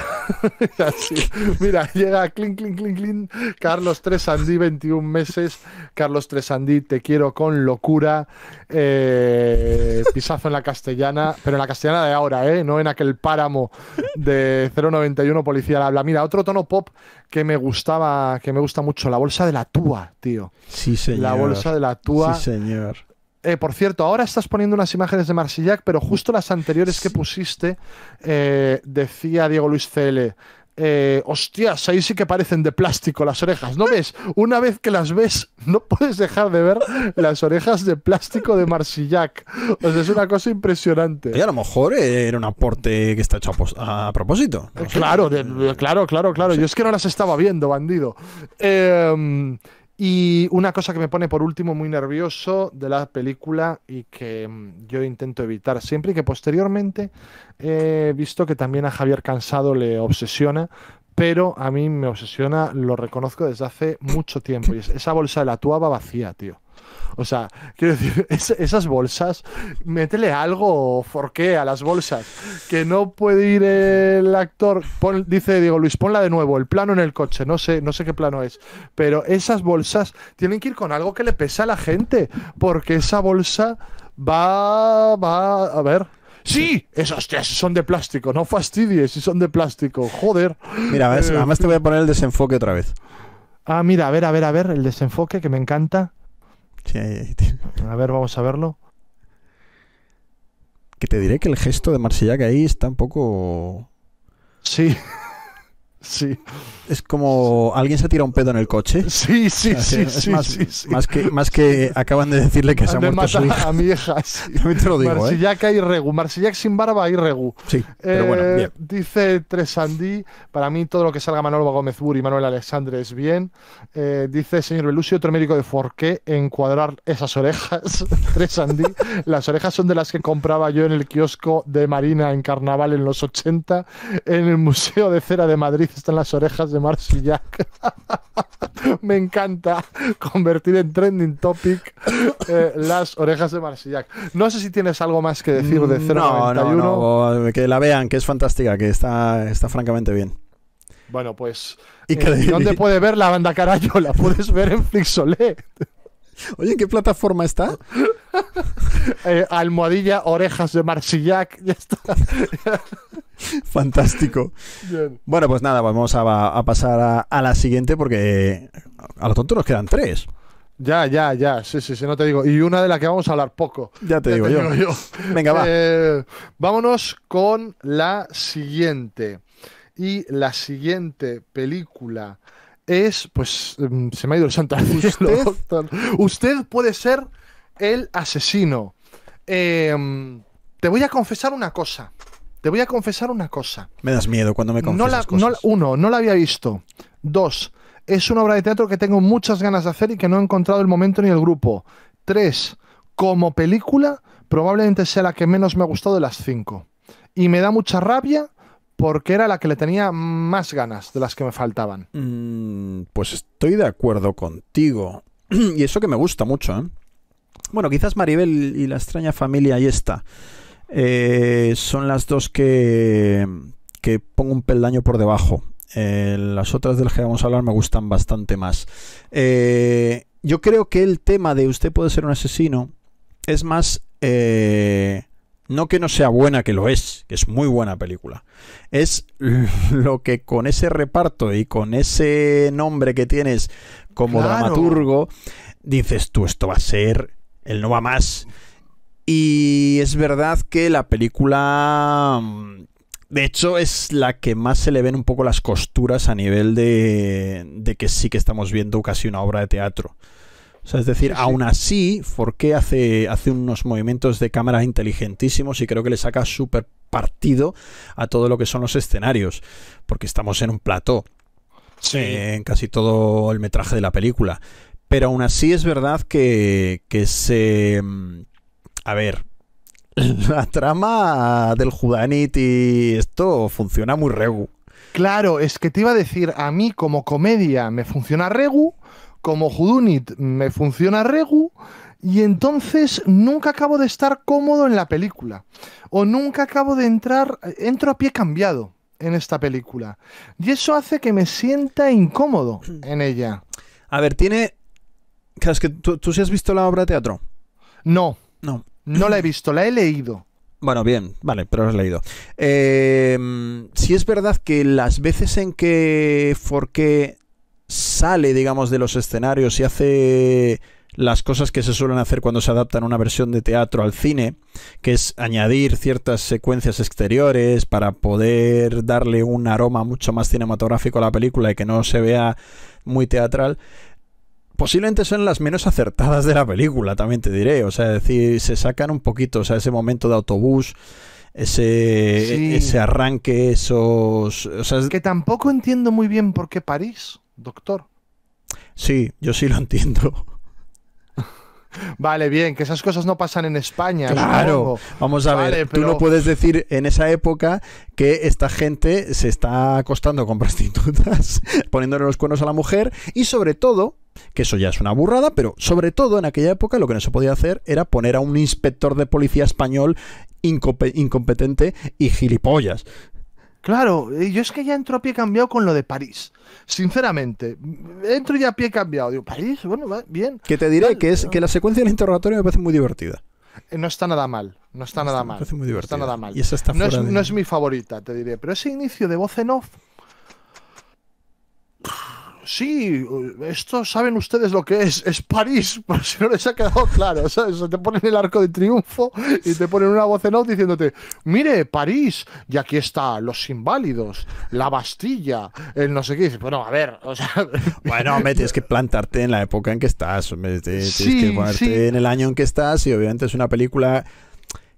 Mira, llega clink clink clink clink Carlos Tresandí 21 meses. Carlos Tresandí, te quiero con locura. Eh, Pisazo en la castellana, pero en la castellana de ahora, ¿eh? No en aquel páramo de 091 Policía Habla. Mira, otro tono pop que me gustaba, que me gusta mucho, la bolsa de la Túa, tío. Sí, señor. La bolsa de la Túa. Sí, señor. Eh, por cierto, ahora estás poniendo unas imágenes de Marsillac, pero justo las anteriores que pusiste eh, decía Diego Luis CL eh, hostias, ahí sí que parecen de plástico las orejas, ¿no ves? Una vez que las ves, no puedes dejar de ver las orejas de plástico de Marsillac. O sea, es una cosa impresionante. Y a lo mejor eh, era un aporte que está hecho a, propósito. Eh, claro, claro, claro, claro. Yo es que no las estaba viendo, bandido. Eh, y una cosa que me pone por último muy nervioso de la película y que mm, yo intento evitar siempre y que posteriormente he visto que también a Javier Cansado le obsesiona, pero a mí me obsesiona, lo reconozco desde hace mucho tiempo, y es esa bolsa de la tuaba vacía, tío. O sea, quiero decir, esas bolsas, métele algo, ¿Por qué? a las bolsas. Que no puede ir el actor. dice Diego Luis, ponla de nuevo, el plano en el coche, no sé, no sé qué plano es. Pero esas bolsas tienen que ir con algo que le pesa a la gente. Porque esa bolsa va. va. a ver. Sí, esas son de plástico, no fastidies si son de plástico, joder. Mira, eh, además te voy a poner el desenfoque otra vez. Ah, mira, a ver, a ver, a ver, el desenfoque que me encanta. A ver, vamos a verlo. Que te diré que el gesto de Que ahí está un poco. Sí. Sí. Es como alguien se tira un pedo en el coche. Sí, sí, sí, más, que, más que acaban de decirle que se ha muerto su hija. a ¿eh? Marsillac Regu. Marsillac sin barba y Regu. Sí, eh, Dice Tresandí, para mí todo lo que salga Manolo Gómez Bur y Manuel Alexandre es bien. Eh, dice señor Belusio, otro médico de Forqué, encuadrar esas orejas. Tresandí, las orejas son de las que compraba yo en el kiosco de Marina en Carnaval en los 80, en el Museo de Cera de Madrid están las orejas de Marcy Me encanta convertir en trending topic eh, las orejas de Marcy No sé si tienes algo más que decir de 091. Mm, que la vean, que es fantástica, que está, está francamente bien. Bueno, pues. Eh, ¿Dónde puede ver la banda Carayo? La puedes ver en Flixolet Oye, ¿en qué plataforma está? Eh, almohadilla, orejas de Marsillac, ya está. Fantástico. Bueno, pues nada, vamos a, pasar a, la siguiente porque eh, a los tontos nos quedan tres. Ya, ya, ya, sí, sí, sí, no te digo. Y una de la que vamos a hablar poco. Ya te, digo, yo. Venga, va. Eh, vámonos con la siguiente. Y la siguiente película es, pues, mm, se me ha ido el santo. Usted puede ser el asesino. Em, te voy a confesar una cosa. Te voy a confesar una cosa. Me das miedo cuando me confesas uno, no la había visto. Dos, es una obra de teatro que tengo muchas ganas de hacer y que no he encontrado el momento ni el grupo. Tres, como película, probablemente sea la que menos me ha gustado de las cinco. Y me da mucha rabia porque era la que le tenía más ganas de las que me faltaban. Mm, pues estoy de acuerdo contigo. y eso que me gusta mucho, ¿eh? Bueno, quizás Maribel y la extraña familia y está. Eh, son las dos que, que pongo un peldaño por debajo. Eh, las otras de las que vamos a hablar me gustan bastante más. Eh, yo creo que el tema de usted puede ser un asesino es más... no que no sea buena, que lo es, que es muy buena película. Es lo que con ese reparto y con ese nombre que tienes como dramaturgo, dices tú, esto va a ser él no va más. Y es verdad que la película, mm, de hecho, es la que más se le ven un poco las costuras a nivel de, que sí que estamos viendo casi una obra de teatro. O sea, es decir, aún así, Forqué hace, hace unos movimientos de cámara inteligentísimos y creo que le saca súper partido a todo lo que son los escenarios, porque estamos en un plató sí. en casi todo el metraje de la película. Pero aún así es verdad que, se... Mm, a ver, la trama del Judanit y esto funciona muy regu. Claro, es que te iba a decir, a mí como comedia me funciona regu, como Judunit me funciona regu, y entonces nunca acabo de estar cómodo en la película. O nunca acabo de entrar, entro a pie cambiado en esta película. Y eso hace que me sienta incómodo en ella. A ver, tiene que tú, sí has visto la obra de teatro. No. No. No la he visto, la he leído. Bueno, bien, vale, pero has leído. Eh, si es verdad que las veces en que Forqué sale, digamos, de los escenarios y hace las cosas que se suelen hacer cuando se adaptan una versión de teatro al cine, que es añadir ciertas secuencias exteriores para poder darle un aroma mucho más cinematográfico a la película y que no se vea muy teatral, posiblemente son las menos acertadas de la película, también te diré. O sea, decir, se sacan un poquito, o sea, ese momento de autobús, ese, arranque, esos. Que tampoco entiendo muy bien por qué París, doctor. Sí, yo sí lo entiendo. Vale, bien, que esas cosas no pasan en España. Claro, vamos a ver, tú no puedes decir en esa época que esta gente se está acostando con prostitutas, poniéndole los cuernos a la mujer y sobre todo, que eso ya es una burrada, pero sobre todo en aquella época lo que no se podía hacer era poner a un inspector de policía español incompetente y gilipollas. Claro, yo es que ya entro a pie cambiado con lo de París. Sinceramente, entro ya a pie cambiado. Digo, París, bueno, bien. Que te diré que, es, que la secuencia del interrogatorio me parece muy divertida. Eh, no está nada mal, no está, nada, mal, parece muy divertida. no está nada mal. Y eso está no, es, no es mi favorita, te diré, pero ese inicio de voz en off sí, esto saben ustedes lo que es, es París, por si no les ha quedado claro, ¿sabes? Te ponen el arco de triunfo y te ponen una voz en off diciéndote, mire, París, y aquí está, los inválidos, la Bastilla, el no sé qué. Dices, bueno, a ver, o sea... Bueno, me tienes que plantarte en la época en que estás, me tienes que ponerte en el año en que estás y obviamente es una película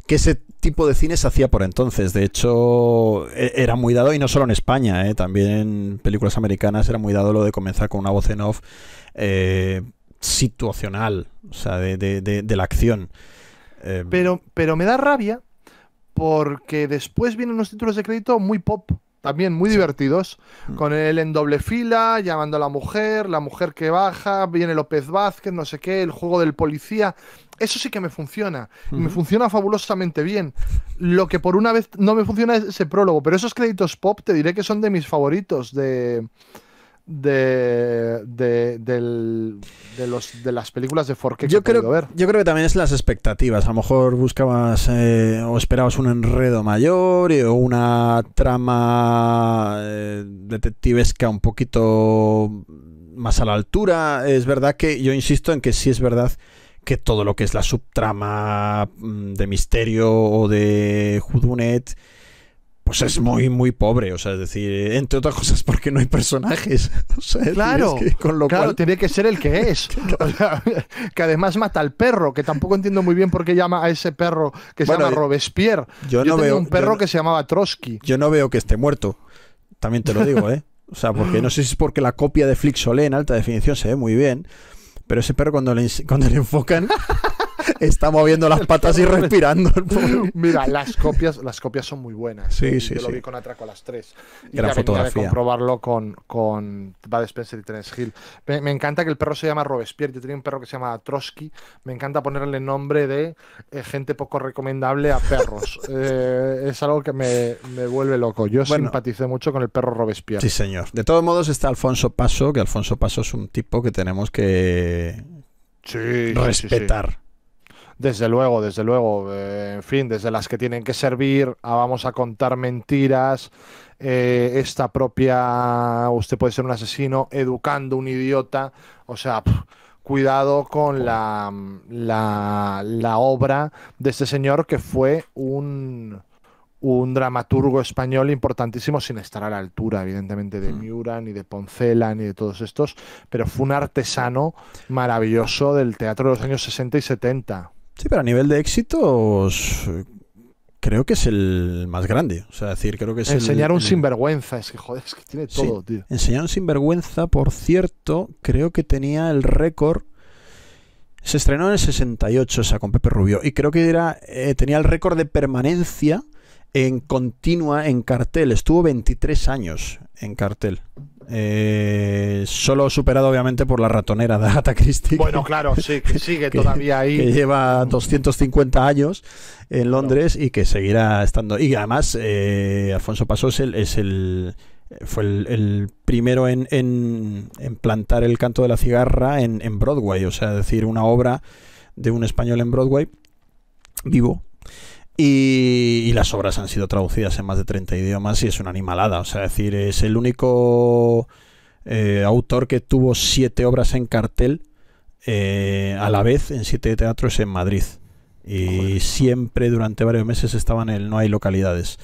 que ese tipo de cine se hacía por entonces. De hecho, e, era muy dado, y no solo en España, ¿eh? también en películas americanas era muy dado lo de comenzar con una voz en off eh, situacional, o sea, de, la acción. Eh, pero, pero me da rabia porque después vienen unos títulos de crédito muy pop también muy divertidos, mm. con él en doble fila, llamando a la mujer, la mujer que baja, viene López Vázquez, no sé qué, el juego del policía. Eso sí que me funciona. Me funciona fabulosamente bien. Lo que por una vez no me funciona es ese prólogo, pero esos créditos pop te diré que son de mis favoritos de. De, de, de, los, de las películas de 4 yo creo, ver. Yo creo que también es las expectativas. A lo mejor buscabas eh, o esperabas un enredo mayor o una trama eh, detectivesca un poquito más a la altura. Es verdad que yo insisto en que sí es verdad que todo lo que es la subtrama mm, de misterio o de Judunet, pues es muy, muy pobre. O sea, es decir, entre otras cosas porque no hay personajes. claro, con lo claro, cual... tiene que ser el que es. que además mata al perro, que tampoco entiendo muy bien por qué llama a ese perro que se llama Robespierre. Yo, no veo un perro que se llamaba Trotsky. Yo no veo que esté muerto. También te lo digo, ¿eh? O sea, porque no sé si es porque la copia de Flixolé en alta definición se ve muy bien, pero ese perro cuando le, cuando le enfocan está moviendo las patas y respirando. Mira, las copias, las copias son muy buenas. Sí, sí, yo lo vi con Atraco a las 3. Y fotografía. comprobarlo con, con Bad Spencer y Terence Hill. Me, encanta que el perro se llama Robespierre. Yo tenía un perro que se llama Trotsky. Me encanta ponerle nombre de eh, gente poco recomendable a perros. Eh, es algo que me, vuelve loco. Yo simpaticé mucho con el perro Robespierre. Sí, señor. De todos modos está Alfonso Paso, que Alfonso Paso es un tipo que tenemos que respetar. Desde luego, desde luego, eh, en fin, desde las que tienen que servir a ah, vamos a contar mentiras, eh, esta propia, usted puede ser un asesino, educando un idiota, o sea... cuidado con la, la, obra de este señor que fue un, un dramaturgo español importantísimo, sin estar a la altura, evidentemente, de mm. Miura, ni de Poncela, ni de todos estos, pero fue un artesano maravilloso del teatro de los años 60 y 70. Sí, pero a nivel de éxitos creo que es el más grande. O sea, decir, creo que es Enseñar un sinvergüenza, es que joder, es que tiene todo, tío. Enseñar un sinvergüenza, por cierto, creo que tenía el récord. Se estrenó en el 68, o sea, con Pepe Rubio. Y creo que era, eh, tenía el récord de permanencia en continua en cartel. Estuvo 23 años en cartel. Eh, solo superado obviamente por la ratonera de Agatha Christie. Bueno, claro, sí, que sigue todavía ahí. Que lleva 250 años en Londres y que seguirá estando. Y además, eh, Alfonso Paso es el, es fue el, primero en, en, en, plantar el canto de la cigarra en, en Broadway, o sea, decir, una obra de un español en Broadway vivo y, las obras han sido traducidas en más de 30 idiomas y es una animalada. O sea, es decir, es el único eh, autor que tuvo siete obras en cartel eh, a la vez en siete teatros en Madrid. Y siempre durante varios meses estaban en el No hay localidades.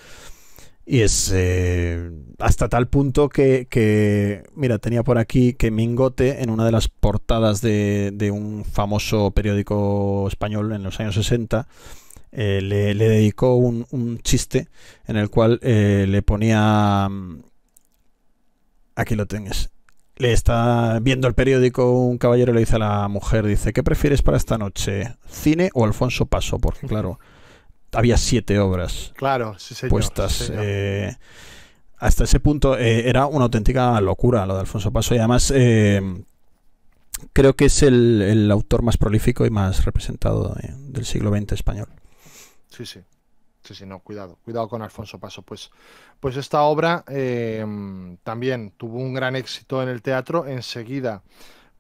Y es eh, hasta tal punto que, mira, tenía por aquí que Mingote en una de las portadas de, de un famoso periódico español en los años 60 eh, le, dedicó un, chiste en el cual eh, le ponía... Mm, aquí lo tienes. Le está viendo el periódico un caballero le dice a la mujer, dice, ¿qué prefieres para esta noche? ¿Cine o Alfonso Paso? Porque claro, había siete obras claro, puestas. Eh, hasta ese punto era una auténtica locura lo de Alfonso Paso y además creo que es el, autor más prolífico y más representado del siglo XX español. Sí, sí. Sí, sí, no, cuidado, cuidado con Alfonso Paso. Pues, pues esta obra eh, también tuvo un gran éxito en el teatro, enseguida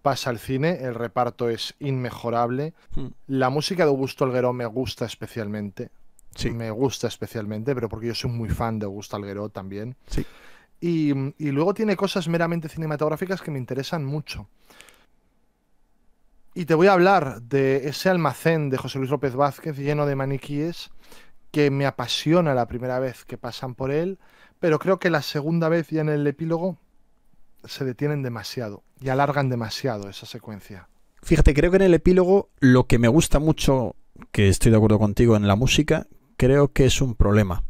pasa al cine, el reparto es inmejorable. Hmm. La música de Augusto Alguero me gusta especialmente. Sí. Me gusta especialmente, pero porque yo soy muy fan de Augusto Alguero también. Sí. Y, y luego tiene cosas meramente cinematográficas que me interesan mucho. Y te voy a hablar de ese almacén de José Luis López Vázquez lleno de maniquíes que me apasiona la primera vez que pasan por él, pero creo que la segunda vez y en el epílogo se detienen demasiado y alargan demasiado esa secuencia. Fíjate, creo que en el epílogo lo que me gusta mucho, que estoy de acuerdo contigo en la música, creo que es un problema.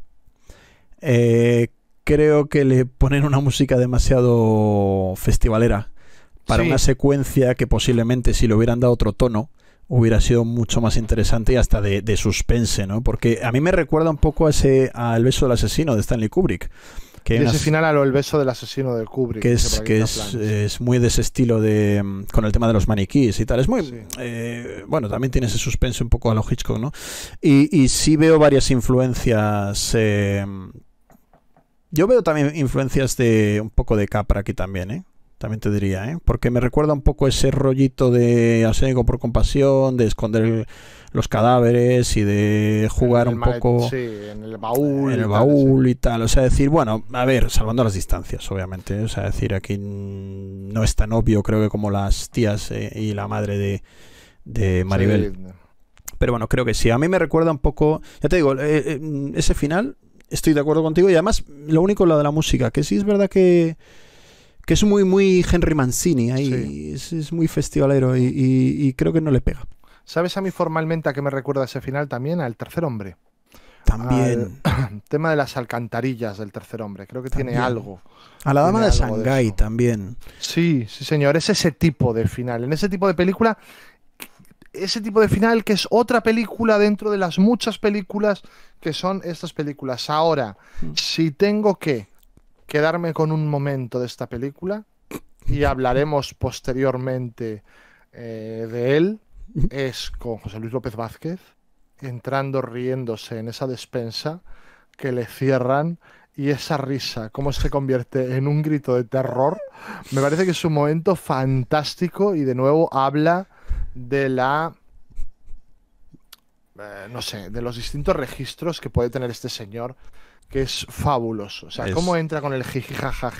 Eh, creo que le ponen una música demasiado festivalera, para una secuencia que posiblemente si le hubieran dado otro tono hubiera sido mucho más interesante y hasta de, suspense, ¿no? Porque a mí me recuerda un poco a ese al beso del asesino de Stanley Kubrick. Que ese final a lo el beso del asesino del Kubrick. Que es, que es, muy de ese estilo de mm, con el tema de los maniquíes y tal. Es muy eh, bueno, también tiene ese suspense un poco a lo Hitchcock, ¿no? Y, y sí veo varias influencias. Eh, yo veo también influencias de un poco de Capra aquí también, ¿eh? También te diría, ¿eh? Porque me recuerda un poco ese rollito de Asénico por compasión, de esconder los cadáveres y de jugar un poco. en el baúl. y tal. O sea, decir, bueno, a ver, salvando las distancias, obviamente. ¿eh? O sea, decir, aquí no es tan obvio, creo que como las tías eh, y la madre de, Maribel. Pero bueno, creo que sí. A mí me recuerda un poco. Ya te digo, eh, mm, ese final, estoy de acuerdo contigo. Y además, lo único, es lo de la música, que sí es verdad que que es muy, muy Henry Mancini ahí. Es, muy festivalero y, creo que no le pega. ¿Sabes a mí formalmente a qué me recuerda ese final también? Al tercer hombre. También. tema de las alcantarillas del tercer hombre. Creo que tiene algo. A la dama de Shanghai también. Sí, sí, señor. Es ese tipo de final. En ese tipo de película ese tipo de final que es otra película dentro de las muchas películas que son estas películas. Ahora, mm. si tengo que quedarme con un momento de esta película y hablaremos posteriormente eh, de él, es con José Luis López Vázquez entrando riéndose en esa despensa que le cierran y esa risa, cómo se convierte en un grito de terror, me parece que es un momento fantástico y de nuevo habla de la eh, no sé, de los distintos registros que puede tener este señor que es fabuloso. O sea, cómo entra con el jijijaja,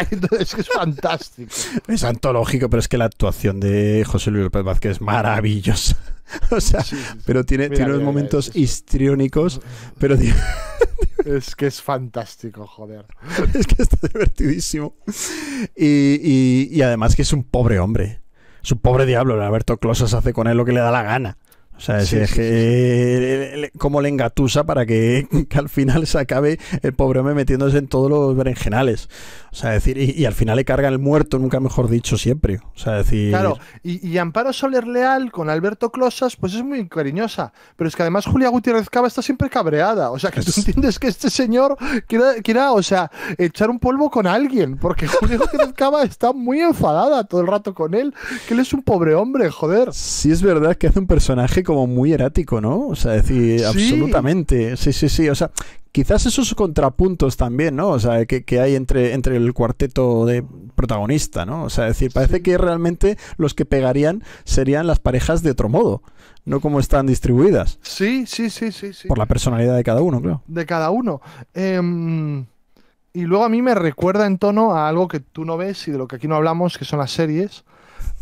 Entonces es fantástico. es antológico, pero es que la actuación de José Luis López Vázquez es maravillosa. O sea, pero tiene, tiene unos momentos histriónicos, pero es que es fantástico, joder. es que está divertidísimo. Y, y además que es un pobre hombre. Es un pobre diablo. Alberto Closas hace con él lo que le da la gana. O sea, es, que como le engatusa para que, al final se acabe el pobre hombre metiéndose en todos los berenjenales. O sea, decir, y, al final le carga el muerto, nunca mejor dicho, siempre. O sea, decir. Claro, y, Amparo Soler Leal con Alberto Closas, pues es muy cariñosa. Pero es que además Julia Gutiérrez Cava está siempre cabreada. O sea, que tú entiendes que este señor quiera, quiera o sea, echar un polvo con alguien, porque Julia Gutiérrez Cava está muy enfadada todo el rato con él, que él es un pobre hombre, joder. Sí, es verdad que hace un personaje como muy erático, ¿no? O sea, decir, absolutamente. Sí, sí, sí. O sea, quizás esos contrapuntos también, ¿no? O sea, que, hay entre, entre el cuarteto de protagonista, ¿no? O sea, decir, parece que realmente los que pegarían serían las parejas de otro modo, no como están distribuidas. Sí, sí, sí, sí. sí. Por la personalidad de cada uno, creo. De cada uno. Em, y luego a mí me recuerda en tono a algo que tú no ves y de lo que aquí no hablamos, que son las series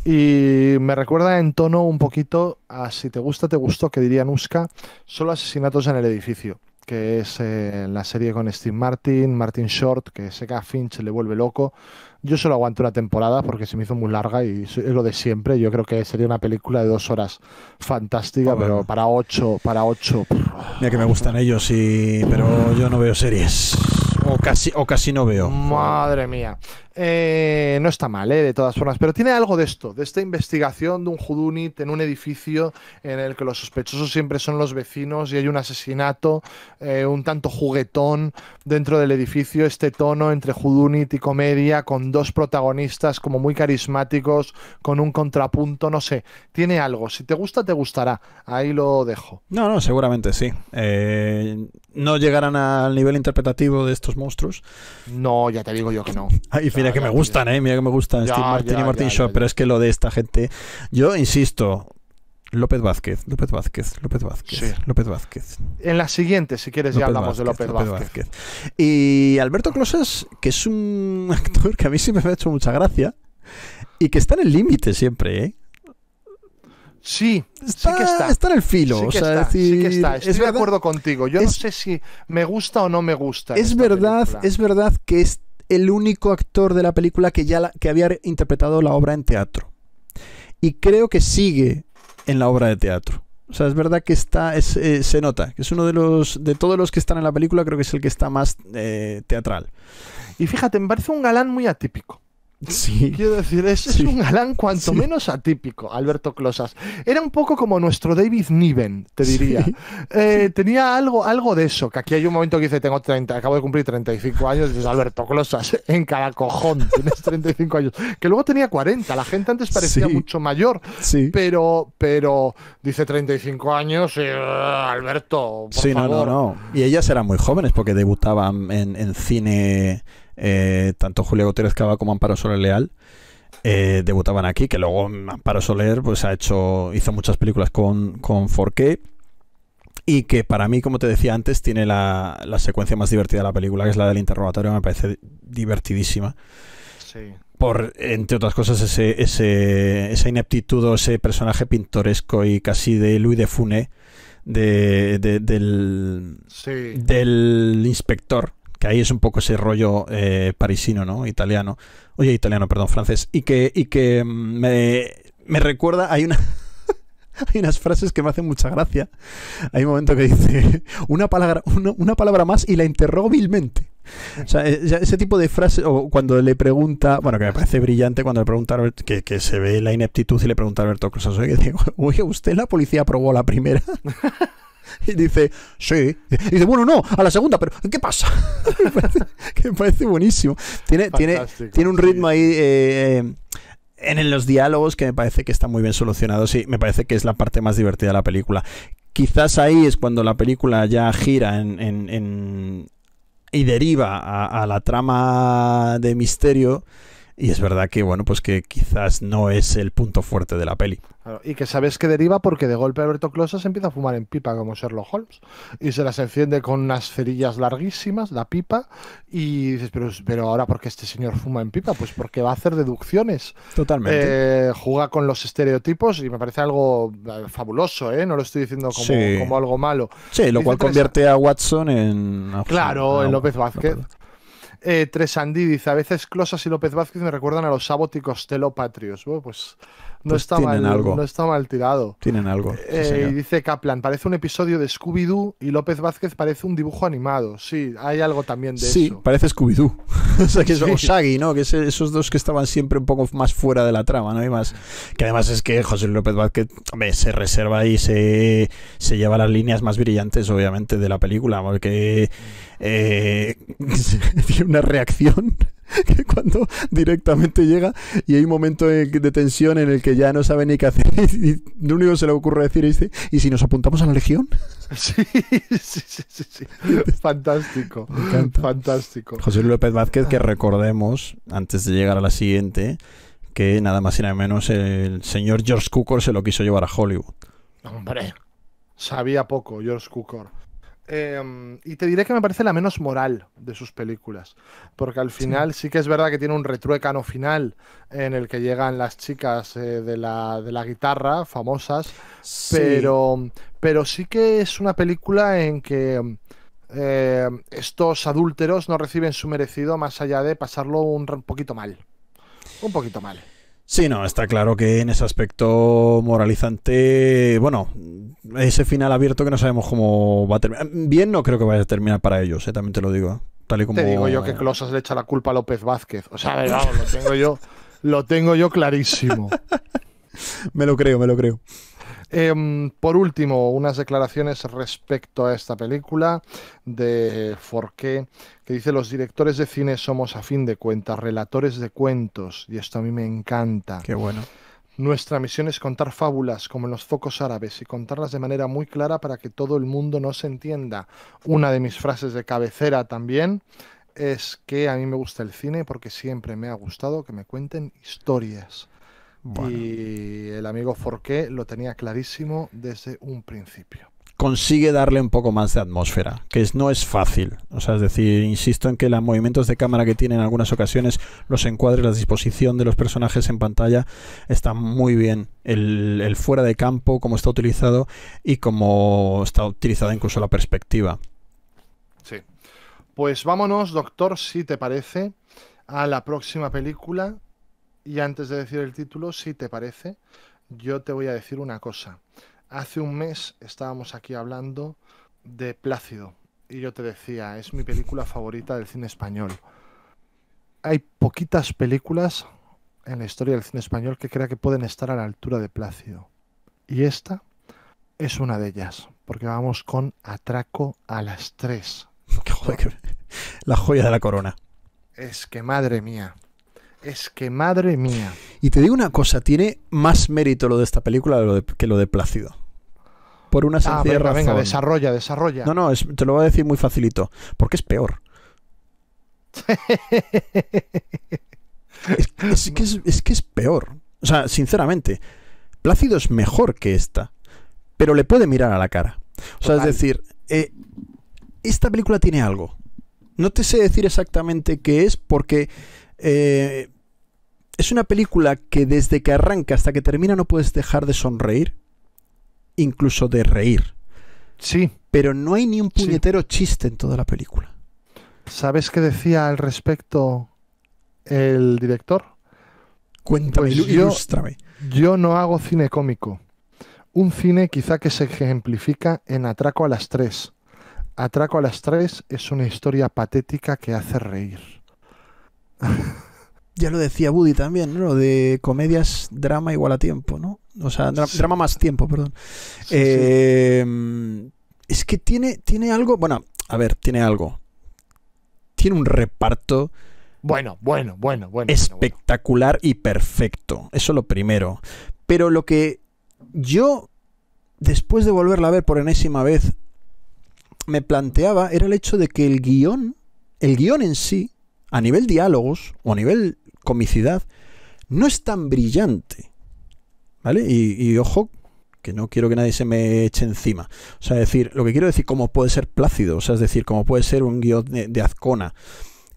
y me recuerda en tono un poquito a Si te gusta, te gustó, que diría Nuska, solo asesinatos en el edificio, que es eh, la serie con Steve Martin, Martin Short, que seca a Finch le vuelve loco. Yo solo aguanto una temporada porque se me hizo muy larga y es lo de siempre. Yo creo que sería una película de dos horas fantástica, pero para ocho, para ocho. Mira que me gustan ellos, y... pero yo no veo series. O casi, o casi no veo. Madre mía. Eh, no está mal, eh, de todas formas, pero tiene algo de esto, de esta investigación de un Judunit en un edificio en el que los sospechosos siempre son los vecinos y hay un asesinato eh, un tanto juguetón dentro del edificio, este tono entre Judunit y comedia, con dos protagonistas como muy carismáticos, con un contrapunto, no sé, tiene algo, si te gusta, te gustará, ahí lo dejo. No, no, seguramente sí. no llegarán al nivel interpretativo de estos monstruos. No, ya te digo yo que no. Ahí mira que me gustan, eh, mira que me gustan Steve Martin y Martin Shaw, pero es que lo de esta gente, yo insisto, López Vázquez, López Vázquez, López Vázquez, López Vázquez. En la siguiente, si quieres, ya hablamos de López, Vázquez. Y Alberto Closas, que es un actor que a mí sí me ha hecho mucha gracia y que está en el límite siempre, ¿eh? Sí, está, sí que está. Está en el filo. o sea, es Estoy de acuerdo contigo. Yo no sé si me gusta o no me gusta. Es verdad, es verdad que es el único actor de la película que ya que había interpretado la obra en teatro. Y creo que sigue en la obra de teatro. O sea, es verdad que está, eh, se nota, que es uno de los, de todos los que están en la película, creo que es el que está más eh, teatral. Y fíjate, me parece un galán muy atípico. Quiero decir, es, un galán cuanto menos atípico, Alberto Closas. Era un poco como nuestro David Niven, te diría. Eh, tenía algo, algo de eso, que aquí hay un momento que dice, tengo 30, acabo de cumplir 35 años, Alberto Closas, en cada cojón tienes 35 años. Que luego tenía 40, la gente antes parecía mucho mayor, pero, pero dice 35 años, ah, Alberto. Por sí, no, no, no. Y ellas eran muy jóvenes porque debutaban en cine eh, tanto Julio Gutiérrez Cava como Amparo Soler Leal. Eh, debutaban aquí, que luego Amparo Soler pues ha hecho, hizo muchas películas con, Forqué y que para mí, como te decía antes, tiene la, secuencia más divertida de la película, que es la del interrogatorio, me parece divertidísima. Por, entre otras cosas, ese, esa ineptitud o ese personaje pintoresco y casi de Luis de Funé de, del, del inspector que ahí es un poco ese rollo eh, parisino, ¿no? Italiano. Oye, italiano, perdón, francés. Y que, y que mm, me, recuerda, hay una... hay unas frases que me hacen mucha gracia. Hay un momento que dice, una palabra, una, palabra más y la interrogo vilmente. O sea, eh, ese tipo de frase, o cuando le pregunta, bueno, que me parece brillante cuando le pregunta que, que, se ve la ineptitud y le pregunta a Alberto Cosas, oye, digo, oye, ¿usted la policía aprobó la primera? Y dice, sí. Y dice, bueno, no, a la segunda, pero ¿qué pasa? que me parece buenísimo. Tiene, tiene, tiene, un ritmo ahí eh, eh, en los diálogos que me parece que está muy bien solucionado. Sí, me parece que es la parte más divertida de la película. Quizás ahí es cuando la película ya gira en, en, y deriva a la trama de misterio y es verdad que, bueno, pues que quizás no es el punto fuerte de la peli. y que sabes que deriva porque de golpe Alberto Closa se empieza a fumar en pipa como Sherlock Holmes y se las enciende con unas cerillas larguísimas, la pipa, y dices, pero, pero ahora porque este señor fuma en pipa, pues porque va a hacer deducciones. Totalmente. Eh, juega con los estereotipos y me parece algo eh, fabuloso, ¿eh? No lo estoy diciendo como, algo malo. Sí, lo cual convierte a Watson en... Claro, ah, en López Vázquez eh, dice, a veces Closas y López Vázquez me recuerdan a los sabóticos telopatrios. pues no, pues está mal, no mal tirado. Tienen algo. y eh, dice Kaplan, parece un episodio de Scooby-Doo y López Vázquez parece un dibujo animado. Sí, hay algo también de sí, eso. Sí, parece Scooby-Doo. o sea, que es Osagi, ¿no? Que esos dos que estaban siempre un poco más fuera de la trama, ¿no? Y más. Que además es que José López Vázquez se reserva y se, se lleva las líneas más brillantes, obviamente, de la película, porque eh, tiene una reacción que cuando directamente llega y hay un momento de tensión en el que ya no sabe ni qué hacer y lo único se le ocurre decir es ¿y si nos apuntamos a la legión? Sí, sí, sí, sí, fantástico, fantástico. José López Vázquez, que recordemos, antes de llegar a la siguiente, que nada más y nada menos el señor George Cukor se lo quiso llevar a Hollywood. Hombre, sabía poco George Cukor. Em, y te diré que me parece la menos moral de sus películas, porque al final sí, que es verdad que tiene un retruécano final en el que llegan las chicas eh, de, la, guitarra, famosas, Pero, pero sí que es una película en que eh, estos adúlteros no reciben su merecido más allá de pasarlo un poquito mal. Un poquito mal. Sí, no, está claro que en ese aspecto moralizante, bueno, ese final abierto que no sabemos cómo va a terminar. Bien, no creo que vaya a terminar para ellos, eh, también te lo digo. Tal y como... Te digo yo que eh. Closas le echa la culpa a López Vázquez. O sea, lo tengo yo, lo tengo yo clarísimo. me lo creo, me lo creo. Em, por último, unas declaraciones respecto a esta película de Forqué, que dice, los directores de cine somos a fin de cuentas relatores de cuentos, y esto a mí me encanta. Qué bueno. Nuestra misión es contar fábulas como en los focos árabes y contarlas de manera muy clara para que todo el mundo nos entienda. Una de mis frases de cabecera también es que a mí me gusta el cine porque siempre me ha gustado que me cuenten historias. Y el amigo Forqué lo tenía clarísimo desde un principio. Consigue darle un poco más de atmósfera, que no es fácil. O sea, es decir, insisto en que los movimientos de cámara que tiene en algunas ocasiones, los encuadres, la disposición de los personajes en pantalla, está muy bien. El, el fuera de campo, cómo está utilizado y cómo está utilizada incluso la perspectiva. Sí. Pues vámonos, doctor, si te parece, a la próxima película y antes de decir el título, si te parece, yo te voy a decir una cosa. Hace un mes estábamos aquí hablando de Plácido y yo te decía, es mi película favorita del cine español. Hay poquitas películas en la historia del cine español que crea que pueden estar a la altura de Plácido. Y esta es una de ellas, porque vamos con Atraco a las 3. la joya de la corona. Es que madre mía. Es que madre mía. Y te digo una cosa, tiene más mérito lo de esta película que lo de, Plácido. Por una ah, sencilla razón. Venga, desarrolla, desarrolla. No, no, te lo voy a decir muy facilito. Porque es peor. es, que es, peor. O sea, sinceramente, Plácido es mejor que esta, pero le puede mirar a la cara. O sea, es decir, eh, esta película tiene algo. No te sé decir exactamente qué es porque eh, es una película que desde que arranca hasta que termina no puedes dejar de sonreír, incluso de reír. Sí. Pero no hay ni un puñetero chiste en toda la película. ¿Sabes qué decía al respecto el director? Cuéntame, pues Yo, no hago cine cómico. Un cine quizá que se ejemplifica en Atraco a las Tres. Atraco a las Tres es una historia patética que hace reír. ya lo decía Buddy también, ¿no? De comedias, drama igual a tiempo, ¿no? O sea, drama más tiempo, perdón. Em, es que tiene, tiene algo, bueno, a ver, tiene algo. Tiene un reparto. Bueno, bueno, bueno, bueno. Espectacular y perfecto. Eso lo primero. Pero lo que yo, después de volverla a ver por enésima vez, me planteaba era el hecho de que el guión, el guión en sí, a nivel diálogos o a nivel comicidad, no es tan brillante. ¿Vale? Y, ojo, que no quiero que nadie se me eche encima. O sea, decir, lo que quiero decir, como puede ser plácido, o sea, es decir, como puede ser un guión de, Azcona,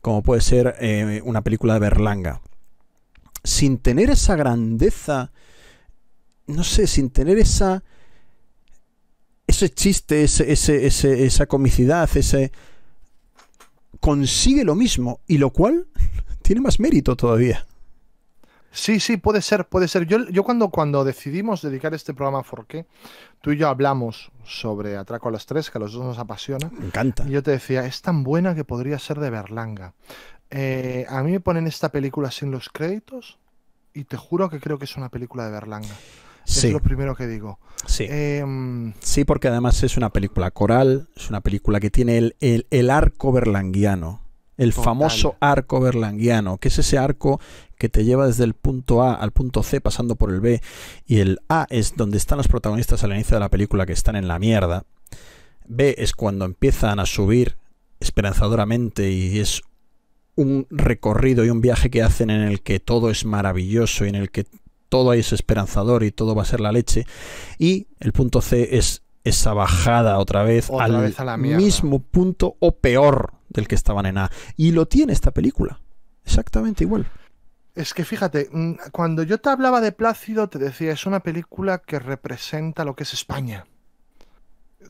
como puede ser eh, una película de Berlanga. Sin tener esa grandeza, no sé, sin tener esa. Ese chiste, ese, ese, esa comicidad, ese. consigue lo mismo, y lo cual tiene más mérito todavía. Sí, sí, puede ser, puede ser. Yo, yo cuando, cuando decidimos dedicar este programa a Forqué, tú y yo hablamos sobre Atraco a las tres, que a los dos nos apasiona. Me encanta. Y yo te decía, es tan buena que podría ser de Berlanga. Eh, a mí me ponen esta película sin los créditos y te juro que creo que es una película de Berlanga. Sí. Es lo primero que digo. Sí. Em, sí, porque además es una película coral, es una película que tiene el, el arco berlanguiano el famoso arco berlanguiano, que es ese arco que te lleva desde el punto A al punto C pasando por el B, y el A es donde están los protagonistas al inicio de la película que están en la mierda, B es cuando empiezan a subir esperanzadoramente y es un recorrido y un viaje que hacen en el que todo es maravilloso y en el que todo es esperanzador y todo va a ser la leche, y el punto C es esa bajada otra vez al mismo punto o peor el que estaban en A. Y lo tiene esta película. Exactamente igual. Es que fíjate, mm, cuando yo te hablaba de Plácido, te decía, es una película que representa lo que es España.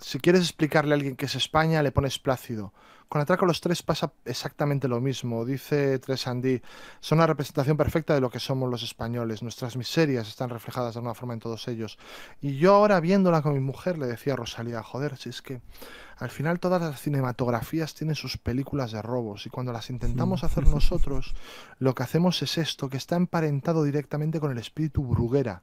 Si quieres explicarle a alguien que es España, le pones Plácido. Con Atraco los Tres pasa exactamente lo mismo. Dice Tres Andy, son una representación perfecta de lo que somos los españoles. Nuestras miserias están reflejadas de alguna forma en todos ellos. Y yo ahora viéndola con mi mujer le decía a Rosalía, joder, si es que al final todas las cinematografías tienen sus películas de robos y cuando las intentamos mm. hacer nosotros, lo que hacemos es esto, que está emparentado directamente con el espíritu bruguera.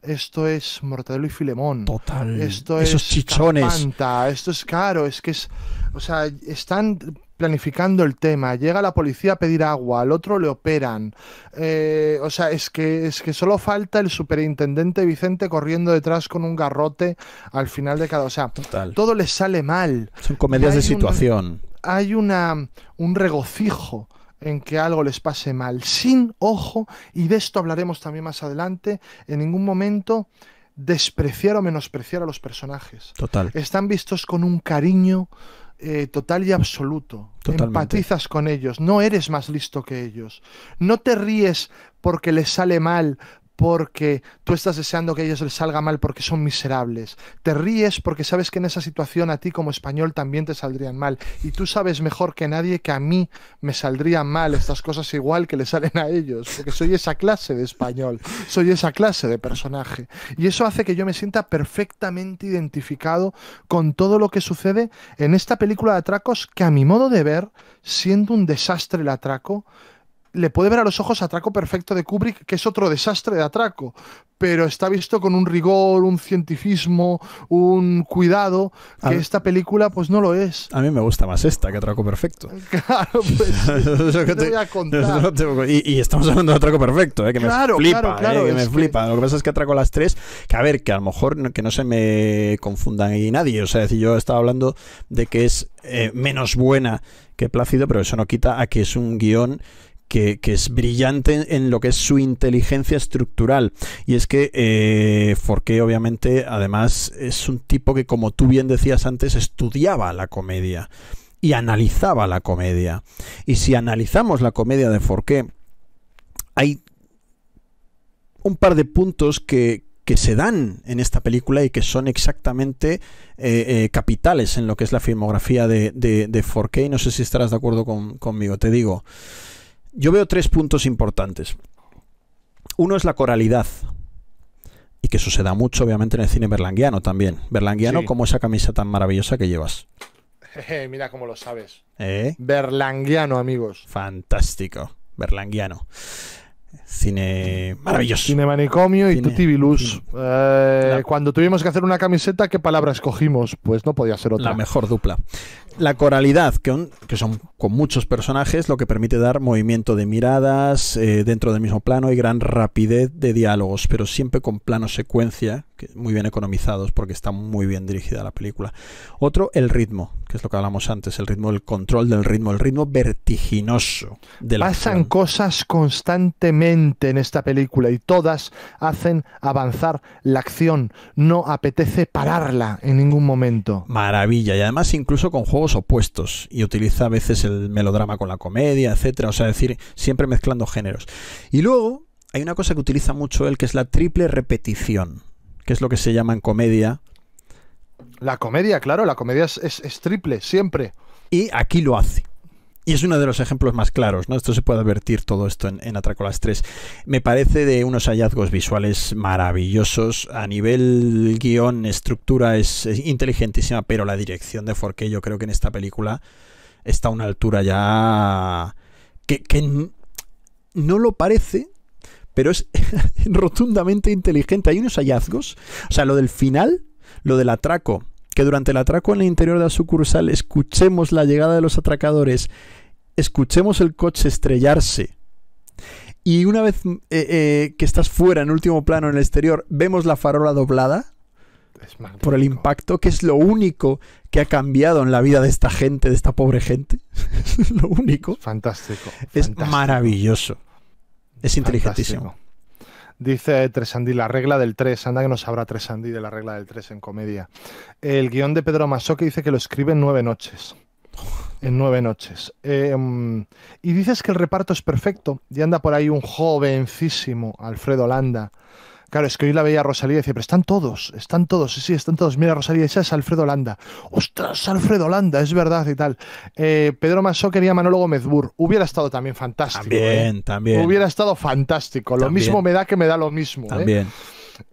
Esto es Mortadelo y Filemón. Total. Esto Esos es chichones. esto es caro, es que es... O sea, están planificando el tema, llega la policía a pedir agua, al otro le operan. Eh, o sea, es que, es que solo falta el superintendente Vicente corriendo detrás con un garrote al final de cada. O sea, todo les sale mal. Son comedias de situación. hay una, un regocijo en que algo les pase mal, sin ojo, y de esto hablaremos también más adelante, en ningún momento despreciar o menospreciar a los personajes. Total. Están vistos con un cariño, eh, total y absoluto. Empatizas con ellos, no eres más listo que ellos. No te ríes porque les sale mal, porque tú estás deseando que a ellos les salga mal porque son miserables. Te ríes porque sabes que en esa situación a ti como español también te saldrían mal. Y tú sabes mejor que nadie que a mí me saldrían mal estas cosas igual que le salen a ellos, porque soy esa clase de español, soy esa clase de personaje. Y eso hace que yo me sienta perfectamente identificado con todo lo que sucede en esta película de atracos que a mi modo de ver, siendo un desastre el atraco, le puede ver a los ojos Atraco Perfecto de Kubrick, que es otro desastre de atraco, pero está visto con un rigor, un cientifismo, un cuidado, que esta película pues no lo es. A mí me gusta más esta que Atraco Perfecto. Claro, pues te, voy a contar. Y, estamos hablando de Atraco Perfecto, eh, que me flipa, eh, me Lo que pasa es que Atraco las tres, que a ver, que a lo mejor que no se me confundan ahí nadie, o sea, decir, yo estaba hablando de que es eh, menos buena que Plácido, pero eso no quita a que es un guión que, es brillante en lo que es su inteligencia estructural. Y es que eh, Forqué, obviamente, además, es un tipo que, como tú bien decías antes, estudiaba la comedia y analizaba la comedia. Y si analizamos la comedia de Forqué, hay un par de puntos que, que se dan en esta película y que son exactamente eh, eh, capitales en lo que es la filmografía de, de, Forqué. Y no sé si estarás de acuerdo conmigo, te digo. Yo veo tres puntos importantes. Uno es la coralidad. Y que eso se da mucho, obviamente, en el cine berlanguiano también. Berlanguiano, como esa camisa tan maravillosa que llevas. Jeje, mira cómo lo sabes. ¿Eh? Berlanguiano, amigos. Fantástico. Berlanguiano. Cine maravilloso. Cine manicomio y Tutibilus. Eh, cuando tuvimos que hacer una camiseta, ¿qué palabra escogimos? Pues no podía ser otra. La mejor dupla. La coralidad, que, son con muchos personajes, lo que permite dar movimiento de miradas eh, dentro del mismo plano y gran rapidez de diálogos, pero siempre con plano secuencia, muy bien economizados porque está muy bien dirigida la película. Otro, el ritmo, que es lo que hablamos antes, el ritmo, el control del ritmo, el ritmo vertiginoso. De Pasan cosas constantemente en esta película y todas hacen avanzar la acción. No apetece pararla en ningún momento. Maravilla. Y además incluso con juegos opuestos. Y utiliza a veces el melodrama con la comedia, etcétera. O sea, decir, siempre mezclando géneros. Y luego hay una cosa que utiliza mucho él, que es la triple repetición. Que es lo que se llama en comedia. La comedia, claro, la comedia es triple, siempre. Y aquí lo hace. Y es uno de los ejemplos más claros, ¿no? Esto se puede advertir todo esto en, en las 3. Me parece de unos hallazgos visuales maravillosos. A nivel guión, estructura es, inteligentísima, pero la dirección de Forqué yo creo que en esta película está a una altura ya que, que no lo parece, pero es rotundamente inteligente. Hay unos hallazgos. O sea, lo del final, lo del atraco que durante el atraco en el interior de la sucursal escuchemos la llegada de los atracadores, escuchemos el coche estrellarse. Y una vez mm, eh, eh, que estás fuera, en último plano, en el exterior, vemos la farola doblada por el impacto, que es lo único que ha cambiado en la vida de esta gente, de esta pobre gente. lo único. Fantástico, Es maravilloso. Es inteligentísimo. Dice Tresandí, la regla del tres Anda que no sabrá Tresandí de la regla del tres en comedia. El guión de Pedro Masoque dice que lo escribe en nueve noches. En nueve noches. Em, y dices que el reparto es perfecto. Y anda por ahí un jovencísimo Alfredo Landa Claro, es que hoy la veía Rosalía y decía, pero están todos, están todos, sí, sí, están todos. Mira, Rosalía, esa es Alfredo Landa. ¡Ostras, Alfredo Landa! Es verdad y tal. Eh, Pedro Masó quería Manolo Gómez Hubiera estado también fantástico. También, ¿eh? también. Hubiera estado fantástico. Lo mismo me da que me da lo mismo. ¿eh? También.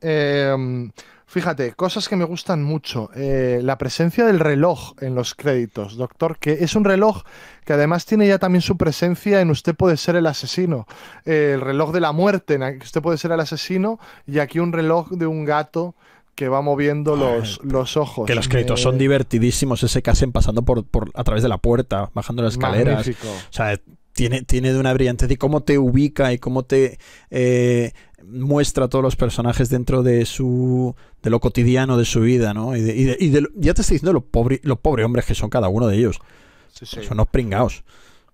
Eh, Fíjate, cosas que me gustan mucho. Eh, la presencia del reloj en los créditos, doctor, que es un reloj que además tiene ya también su presencia en Usted puede ser el asesino. Eh, el reloj de la muerte, en Usted puede ser el asesino, y aquí un reloj de un gato que va moviendo los, los ojos. Que los créditos eh, son divertidísimos, ese casen pasando por, por, a través de la puerta, bajando las escaleras. O sea, tiene, tiene de una brillantez y cómo te ubica y cómo te muestra a todos los personajes dentro de su de lo cotidiano de su vida, ¿no? Y, ya te estoy diciendo los pobres los hombres que son cada uno de ellos. Son unos pringaos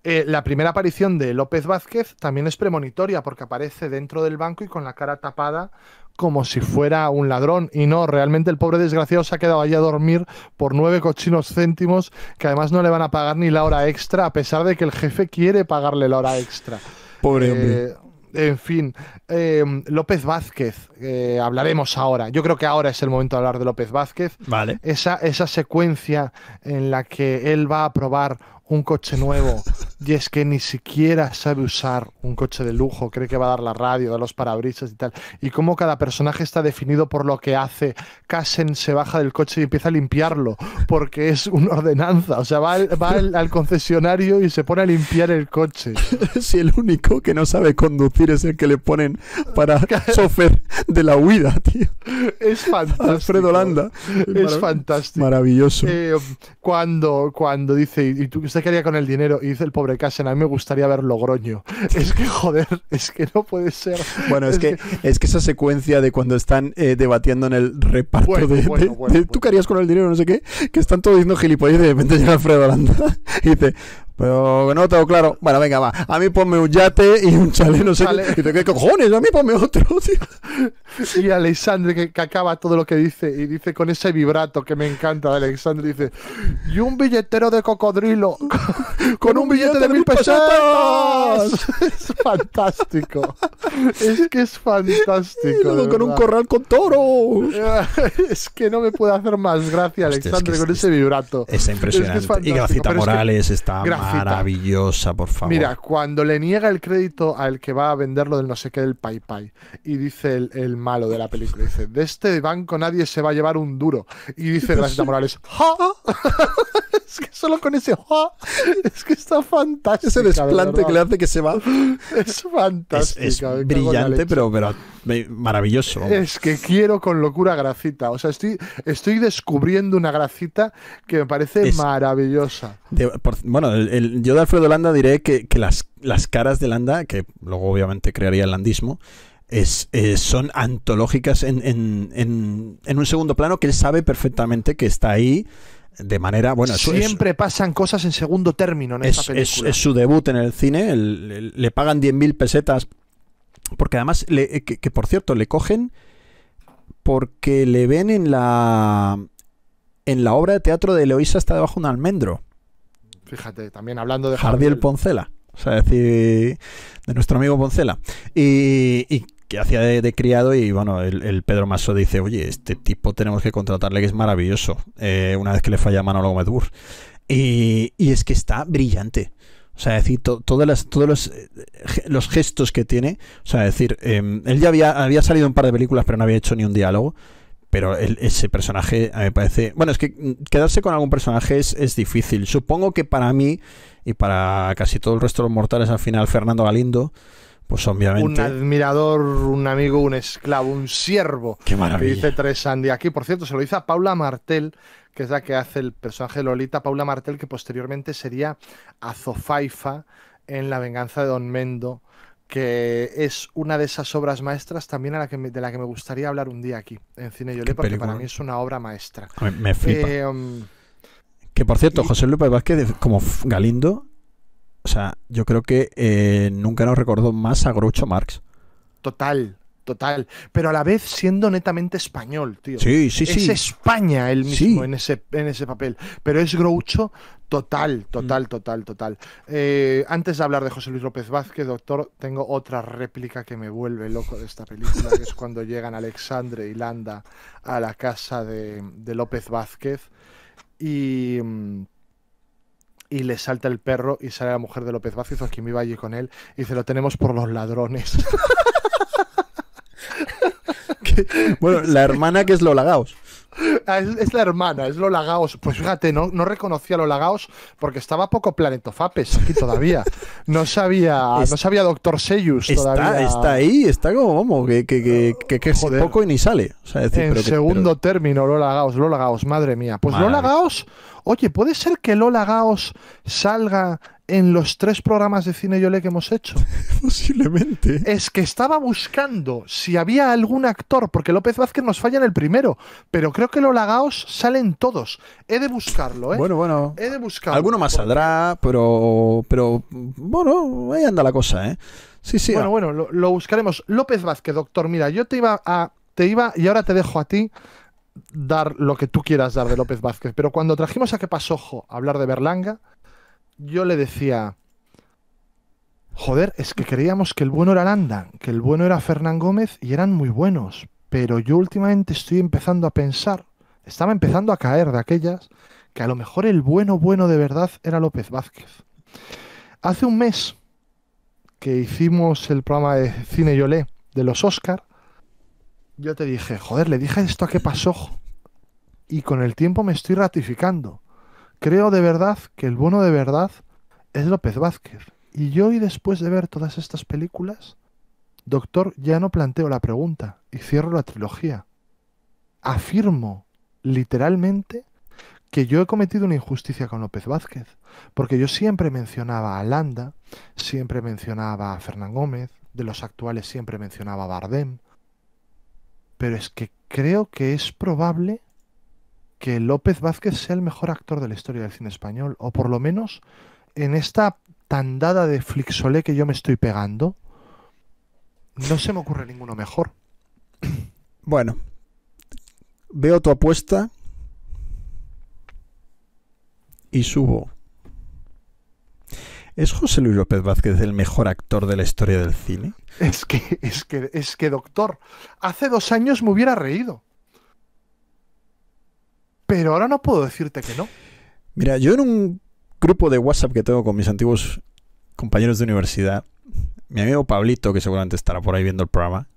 eh, la primera aparición de López Vázquez también es premonitoria porque aparece dentro del banco y con la cara tapada como si fuera un ladrón. Y no, realmente el pobre desgraciado se ha quedado allí a dormir por nueve cochinos céntimos que además no le van a pagar ni la hora extra a pesar de que el jefe quiere pagarle la hora extra. Pobre eh, hombre. En fin, em, López Vázquez, eh, hablaremos ahora. Yo creo que ahora es el momento de hablar de López Vázquez. Vale. Esa, esa secuencia en la que él va a probar un coche nuevo y es que ni siquiera sabe usar un coche de lujo, cree que va a dar la radio, da los parabrisas y tal. Y cómo cada personaje está definido por lo que hace. Kassen se baja del coche y empieza a limpiarlo porque es una ordenanza. O sea, va, al, al, concesionario y se pone a limpiar el coche. si el único que no sabe conducir es el que le ponen para chofer de la huida, tío. Es fantástico. Alfredo Landa. Es, fantástico. Maravilloso. Eh, cuando, cuando dice, ¿y tú qué haría con el dinero? Y dice el pobre Casen, a mí me gustaría ver Logroño. Es que, joder, es que no puede ser. Bueno, es, que, es que esa secuencia de cuando están eh, debatiendo en el reparto de, tú qué harías con el dinero, no sé qué, que están todos diciendo gilipollas y de repente llega Alfredo Aranda y dice, pero no tengo claro. Bueno, venga, va. A mí ponme un yate y un chale, no sé. y te qué cojones, a mí ponme otro, Y Alexandre que, acaba todo lo que dice y dice con ese vibrato que me encanta de Alexandre, dice, y un billetero de cocodrilo con, un, billete, de, mil pesetas. es fantástico. es que es fantástico. con un corral con toros. es que no me puede hacer más gracia Alexandre con ese vibrato. Es impresionante. y Gracita Morales está Maravillosa, por favor. Mira, cuando le niega el crédito al que va a venderlo del no sé qué del Pai y dice el, malo de la película, dice, de este banco nadie se va a llevar un duro. Y dice Rasita Morales, ¡Ja! Es que solo con ese ¡ah! es que está fantástico. Ese desplante que le hace que se va. Es fantástico. Es, brillante, pero, pero maravilloso. Es que quiero con locura Gracita. O sea, estoy, estoy descubriendo una Gracita que me parece maravillosa. bueno, yo de Alfredo Landa diré que, las, las caras de Landa, que luego obviamente crearía el landismo, es, eh, son antológicas en, un segundo plano que él sabe perfectamente que está ahí de manera. bueno Siempre pasan cosas en segundo término en es, esta película. Es, su debut en el cine, le pagan 10.000 pesetas. Porque además, eh, que, por cierto, le cogen porque le ven en la en la obra de teatro de Eloísa está debajo de un almendro. Fíjate, también hablando de Jardiel Poncela. O sea, decir, de nuestro amigo Poncela. Y, y, que hacía de, criado y bueno, el, Pedro Maso dice, oye, este tipo tenemos que contratarle que es maravilloso, eh, una vez que le falla Manolo Medbur. Y, y es que está brillante. O sea, decir, todas las, todos eh, los, gestos que tiene. O sea, decir, em, él ya había, había salido un par de películas, pero no había hecho ni un diálogo. Pero ese personaje a me parece. Bueno, es que mm, quedarse con algún personaje es, es, difícil. Supongo que para mí y para casi todo el resto de los mortales al final, Fernando Galindo pues obviamente. Un admirador, un amigo, un esclavo, un siervo. Qué maravilla. Que dice Tres Sandy. Aquí, por cierto, se lo dice a Paula Martel, que es la que hace el personaje de Lolita. Paula Martel, que posteriormente sería Azofaifa en La venganza de Don Mendo, que es una de esas obras maestras también a la de la que me gustaría hablar un día aquí, en Cine Yolé, porque para mí es una obra maestra. Me, eh, um, que por cierto, José López Vázquez, como Galindo, o sea, yo creo que eh, nunca nos recordó más a Groucho Marx. Total, total. Pero a la vez siendo netamente español, tío. Sí, sí, sí. Es España el mismo en, ese, en ese papel. Pero es Groucho total, total, mm. total, total. Eh, antes de hablar de José Luis López Vázquez, doctor, tengo otra réplica que me vuelve loco de esta película, que es cuando llegan Alexandre y Landa a la casa de, de López Vázquez. Y mm, y le salta el perro y sale la mujer de López Vázquez, quien iba allí con él, y dice, lo tenemos por los ladrones. bueno, la hermana que es lo Gaos. Ah, es, la hermana, es Lola Gaos. Pues fíjate, no, no reconocía a Lola Gaos porque estaba poco Planetofapes aquí todavía. No sabía, no sabía Doctor Seyus todavía. Está ahí, está como, que, que, poco y ni sale. en segundo término, Lola Gaos, Lola Gaos, madre mía. Pues Lola Gaos, oye, ¿puede ser que Lola Gaos salga en los tres programas de cine ole que hemos hecho. Posiblemente. Es que estaba buscando si había algún actor, porque López Vázquez nos falla en el primero, pero creo que los lagaos salen todos. He de buscarlo, ¿eh? Bueno, bueno. He de buscarlo. Alguno más saldrá, pero, pero bueno, ahí anda la cosa, ¿eh? Sí, sí. Bueno, ah. bueno, lo, buscaremos. López Vázquez, doctor, mira, yo te iba a... Te iba y ahora te dejo a ti dar lo que tú quieras dar de López Vázquez, pero cuando trajimos a Que Pasojo hablar de Berlanga yo le decía, joder, es que creíamos que el bueno era Landa, que el bueno era Fernán Gómez y eran muy buenos, pero yo últimamente estoy empezando a pensar, estaba empezando a caer de aquellas, que a lo mejor el bueno bueno de verdad era López Vázquez. Hace un mes que hicimos el programa de Cine Yolé de los Oscar, yo te dije, joder, le dije esto a qué pasó. Y con el tiempo me estoy ratificando. Creo de verdad que el bueno de verdad es López Vázquez. Y yo y después de ver todas estas películas, doctor, ya no planteo la pregunta y cierro la trilogía. Afirmo literalmente que yo he cometido una injusticia con López Vázquez, porque yo siempre mencionaba a Landa, siempre mencionaba a Fernán Gómez, de los actuales siempre mencionaba a Bardem, pero es que creo que es probable que López Vázquez sea el mejor actor de la historia del cine español, o por lo menos en esta tandada de flixolé que yo me estoy pegando, no se me ocurre ninguno mejor. Bueno, veo tu apuesta y subo. ¿Es José Luis López Vázquez el mejor actor de la historia del cine? Es que, es que, es que, doctor, hace dos años me hubiera reído. Pero ahora no puedo decirte que no. Mira, yo en un grupo de WhatsApp que tengo con mis antiguos compañeros de universidad, mi amigo Pablito, que seguramente estará por ahí viendo el programa,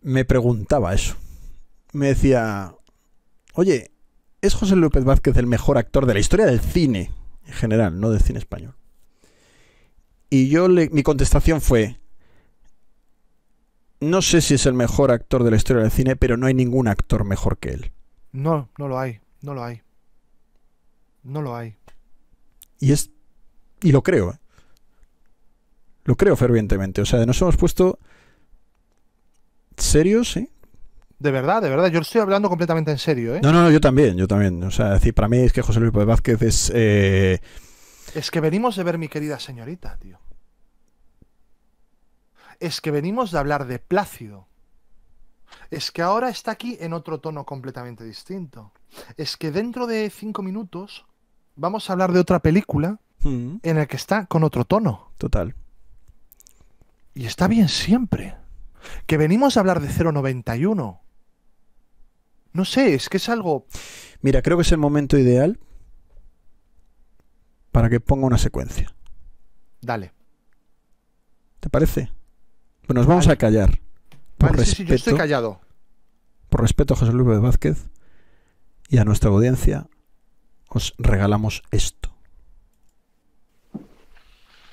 me preguntaba eso. Me decía, oye, ¿es José López Vázquez el mejor actor de la historia del cine en general, no del cine español? Y yo mi contestación fue, no sé si es el mejor actor de la historia del cine, pero no hay ningún actor mejor que él. No, no lo hay, no lo hay. No lo hay. Y es. Y lo creo, ¿eh? Lo creo fervientemente. O sea, nos hemos puesto serios, ¿eh? De verdad, de verdad, yo estoy hablando completamente en serio, ¿eh? No, no, no yo también, yo también. O sea, decir, para mí es que José Luis Vázquez es. Eh, es que venimos de ver mi querida señorita, tío. Es que venimos de hablar de Plácido. Es que ahora está aquí en otro tono completamente distinto. Es que dentro de cinco minutos vamos a hablar de otra película mm. en la que está con otro tono. Total. Y está bien siempre. Que venimos a hablar de 091. No sé, es que es algo... Mira, creo que es el momento ideal para que ponga una secuencia. Dale. ¿Te parece? Pues nos vamos a callar. Por respeto, estoy callado. Por respeto a José Luis Vázquez y a nuestra audiencia, os regalamos esto.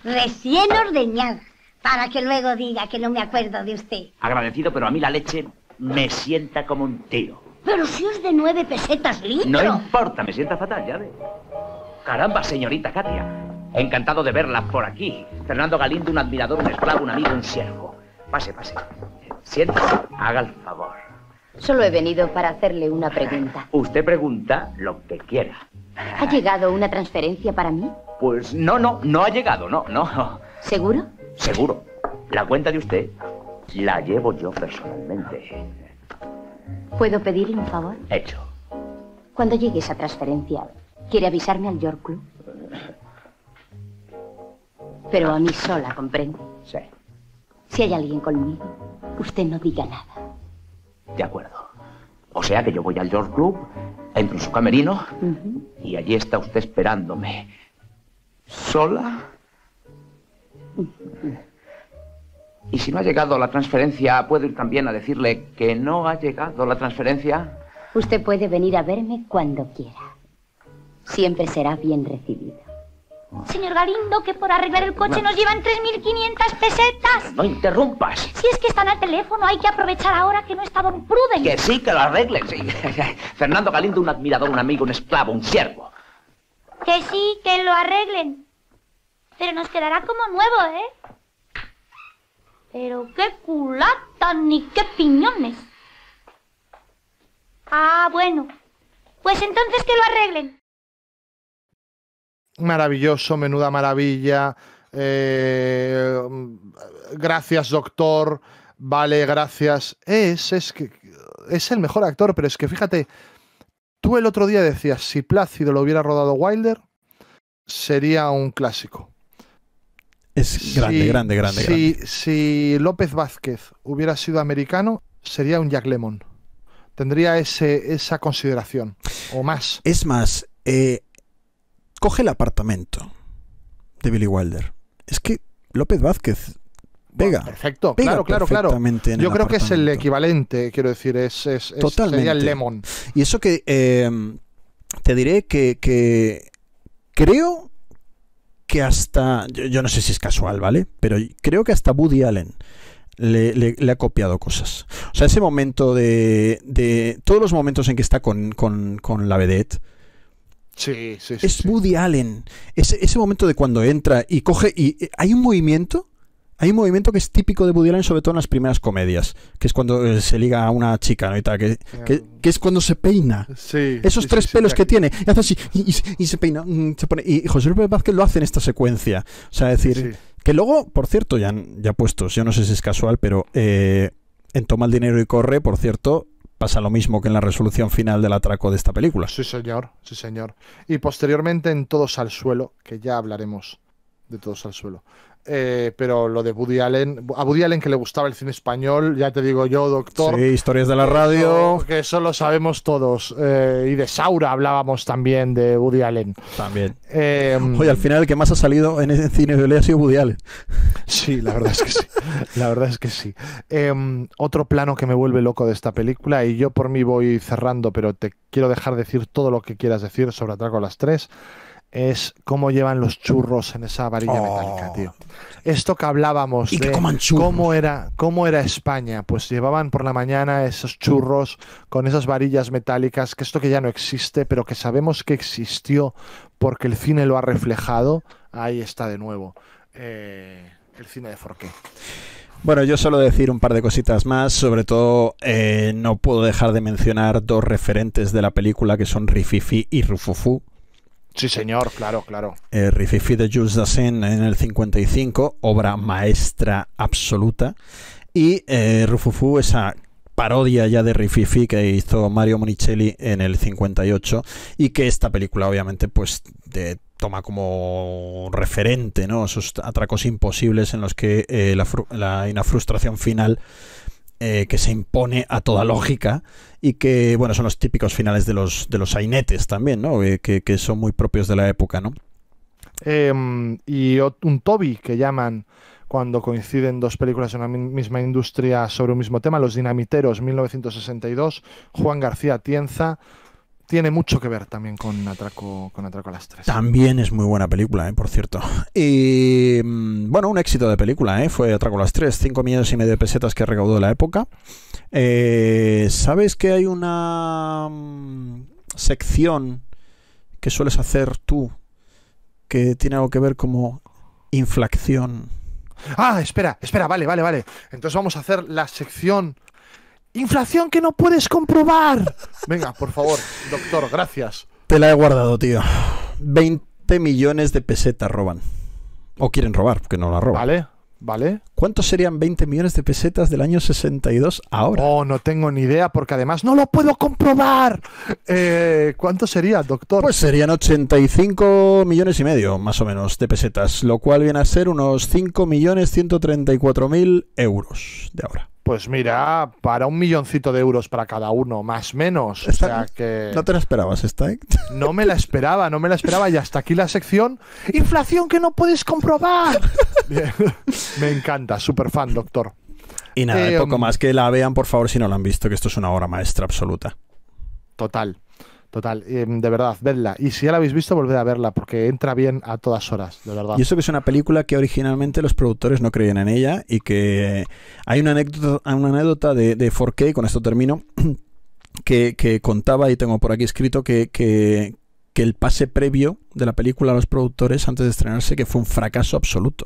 Recién ordeñada, para que luego diga que no me acuerdo de usted. Agradecido, pero a mí la leche me sienta como un tiro. Pero si es de nueve pesetas litro. No importa, me sienta fatal, ya ve. Caramba, señorita Katia. Encantado de verla por aquí. Fernando Galindo, un admirador, un esclavo, un amigo, un siervo. Pase, pase. Siéntese, haga el favor. Solo he venido para hacerle una pregunta. Usted pregunta lo que quiera. ¿Ha llegado una transferencia para mí? Pues no, no, no ha llegado, no, no. ¿Seguro? Seguro. La cuenta de usted la llevo yo personalmente. ¿Puedo pedirle un favor? Hecho. Cuando llegue esa transferencia, ¿quiere avisarme al York Club? Pero a mí sola, ¿comprende? Sí. Si hay alguien conmigo, usted no diga nada. De acuerdo. O sea que yo voy al York Club, entro en su camerino y allí está usted esperándome. ¿Sola? Y si no ha llegado la transferencia, ¿puedo ir también a decirle que no ha llegado la transferencia? Usted puede venir a verme cuando quiera. Siempre será bien recibido. Señor Galindo, que por arreglar el coche nos llevan 3.500 pesetas. No interrumpas. Si es que están al teléfono, hay que aprovechar ahora que no está Don Pruden. Que sí, que lo arreglen, Fernando Galindo, un admirador, un amigo, un esclavo, un siervo. Que sí, que lo arreglen. Pero nos quedará como nuevo, ¿eh? Pero qué culata, ni qué piñones. Ah, bueno. Pues entonces que lo arreglen maravilloso, menuda maravilla, eh, gracias doctor, vale, gracias. Es, es, que, es el mejor actor, pero es que fíjate, tú el otro día decías, si Plácido lo hubiera rodado Wilder, sería un clásico. Es grande, grande, grande, si, López Vázquez hubiera sido americano, sería un Jack Lemon. Tendría ese, esa consideración, o más. Es más, eh, Coge el apartamento de Billy Wilder. Es que López Vázquez pega. perfecto, pega claro, claro, claro. Yo creo que es el equivalente, quiero decir, es, es, sería el Lemon. Y eso que eh, te diré que, creo que hasta, yo, no sé si es casual, ¿vale? Pero creo que hasta Woody Allen le, ha copiado cosas. O sea, ese momento de, de, todos los momentos en que está con, con, con la vedette, Sí, Es Woody Allen. Ese, momento de cuando entra y coge. y eh, Hay un movimiento. Hay un movimiento que es típico de Woody Allen, sobre todo en las primeras comedias, que es cuando eh, se liga a una chica, ¿no? que, es cuando se peina. Esos tres pelos que tiene, y hace así, y, se peina, mm, y José Luis Vázquez lo hace en esta secuencia. O sea, decir, que luego, por cierto, ya, ya puesto yo no sé si es casual, pero eh, en Toma el Dinero y Corre, por cierto, pasa lo mismo que en la resolución final del atraco de esta película. Sí, señor, sí, señor. Y posteriormente en Todos al Suelo, que ya hablaremos de Todos al Suelo. Eh, pero lo de Woody Allen, a Woody Allen que le gustaba el cine español, ya te digo yo, doctor. Sí, historias de la radio. que eso lo sabemos todos. Eh, y de Saura hablábamos también de Woody Allen. También. Em, Oye, al final el que más ha salido en ese cine de ha sido Woody Allen. Sí, la verdad es que sí. la verdad es que sí. Em, otro plano que me vuelve loco de esta película, y yo por mí voy cerrando, pero te quiero dejar decir todo lo que quieras decir sobre Atraco a las 3 es cómo llevan los churros en esa varilla oh. metálica, tío. Esto que hablábamos de cómo era, cómo era España, pues llevaban por la mañana esos churros con esas varillas metálicas, que esto que ya no existe, pero que sabemos que existió porque el cine lo ha reflejado, ahí está de nuevo. Eh, el cine de Forqué. Bueno, yo solo decir un par de cositas más, sobre todo eh, no puedo dejar de mencionar dos referentes de la película que son Rififi y Rufufu, Sí, señor, claro, claro. Eh, Rififi de Jules Dassin en el 55, obra maestra absoluta. Y eh, Rufufu, esa parodia ya de Rififi que hizo Mario Monicelli en el 58 y que esta película obviamente pues toma como referente ¿no? esos atracos imposibles en los que hay eh, la, la, frustración final eh, que se impone a toda lógica y que, bueno, son los típicos finales de los, de los sainetes también, ¿no? Eh, que, son muy propios de la época, ¿no? Em, y un Toby que llaman cuando coinciden dos películas en una misma industria sobre un mismo tema, Los Dinamiteros, 1962, Juan García Tienza, tiene mucho que ver también con Atraco, con las tres. También es muy buena película, eh, por cierto. Y mm, bueno, un éxito de película, ¿eh? fue Atraco las tres, 5 millones y medio de pesetas que recaudó la época. Eh, ¿Sabes que hay una mm, sección que sueles hacer tú que tiene algo que ver como inflación? Ah, espera, espera, vale, vale, vale. Entonces vamos a hacer la sección Inflación que no puedes comprobar. Venga, por favor, doctor, gracias. Te la he guardado, tío. 20 millones de pesetas roban. O quieren robar, porque no la roban. Vale, vale. ¿Cuántos serían 20 millones de pesetas del año 62 ahora? Oh, no tengo ni idea, porque además no lo puedo comprobar. Eh, ¿Cuánto sería, doctor? Pues serían 85 millones y medio, más o menos, de pesetas, lo cual viene a ser unos millones 5.134.000 euros de ahora. Pues mira, para un milloncito de euros para cada uno, más menos. o sea que. No te la esperabas esta, ¿eh? No me la esperaba, no me la esperaba. Y hasta aquí la sección. ¡Inflación que no puedes comprobar! me encanta, súper fan, doctor. Y nada, poco eh, más que la vean, por favor, si no la han visto, que esto es una obra maestra absoluta. Total. Total, em, de verdad, vedla. Y si ya la habéis visto, volved a verla, porque entra bien a todas horas, de verdad. Y eso que es una película que originalmente los productores no creían en ella y que hay una anécdota, una anécdota de, de 4K, con esto termino, que, contaba, y tengo por aquí escrito, que, el pase previo de la película a los productores antes de estrenarse, que fue un fracaso absoluto.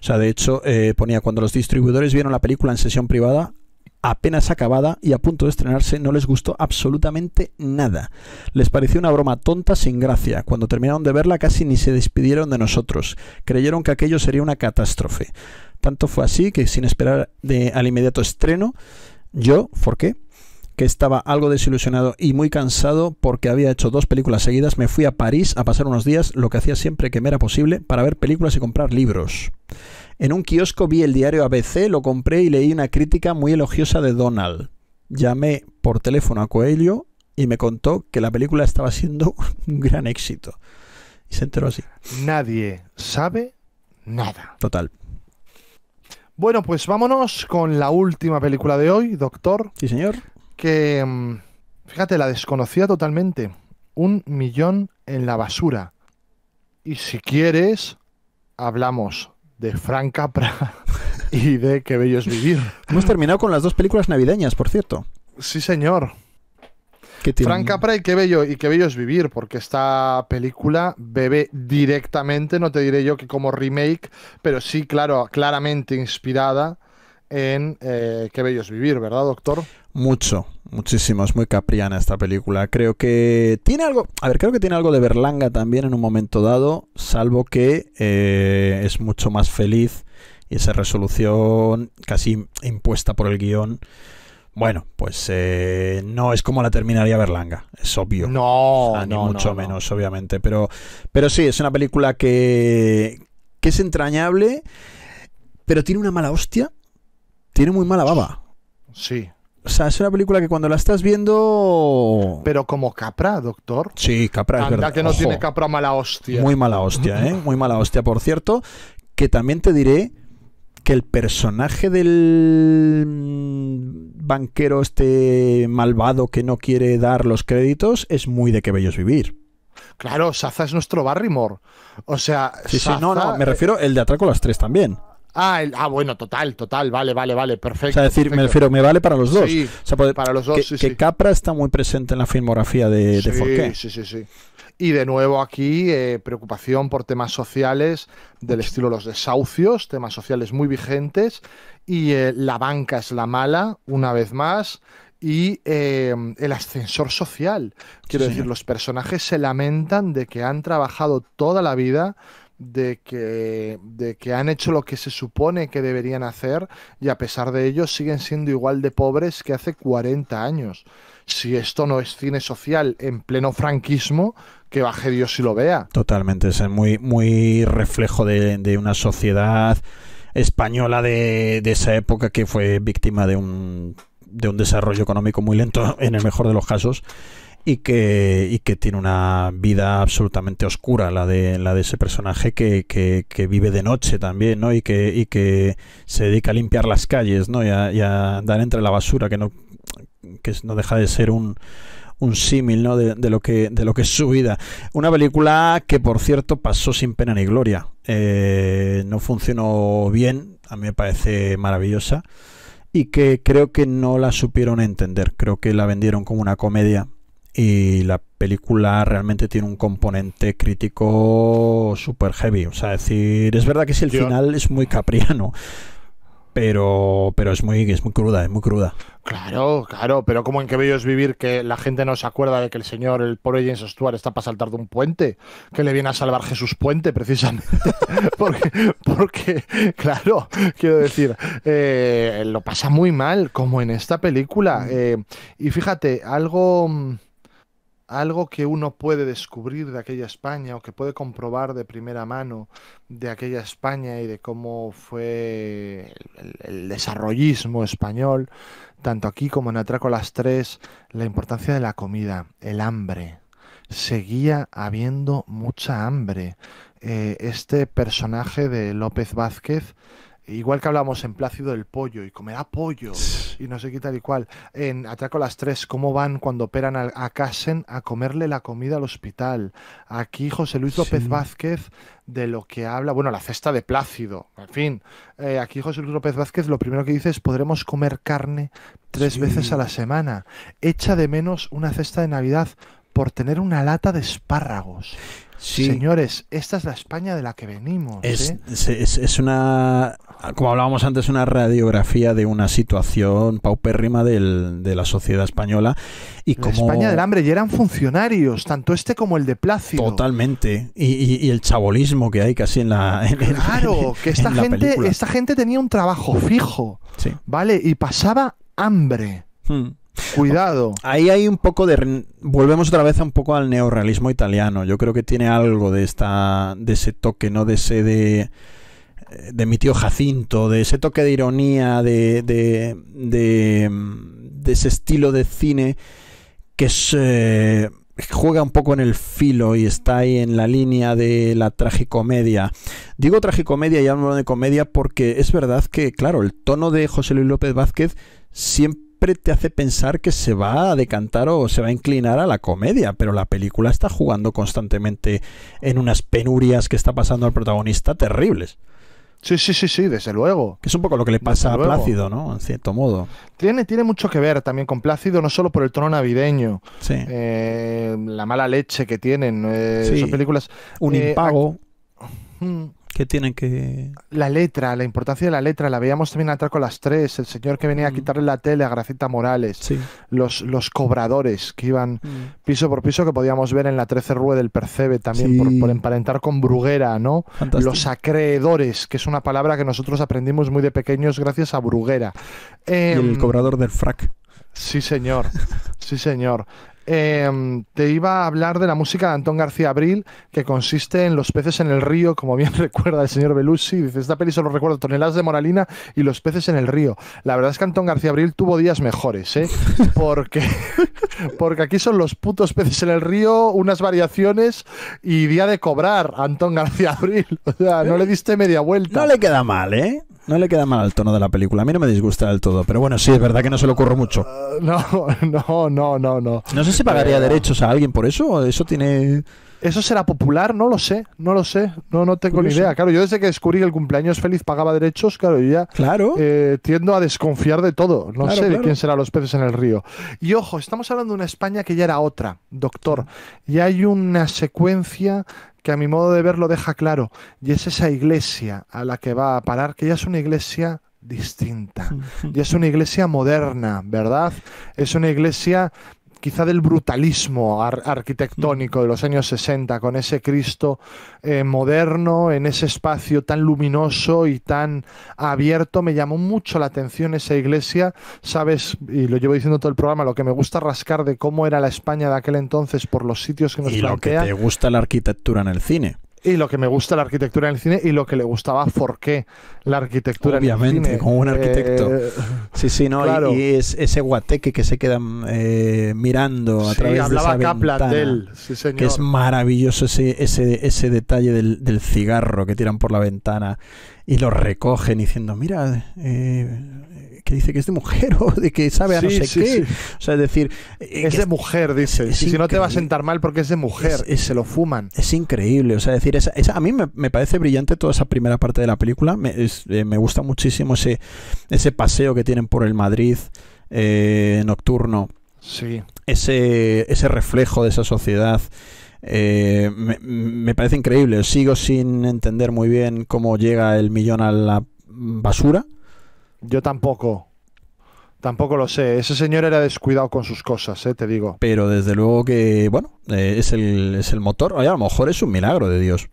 O sea, de hecho, eh, ponía cuando los distribuidores vieron la película en sesión privada, apenas acabada y a punto de estrenarse, no les gustó absolutamente nada. Les pareció una broma tonta sin gracia. Cuando terminaron de verla casi ni se despidieron de nosotros. Creyeron que aquello sería una catástrofe. Tanto fue así que sin esperar de, al inmediato estreno, yo, ¿por qué? que estaba algo desilusionado y muy cansado porque había hecho dos películas seguidas, me fui a París a pasar unos días, lo que hacía siempre que me era posible, para ver películas y comprar libros. En un kiosco vi el diario ABC, lo compré y leí una crítica muy elogiosa de Donald. Llamé por teléfono a Coelho y me contó que la película estaba siendo un gran éxito. Y se enteró así. Nadie sabe nada. Total. Bueno, pues vámonos con la última película de hoy, Doctor. Sí, señor. Que, mm, fíjate, la desconocía totalmente. Un millón en la basura. Y si quieres, hablamos de Frank Capra y de Qué bello es vivir. Hemos terminado con las dos películas navideñas, por cierto. Sí, señor. Frank Capra y qué bello y qué bello es vivir, porque esta película bebe directamente, no te diré yo que como remake, pero sí, claro, claramente inspirada en eh, qué bello es vivir, ¿verdad, doctor? Mucho, muchísimo, es muy capriana esta película. Creo que tiene algo, a ver, creo que tiene algo de Berlanga también en un momento dado, salvo que eh, es mucho más feliz y esa resolución casi impuesta por el guión. Bueno, pues eh, no es como la terminaría Berlanga, es obvio. No, ni mucho menos, obviamente. Pero, pero sí, es una película que, que es entrañable, pero tiene una mala hostia, tiene muy mala baba. Sí. O sea, es una película que cuando la estás viendo. Pero como Capra, doctor. Sí, Capra es Anda verdad. que no tiene Capra mala hostia. Muy mala hostia, ¿eh? Muy mala hostia. Por cierto, que también te diré que el personaje del mm, banquero este malvado que no quiere dar los créditos es muy de que bellos vivir. Claro, Saza es nuestro Barrymore. O sea, no, no, me refiero el de Atraco las tres también. Ah, ah, bueno, total, total, vale, vale, vale, perfecto. O sea, decir, me refiero, me vale para los dos. Sí, para los dos, que, sí, que Capra está muy presente en la filmografía de, de Forqué. Sí, sí, sí. Y de nuevo aquí, eh, preocupación por temas sociales del estilo los desahucios, temas sociales muy vigentes. Y eh, la banca es la mala, una vez más y eh, el ascensor social. Quiero decir, los personajes se lamentan de que han trabajado toda la vida de que, han hecho lo que se supone que deberían hacer y a pesar de ello siguen siendo igual de pobres que hace 40 años. Si esto no es cine social en pleno franquismo, que baje Dios y lo vea. Totalmente, es muy, muy reflejo de, una sociedad española de, de esa época que fue víctima de un, de un desarrollo económico muy lento en el mejor de los casos y que, que tiene una vida absolutamente oscura, la de, la de ese personaje que, vive de noche también, ¿no? Y que, que se dedica a limpiar las calles, ¿no? Y a, dar andar entre la basura, que no, no deja de ser un, un símil ¿no? de, lo que, de lo que es su vida. Una película que, por cierto, pasó sin pena ni gloria. Eh, no funcionó bien, a mí me parece maravillosa, y que creo que no la supieron entender. Creo que la vendieron como una comedia y la película realmente tiene un componente crítico super heavy. O sea, es decir, es verdad que si el final es muy capriano, pero, pero es, muy, es muy cruda, es muy cruda. Claro, claro, pero como en qué bello es vivir que la gente no se acuerda de que el señor, el pobre James Stuart, está para saltar de un puente, que le viene a salvar Jesús Puente, precisamente. porque, porque, claro, quiero decir, eh, lo pasa muy mal, como en esta película. Mm. Eh, y fíjate, algo mm, algo que uno puede descubrir de aquella España o que puede comprobar de primera mano de aquella España y de cómo fue el, desarrollismo español, tanto aquí como en Atraco las Tres, la importancia de la comida, el hambre. Seguía habiendo mucha hambre. Eh, este personaje de López Vázquez Igual que hablamos en Plácido del pollo y comerá pollo y no sé qué tal y cual. En Atraco las tres, ¿cómo van cuando operan a, Casen a comerle la comida al hospital? Aquí José Luis López Vázquez de lo que habla, bueno, la cesta de Plácido, en fin. Eh, aquí José Luis López Vázquez lo primero que dice es podremos comer carne tres veces a la semana. Echa de menos una cesta de Navidad por tener una lata de espárragos. Señores, esta es la España de la que venimos. ¿eh? Es, una, como hablábamos antes, una radiografía de una situación paupérrima de la sociedad española. Y la España del hambre, y eran funcionarios, tanto este como el de Plácido. Totalmente. Y, el chabolismo que hay casi en la. claro, que esta, gente, esta gente tenía un trabajo fijo, ¿vale? Y pasaba hambre. Hmm. Cuidado. Ahí hay un poco de. Volvemos otra vez a un poco al neorrealismo italiano. Yo creo que tiene algo de esta. de ese toque, ¿no? De ese de. Eh, mi tío Jacinto, de ese toque de ironía, de. de. de, mm, de ese estilo de cine que se eh, juega un poco en el filo y está ahí en la línea de la tragicomedia. Digo tragicomedia y hablo de comedia porque es verdad que, claro, el tono de José Luis López Vázquez siempre te hace pensar que se va a decantar o se va a inclinar a la comedia, pero la película está jugando constantemente en unas penurias que está pasando al protagonista terribles. Sí, sí, sí, sí, desde luego. Que es un poco lo que le pasa a Plácido, ¿no? En cierto modo. Tiene, tiene mucho que ver también con Plácido, no solo por el tono navideño, eh, la mala leche que tienen, eh, películas. Un eh, impago. Mm. ¿Qué tienen que...? La letra, la importancia de la letra, la veíamos también atrás con las tres, el señor que venía a mm. quitarle la tele a Gracita Morales, sí. los, los cobradores que iban mm. piso por piso, que podíamos ver en la 13 Rue del Percebe también, por, emparentar con Bruguera, ¿no? Los acreedores, que es una palabra que nosotros aprendimos muy de pequeños gracias a Bruguera. y el em, cobrador del frac. Sí, señor. Sí, señor. Em, te iba a hablar de la música de Antón García Abril, que consiste en Los peces en el río, como bien recuerda el señor Belushi. Dice, esta peli solo recuerdo Toneladas de Moralina y Los peces en el río. La verdad es que Antón García Abril tuvo días mejores, ¿eh? Porque, porque aquí son los putos peces en el río, unas variaciones y día de cobrar, Antón García Abril. O sea, no le diste media vuelta. No le queda mal, ¿eh? no le queda mal el tono de la película. A mí no me disgusta del todo, pero bueno, sí, es verdad que no se le ocurre mucho. Ah, no, no, no, no, no. No sé si pagaría eh, derechos a alguien por eso, eso tiene... ¿Eso será popular? No lo sé, no lo sé, no, no tengo ni idea. Claro, yo desde que descubrí que el cumpleaños feliz pagaba derechos, claro, yo ya claro. Eh, tiendo a desconfiar de todo. No sé de quién serán los peces en el río. Y ojo, estamos hablando de una España que ya era otra, doctor. Y hay una secuencia que a mi modo de ver lo deja claro, y es esa iglesia a la que va a parar, que ya es una iglesia distinta. Y es una iglesia moderna, ¿verdad? Es una iglesia quizá del brutalismo arquitectónico de los años 60, con ese Cristo eh, moderno en ese espacio tan luminoso y tan abierto. Me llamó mucho la atención esa iglesia, sabes, y lo llevo diciendo todo el programa, lo que me gusta rascar de cómo era la España de aquel entonces por los sitios que nos Y lo que te gusta la arquitectura en el cine y lo que me gusta la arquitectura en el cine y lo que le gustaba por qué la arquitectura Obviamente, en el cine. como un arquitecto. Eh, sí, sí, no, y, es, ese guateque que se quedan eh, mirando a través de esa ventana, que es maravilloso ese, ese, ese detalle del, del, cigarro que tiran por la ventana y lo recogen diciendo, mira, eh, que dice que es de mujer o de que sabe a no sé qué. O sea, es decir. Eh, es de mujer, dice. si no te va a sentar mal porque es de mujer y se lo fuman. Es increíble. O sea, decir, a mí me, parece brillante toda esa primera parte de la película. Me, eh, me gusta muchísimo ese, ese paseo que tienen por el Madrid eh, nocturno. Sí. Ese, ese reflejo de esa sociedad. me, parece increíble. Sigo sin entender muy bien cómo llega el millón a la basura. Yo tampoco. Tampoco lo sé. Ese señor era descuidado con sus cosas, eh, te digo. Pero desde luego que, bueno, eh, es, el, motor. Oye, a lo mejor es un milagro de Dios.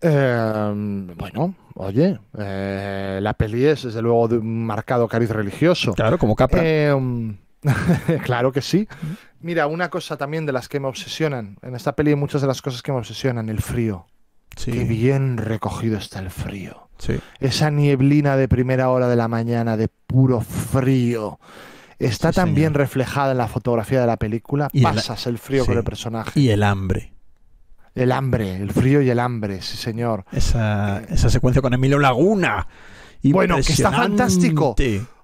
Em, bueno, oye, eh, la peli es desde luego de un marcado cariz religioso. Claro, como capra. Em, claro que sí. Mira, una cosa también de las que me obsesionan. En esta peli hay muchas de las cosas que me obsesionan. El frío. Qué bien recogido está el frío. Esa nieblina de primera hora de la mañana, de puro frío. Está tan bien reflejada en la fotografía de la película. Pasas el, frío con el personaje. Y el hambre. El hambre, el frío y el hambre, sí, señor. Esa, eh. esa secuencia con Emilio Laguna. Bueno, que está fantástico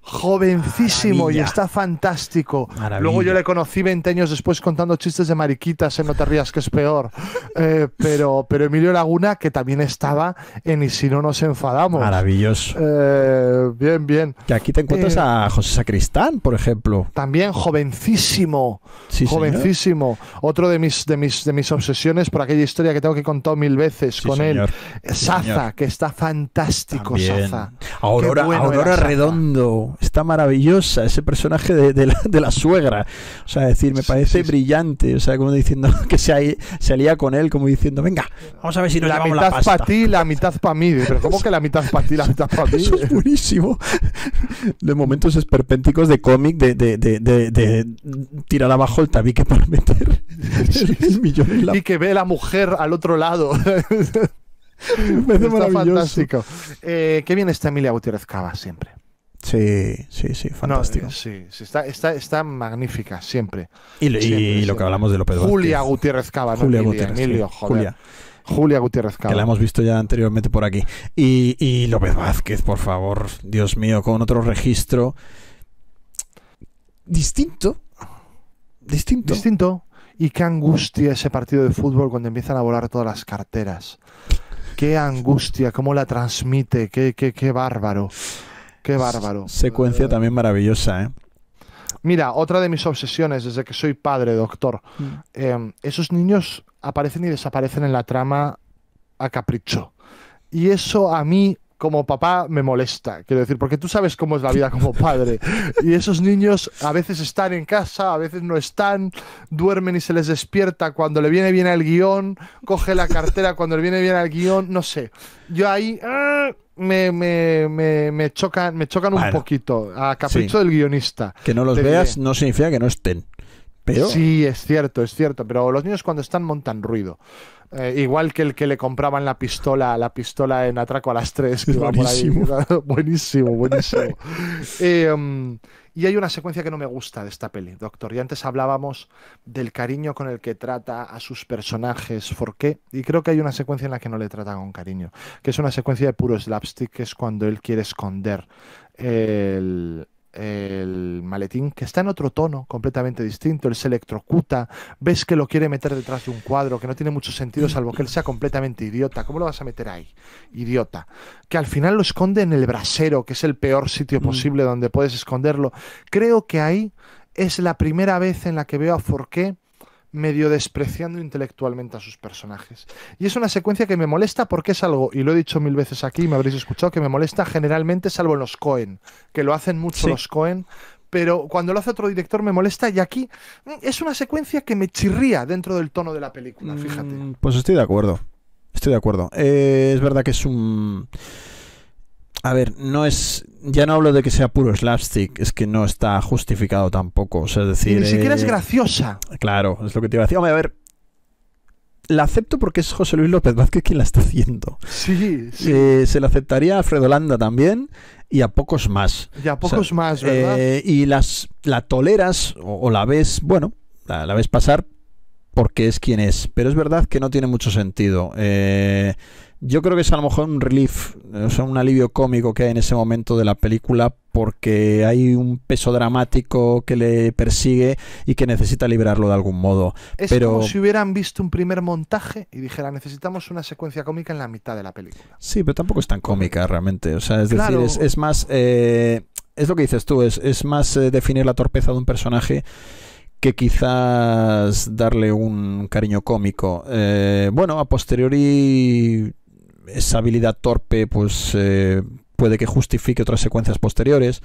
jovencísimo y está fantástico. Luego yo le conocí 20 años después contando chistes de mariquitas en No te rías que es peor. Eh, pero, pero Emilio Laguna, que también estaba en Y si no nos enfadamos. Maravilloso. Eh, bien, bien. Que aquí te encuentras eh, a José Sacristán, por ejemplo. También jovencísimo. jovencísimo. Otro de mis, de, mis, de mis obsesiones por aquella historia que tengo que contar mil veces con él. Saza, que está fantástico, Saza. Aurora, Redondo está maravillosa ese personaje de, la, suegra. O sea, decir, me parece brillante. O sea, como diciendo que se, se alía con él, como diciendo, venga, vamos a ver si nos la mitad para ti, la mitad para mí. Pero ¿cómo que la mitad para ti, la mitad para mí? Eso es buenísimo. De momentos esperpénticos de cómic de, de, tirar abajo el tabique para meter el, millón Y que ve la mujer al otro lado. Me parece está fantástico. Eh, qué bien está Emilia Gutiérrez Cava siempre. Sí, sí, sí, fantástico. está, está, está, magnífica siempre. Y, lo que hablamos de López Julia Vázquez. Gutiérrez Julia Gutiérrez, Julia. Gutiérrez Cava. Que la hemos visto ya anteriormente por aquí. Y, y López Vázquez, por favor, Dios mío, con otro registro distinto. Distinto. Distinto. Y qué angustia ese partido de fútbol cuando empiezan a volar todas las carteras. Qué angustia, cómo la transmite, qué, qué, qué bárbaro. Qué bárbaro. Secuencia también maravillosa, ¿eh? Mira, otra de mis obsesiones desde que soy padre, doctor. Mm. Em, esos niños aparecen y desaparecen en la trama a capricho. Y eso a mí como papá me molesta, quiero decir, porque tú sabes cómo es la vida como padre. Y esos niños a veces están en casa, a veces no están, duermen y se les despierta cuando le viene bien al guión, coge la cartera cuando le viene bien al guión, no sé. Yo ahí... ¡ah! me, me, me, me chocan, me chocan un poquito a capricho del guionista. Que no los veas no significa que no estén. Pero... Sí, es cierto, es cierto. Pero los niños cuando están montan ruido. Eh, igual que el que le compraban la pistola, la pistola en atraco a las 3. buenísimo. buenísimo. buenísimo, y hay una secuencia que no me gusta de esta peli, doctor. Y antes hablábamos del cariño con el que trata a sus personajes, ¿por qué? Y creo que hay una secuencia en la que no le trata con cariño, que es una secuencia de puro slapstick, que es cuando él quiere esconder el, el maletín, que está en otro tono completamente distinto, él se electrocuta, ves que lo quiere meter detrás de un cuadro, que no tiene mucho sentido, salvo que él sea completamente idiota. ¿Cómo lo vas a meter ahí? Idiota. Que al final lo esconde en el brasero, que es el peor sitio mm. posible donde puedes esconderlo. Creo que ahí es la primera vez en la que veo a Forqué medio despreciando intelectualmente a sus personajes. Y es una secuencia que me molesta porque es algo, y lo he dicho mil veces aquí, me habréis escuchado, que me molesta generalmente, salvo en los Cohen, que lo hacen mucho los Cohen, pero cuando lo hace otro director me molesta y aquí mm, es una secuencia que me chirría dentro del tono de la película, fíjate. Mm, pues estoy de acuerdo, estoy de acuerdo. Eh, es verdad que es un a ver, no es. Ya no hablo de que sea puro slapstick, es que no está justificado tampoco. O sea, es decir. ni siquiera es eh, graciosa. Claro, es lo que te iba a decir. Hombre, a ver. La acepto porque es José Luis López Vázquez quien la está haciendo. Sí, sí. Eh, se la aceptaría a Fredolanda también y a pocos más. Y a pocos más, ¿verdad? Eh, y las, la toleras o, la ves, bueno, la, la, ves pasar porque es quien es. Pero es verdad que no tiene mucho sentido. Eh yo creo que es a lo mejor un relief, o sea, un alivio cómico que hay en ese momento de la película porque hay un peso dramático que le persigue y que necesita liberarlo de algún modo. Es como si hubieran visto un primer montaje y dijera, necesitamos una secuencia cómica en la mitad de la película. Sí, pero tampoco es tan cómica realmente. O sea, es decir, es, más... Eh, es lo que dices tú, es, más eh, definir la torpeza de un personaje que quizás darle un cariño cómico. Eh, bueno, a posteriori esa habilidad torpe pues eh, puede que justifique otras secuencias posteriores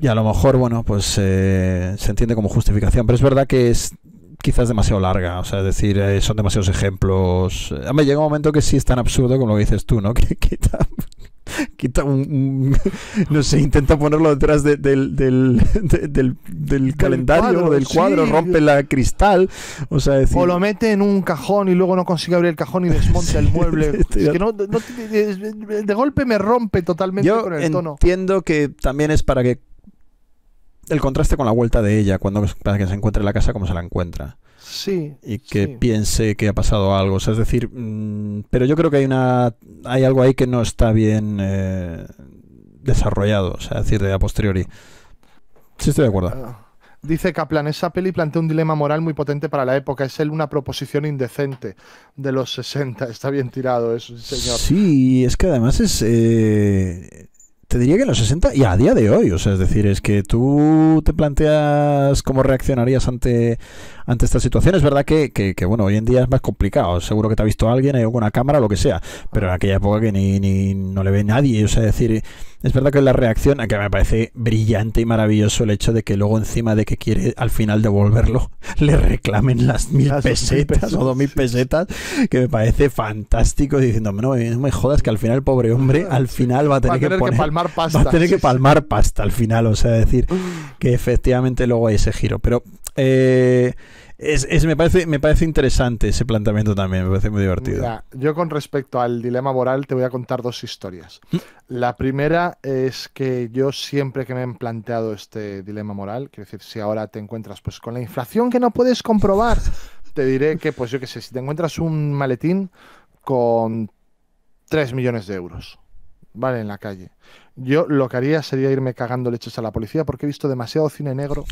y a lo mejor, bueno, pues eh, se entiende como justificación. Pero es verdad que es, quizás demasiado larga, o sea, es decir, eh, son demasiados ejemplos. Eh, hombre, llega un momento que sí es tan absurdo como lo dices tú, ¿no? Que quita, quita un, No sé, intenta ponerlo detrás del, calendario o del cuadro, rompe la cristal, o sea, decir... O lo mete en un cajón y luego no consigue abrir el cajón y desmonta el mueble. Es que no, de golpe me rompe totalmente con el tono. Entiendo que también es para que el contraste con la vuelta de ella, cuando para que se encuentre en la casa, como se la encuentra. Sí. Y que piense que ha pasado algo. es decir, mm, pero yo creo que hay una hay algo ahí que no está bien eh, desarrollado, o sea, decir, de a posteriori. Sí, estoy de acuerdo. Ah. Dice Kaplan, esa peli plantea un dilema moral muy potente para la época. Es él una proposición indecente de los 60. Está bien tirado eso, señor. Sí, es que además es... Eh, te diría que en los 60 y a día de hoy, o sea, es decir, es que tú te planteas cómo reaccionarías ante, ante esta situación. Es verdad que, que, que bueno, hoy en día es más complicado, seguro que te ha visto alguien, hay eh, alguna cámara, lo que sea, pero en aquella época que ni, ni no le ve nadie, o sea, es decir, es verdad que la reacción, a que me parece brillante y maravilloso el hecho de que luego encima de que quiere al final devolverlo, le reclamen las mil pesetas o dos mil pesetas, que me parece fantástico, diciendo, no, me jodas que al final el pobre hombre, al final va a tener, que, palmar Va a tener que palmar pasta al final, o sea, decir que efectivamente luego hay ese giro. Pero eh, es, me, parece, me parece interesante ese planteamiento también, me parece muy divertido. yo con respecto al dilema moral te voy a contar dos historias. ¿Mm? La primera es que yo siempre que me han planteado este dilema moral, quiero decir, si ahora te encuentras pues con la inflación que no puedes comprobar, te diré que pues yo qué sé, si te encuentras un maletín con 3 millones de euros, ¿vale? En la calle yo lo que haría sería irme cagando leches a la policía porque he visto demasiado cine negro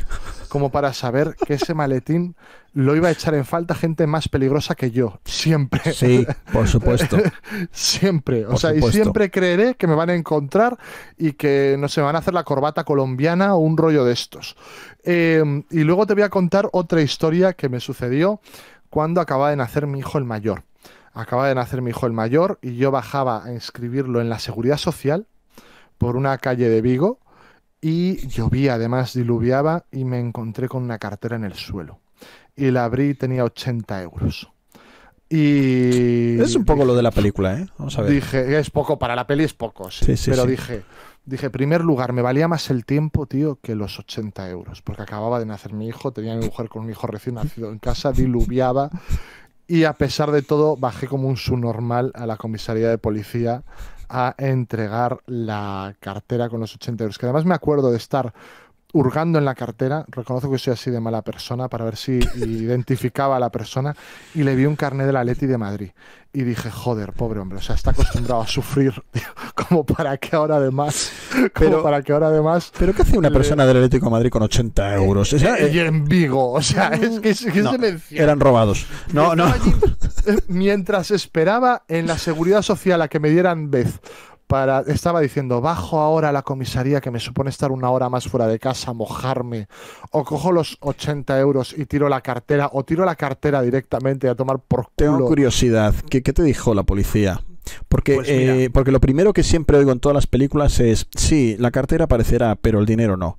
como para saber que ese maletín lo iba a echar en falta gente más peligrosa que yo. Siempre. Sí, por supuesto. siempre. o sea, y siempre creeré que me van a encontrar y que, no se me van a hacer la corbata colombiana o un rollo de estos. Em, y luego te voy a contar otra historia que me sucedió cuando acababa de nacer mi hijo el mayor. Acaba de nacer mi hijo el mayor y yo bajaba a inscribirlo en la seguridad social por una calle de Vigo y llovía, además diluviaba y me encontré con una cartera en el suelo. Y la abrí y tenía 80 euros. Y... Es un poco lo de la película, ¿eh? Vamos a ver. Dije, es poco, para la peli es poco, sí, sí, pero dije, dije, primer lugar, me valía más el tiempo, tío, que los 80 euros, porque acababa de nacer mi hijo, tenía mi mujer con un hijo recién nacido en casa, diluviaba y a pesar de todo bajé como un subnormal a la comisaría de policía a entregar la cartera con los 80 euros. Que además me acuerdo de estar hurgando en la cartera, reconozco que soy así de mala persona, para ver si identificaba a la persona, y le vi un carnet de la Leti de Madrid. Y dije, joder, pobre hombre, o sea, está acostumbrado a sufrir, como para que ahora además, como pero, para que ahora además... Pero ¿qué hace una persona del Atlético de Madrid con 80 eh, euros? Eh, eh, en Vigo, o sea, es que, se me no, Eran robados. No, no. mientras esperaba en la seguridad social a que me dieran vez estaba diciendo, bajo ahora a la comisaría que me supone estar una hora más fuera de casa, mojarme, o cojo los 80 euros y tiro la cartera, o tiro la cartera directamente a tomar por culo. Tengo curiosidad, ¿qué, qué te dijo la policía? Porque, pues eh, porque lo primero que siempre oigo en todas las películas es, sí, la cartera aparecerá, pero el dinero no.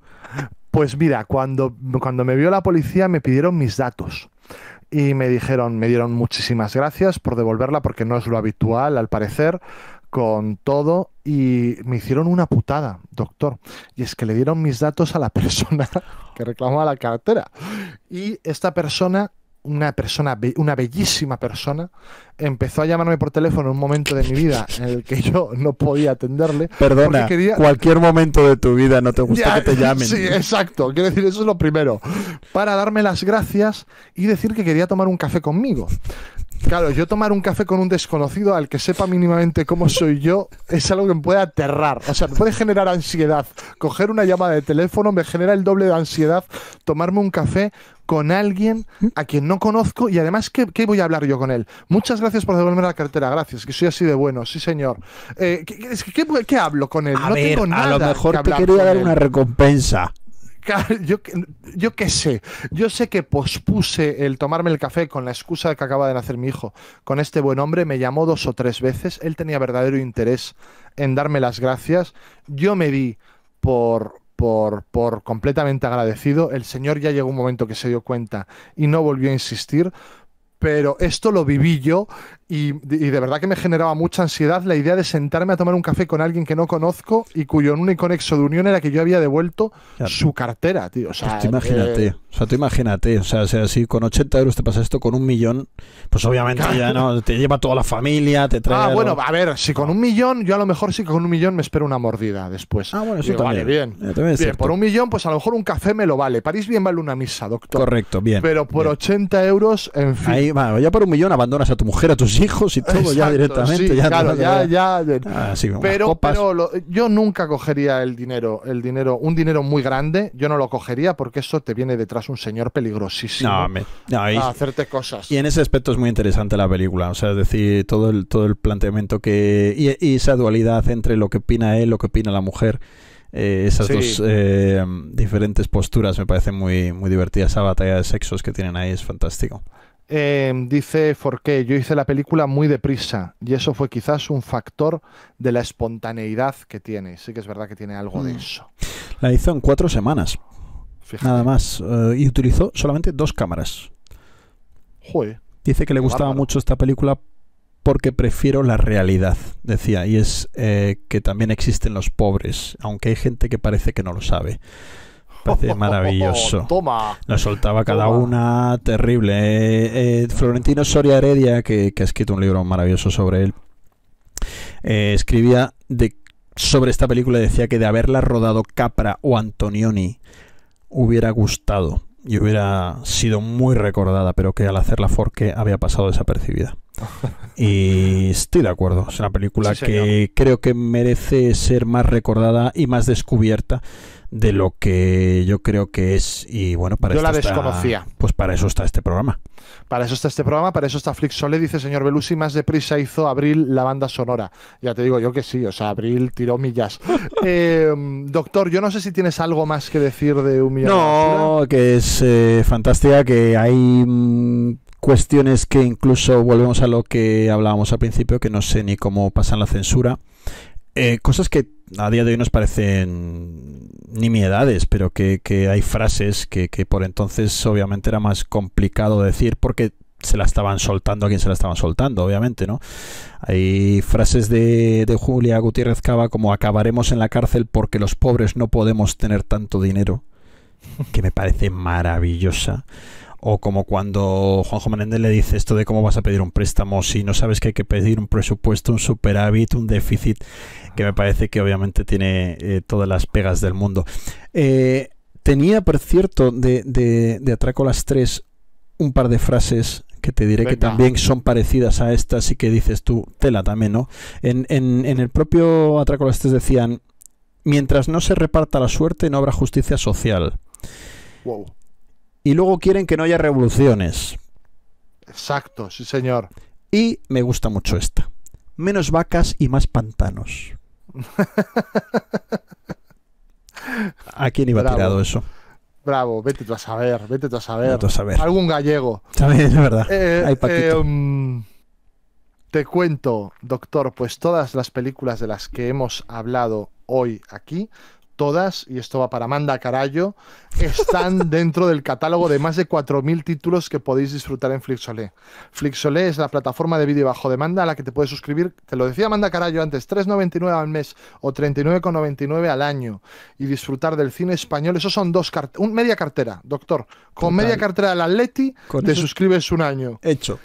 Pues mira, cuando, cuando me vio la policía me pidieron mis datos y me dijeron, me dieron muchísimas gracias por devolverla porque no es lo habitual al parecer, con todo y me hicieron una putada, doctor. Y es que le dieron mis datos a la persona que reclamaba la cartera. Y esta persona, una persona, una bellísima persona, empezó a llamarme por teléfono en un momento de mi vida en el que yo no podía atenderle. Perdona, cualquier momento de tu vida no te gusta que te llamen. Sí, exacto. Quiero decir, eso es lo primero. Para darme las gracias y decir que quería tomar un café conmigo. Claro, yo tomar un café con un desconocido al que sepa mínimamente cómo soy yo es algo que me puede aterrar. O sea, me puede generar ansiedad. Coger una llamada de teléfono me genera el doble de ansiedad. Tomarme un café con alguien a quien no conozco y además, ¿qué, voy a hablar yo con él? Muchas gracias por devolverme la cartera, gracias, que soy así de bueno, sí señor. Eh, ¿qué, hablo con él? A no nada. lo mejor te quería dar una recompensa yo, yo qué sé, yo sé que pospuse el tomarme el café con la excusa de que acaba de nacer mi hijo. Con este buen hombre me llamó dos o tres veces, él tenía verdadero interés en darme las gracias, yo me di por, por, por, completamente agradecido, el señor ya llegó un momento que se dio cuenta y no volvió a insistir, pero esto lo viví yo y, de verdad que me generaba mucha ansiedad la idea de sentarme a tomar un café con alguien que no conozco y cuyo único nexo de unión era que yo había devuelto su cartera, tío. O sea, pues imagínate, eh, o sea, tú imagínate, o sea, si con 80 euros te pasa esto, con un millón, pues obviamente ya no, te lleva toda la familia, te trae... Ah, bueno, a ver, si con un millón, yo a lo mejor sí que con un millón me espero una mordida después. Ah, bueno, eso Vale, bien. Eh, por un millón, pues a lo mejor un café me lo vale. París bien vale una misa, doctor. Correcto, bien. Pero por 80 euros, en fin. Ahí, bueno, ya por un millón abandonas a tu mujer, a tus hijos y todo ya directamente. pero, yo nunca cogería el dinero, el dinero, un dinero muy grande, yo no lo cogería porque eso te viene detrás un señor peligrosísimo a hacerte cosas. Y en ese aspecto es muy interesante la película, o sea, es decir, todo el, todo el planteamiento que... y, esa dualidad entre lo que opina él, lo que opina la mujer. Eh, esas dos eh, diferentes posturas me parece muy, muy divertidas. Esa batalla de sexos que tienen ahí es fantástico. Em, dice porque yo hice la película muy deprisa y eso fue quizás un factor de la espontaneidad que tiene. Sí que es verdad que tiene algo de mm. eso. La hizo en cuatro semanas. Nada más. Eh, y utilizó solamente dos cámaras. Dice que le gustaba mucho esta película porque prefiero la realidad, decía. Y es eh, que también existen los pobres, aunque hay gente que parece que no lo sabe. Parece maravilloso. Lo soltaba cada una, terrible. Eh, eh, Florentino Soria Heredia, que, ha escrito un libro maravilloso sobre él, eh, escribía sobre esta película, decía que de haberla rodado Capra o Antonioni hubiera gustado y hubiera sido muy recordada, pero que al hacerla Forque había pasado desapercibida. Y estoy de acuerdo. Es una película que creo que merece ser más recordada y más descubierta de lo que yo creo que es. Y bueno, para yo la desconocía. pues para eso está este programa. Para eso está este programa, para eso está Flix dice señor Belusi, más deprisa hizo Abril la banda sonora. Ya te digo yo que sí, o sea, Abril tiró millas. Em, doctor, yo no sé si tienes algo más que decir de un No, que es eh, fantástica, que hay mm, cuestiones que incluso volvemos a lo que hablábamos al principio, que no sé ni cómo pasan la censura. Eh, cosas que a día de hoy nos parecen nimiedades, pero que, hay frases que, por entonces obviamente era más complicado decir porque se la estaban soltando a quien se la estaban soltando, obviamente, ¿no? Hay frases de, de Julia Gutiérrez Cava como acabaremos en la cárcel porque los pobres no podemos tener tanto dinero, que me parece maravillosa o como cuando Juanjo Menéndez le dice esto de cómo vas a pedir un préstamo si no sabes que hay que pedir un presupuesto, un superávit, un déficit, que me parece que obviamente tiene eh, todas las pegas del mundo. Eh, tenía, por cierto, de, de, de Atraco las tres un par de frases que te diré que también son parecidas a estas y que dices tú, tela también, ¿no? En, el propio Atraco las tres decían, mientras no se reparta la suerte no habrá justicia social. Wow y luego quieren que no haya revoluciones. Exacto, sí señor. Y me gusta mucho esta. Menos vacas y más pantanos. ¿A quién iba tirado eso? Bravo, vete tú a saber, vete a saber. Algún gallego. También Es verdad. Eh, eh, em, te cuento, doctor, pues todas las películas de las que hemos hablado hoy aquí todas, y esto va para Amanda Carallo, están dentro del catálogo de más de 4.000 títulos que podéis disfrutar en Flixolé. Flixolé es la plataforma de vídeo bajo demanda a la que te puedes suscribir, te lo decía Amanda Carallo antes, 3.99 al mes o 39.99 al año y disfrutar del cine español. eso son dos carteras, media cartera, doctor. Con media cartera del Atleti te suscribes un año. Hecho.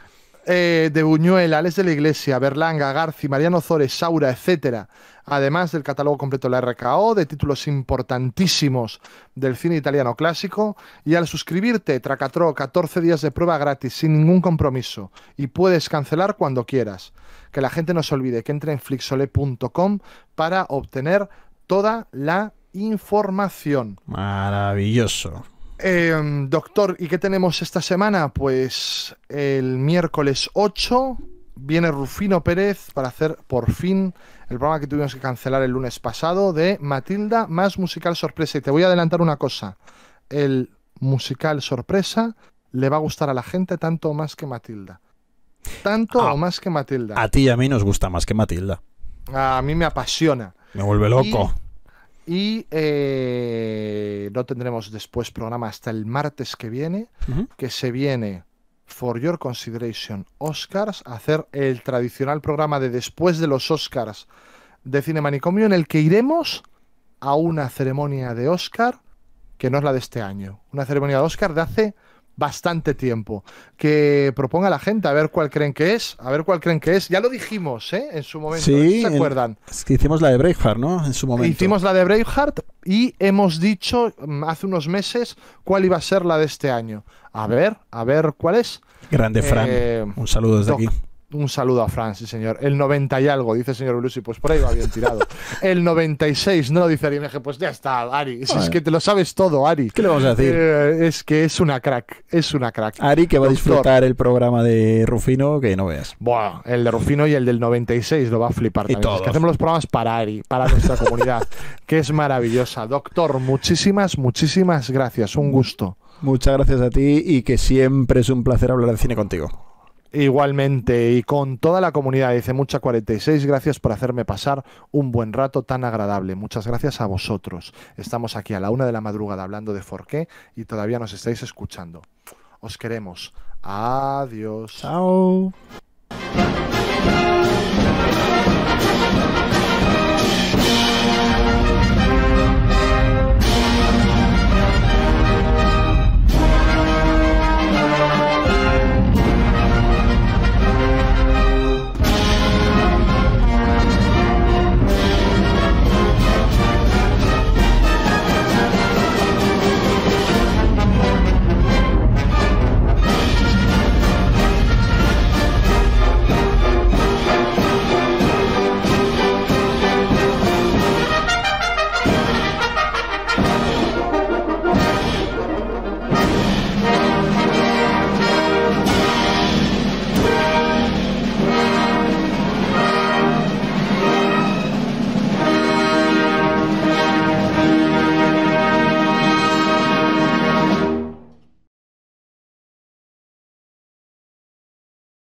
Eh, de Buñuel, Alex de la Iglesia, Berlanga, Garci, Mariano Zores, Saura, etcétera además del catálogo completo de la RKO, de títulos importantísimos del cine italiano clásico. Y al suscribirte, Tracatro, 14 días de prueba gratis, sin ningún compromiso. Y puedes cancelar cuando quieras. Que la gente no se olvide que entre en flixole.com para obtener toda la información. Maravilloso. Em, doctor, ¿y qué tenemos esta semana? Pues el miércoles 8 viene Rufino Pérez para hacer por fin el programa que tuvimos que cancelar el lunes pasado de Matilda más musical sorpresa. Y te voy a adelantar una cosa, el musical sorpresa le va a gustar a la gente tanto o más que Matilda. Tanto ah, o más que Matilda. A ti y a mí nos gusta más que Matilda. A mí me apasiona. Me vuelve loco. Y, eh, no tendremos después programa hasta el martes que viene, que se viene For Your Consideration Oscars, hacer el tradicional programa de después de los Oscars de Cine Manicomio, en el que iremos a una ceremonia de Oscar que no es la de este año. Una ceremonia de Oscar de hace bastante tiempo. Que proponga la gente a ver cuál creen que es, a ver cuál creen que es. Ya lo dijimos, ¿eh? En su momento, ¿eh? ¿se acuerdan? hicimos la de Braveheart, ¿no? En su momento. Hicimos la de Braveheart y hemos dicho mm, hace unos meses cuál iba a ser la de este año. A ver, a ver cuál es. Grande Fran. Eh, un saludo desde aquí. Un saludo a Fran, señor. El 90 y algo, dice el señor Blusi, pues por ahí va bien tirado. El 96, no lo dice Ari pues ya está, Ari. es que te lo sabes todo, Ari. ¿Qué le vamos a decir? Eh, es que es una crack, es una crack. Ari que va a disfrutar el programa de Rufino, que no veas. Buah, el de Rufino y el del 96 lo va a flipar y también. que hacemos los programas para Ari, para nuestra comunidad, que es maravillosa. Doctor, muchísimas, muchísimas gracias. Un gusto. Muchas gracias a ti y que siempre es un placer hablar de cine contigo. Igualmente, y con toda la comunidad, dice Mucha 46, gracias por hacerme pasar un buen rato tan agradable. Muchas gracias a vosotros. Estamos aquí a la una de la madrugada hablando de Forqué y todavía nos estáis escuchando. Os queremos. Adiós. Chao.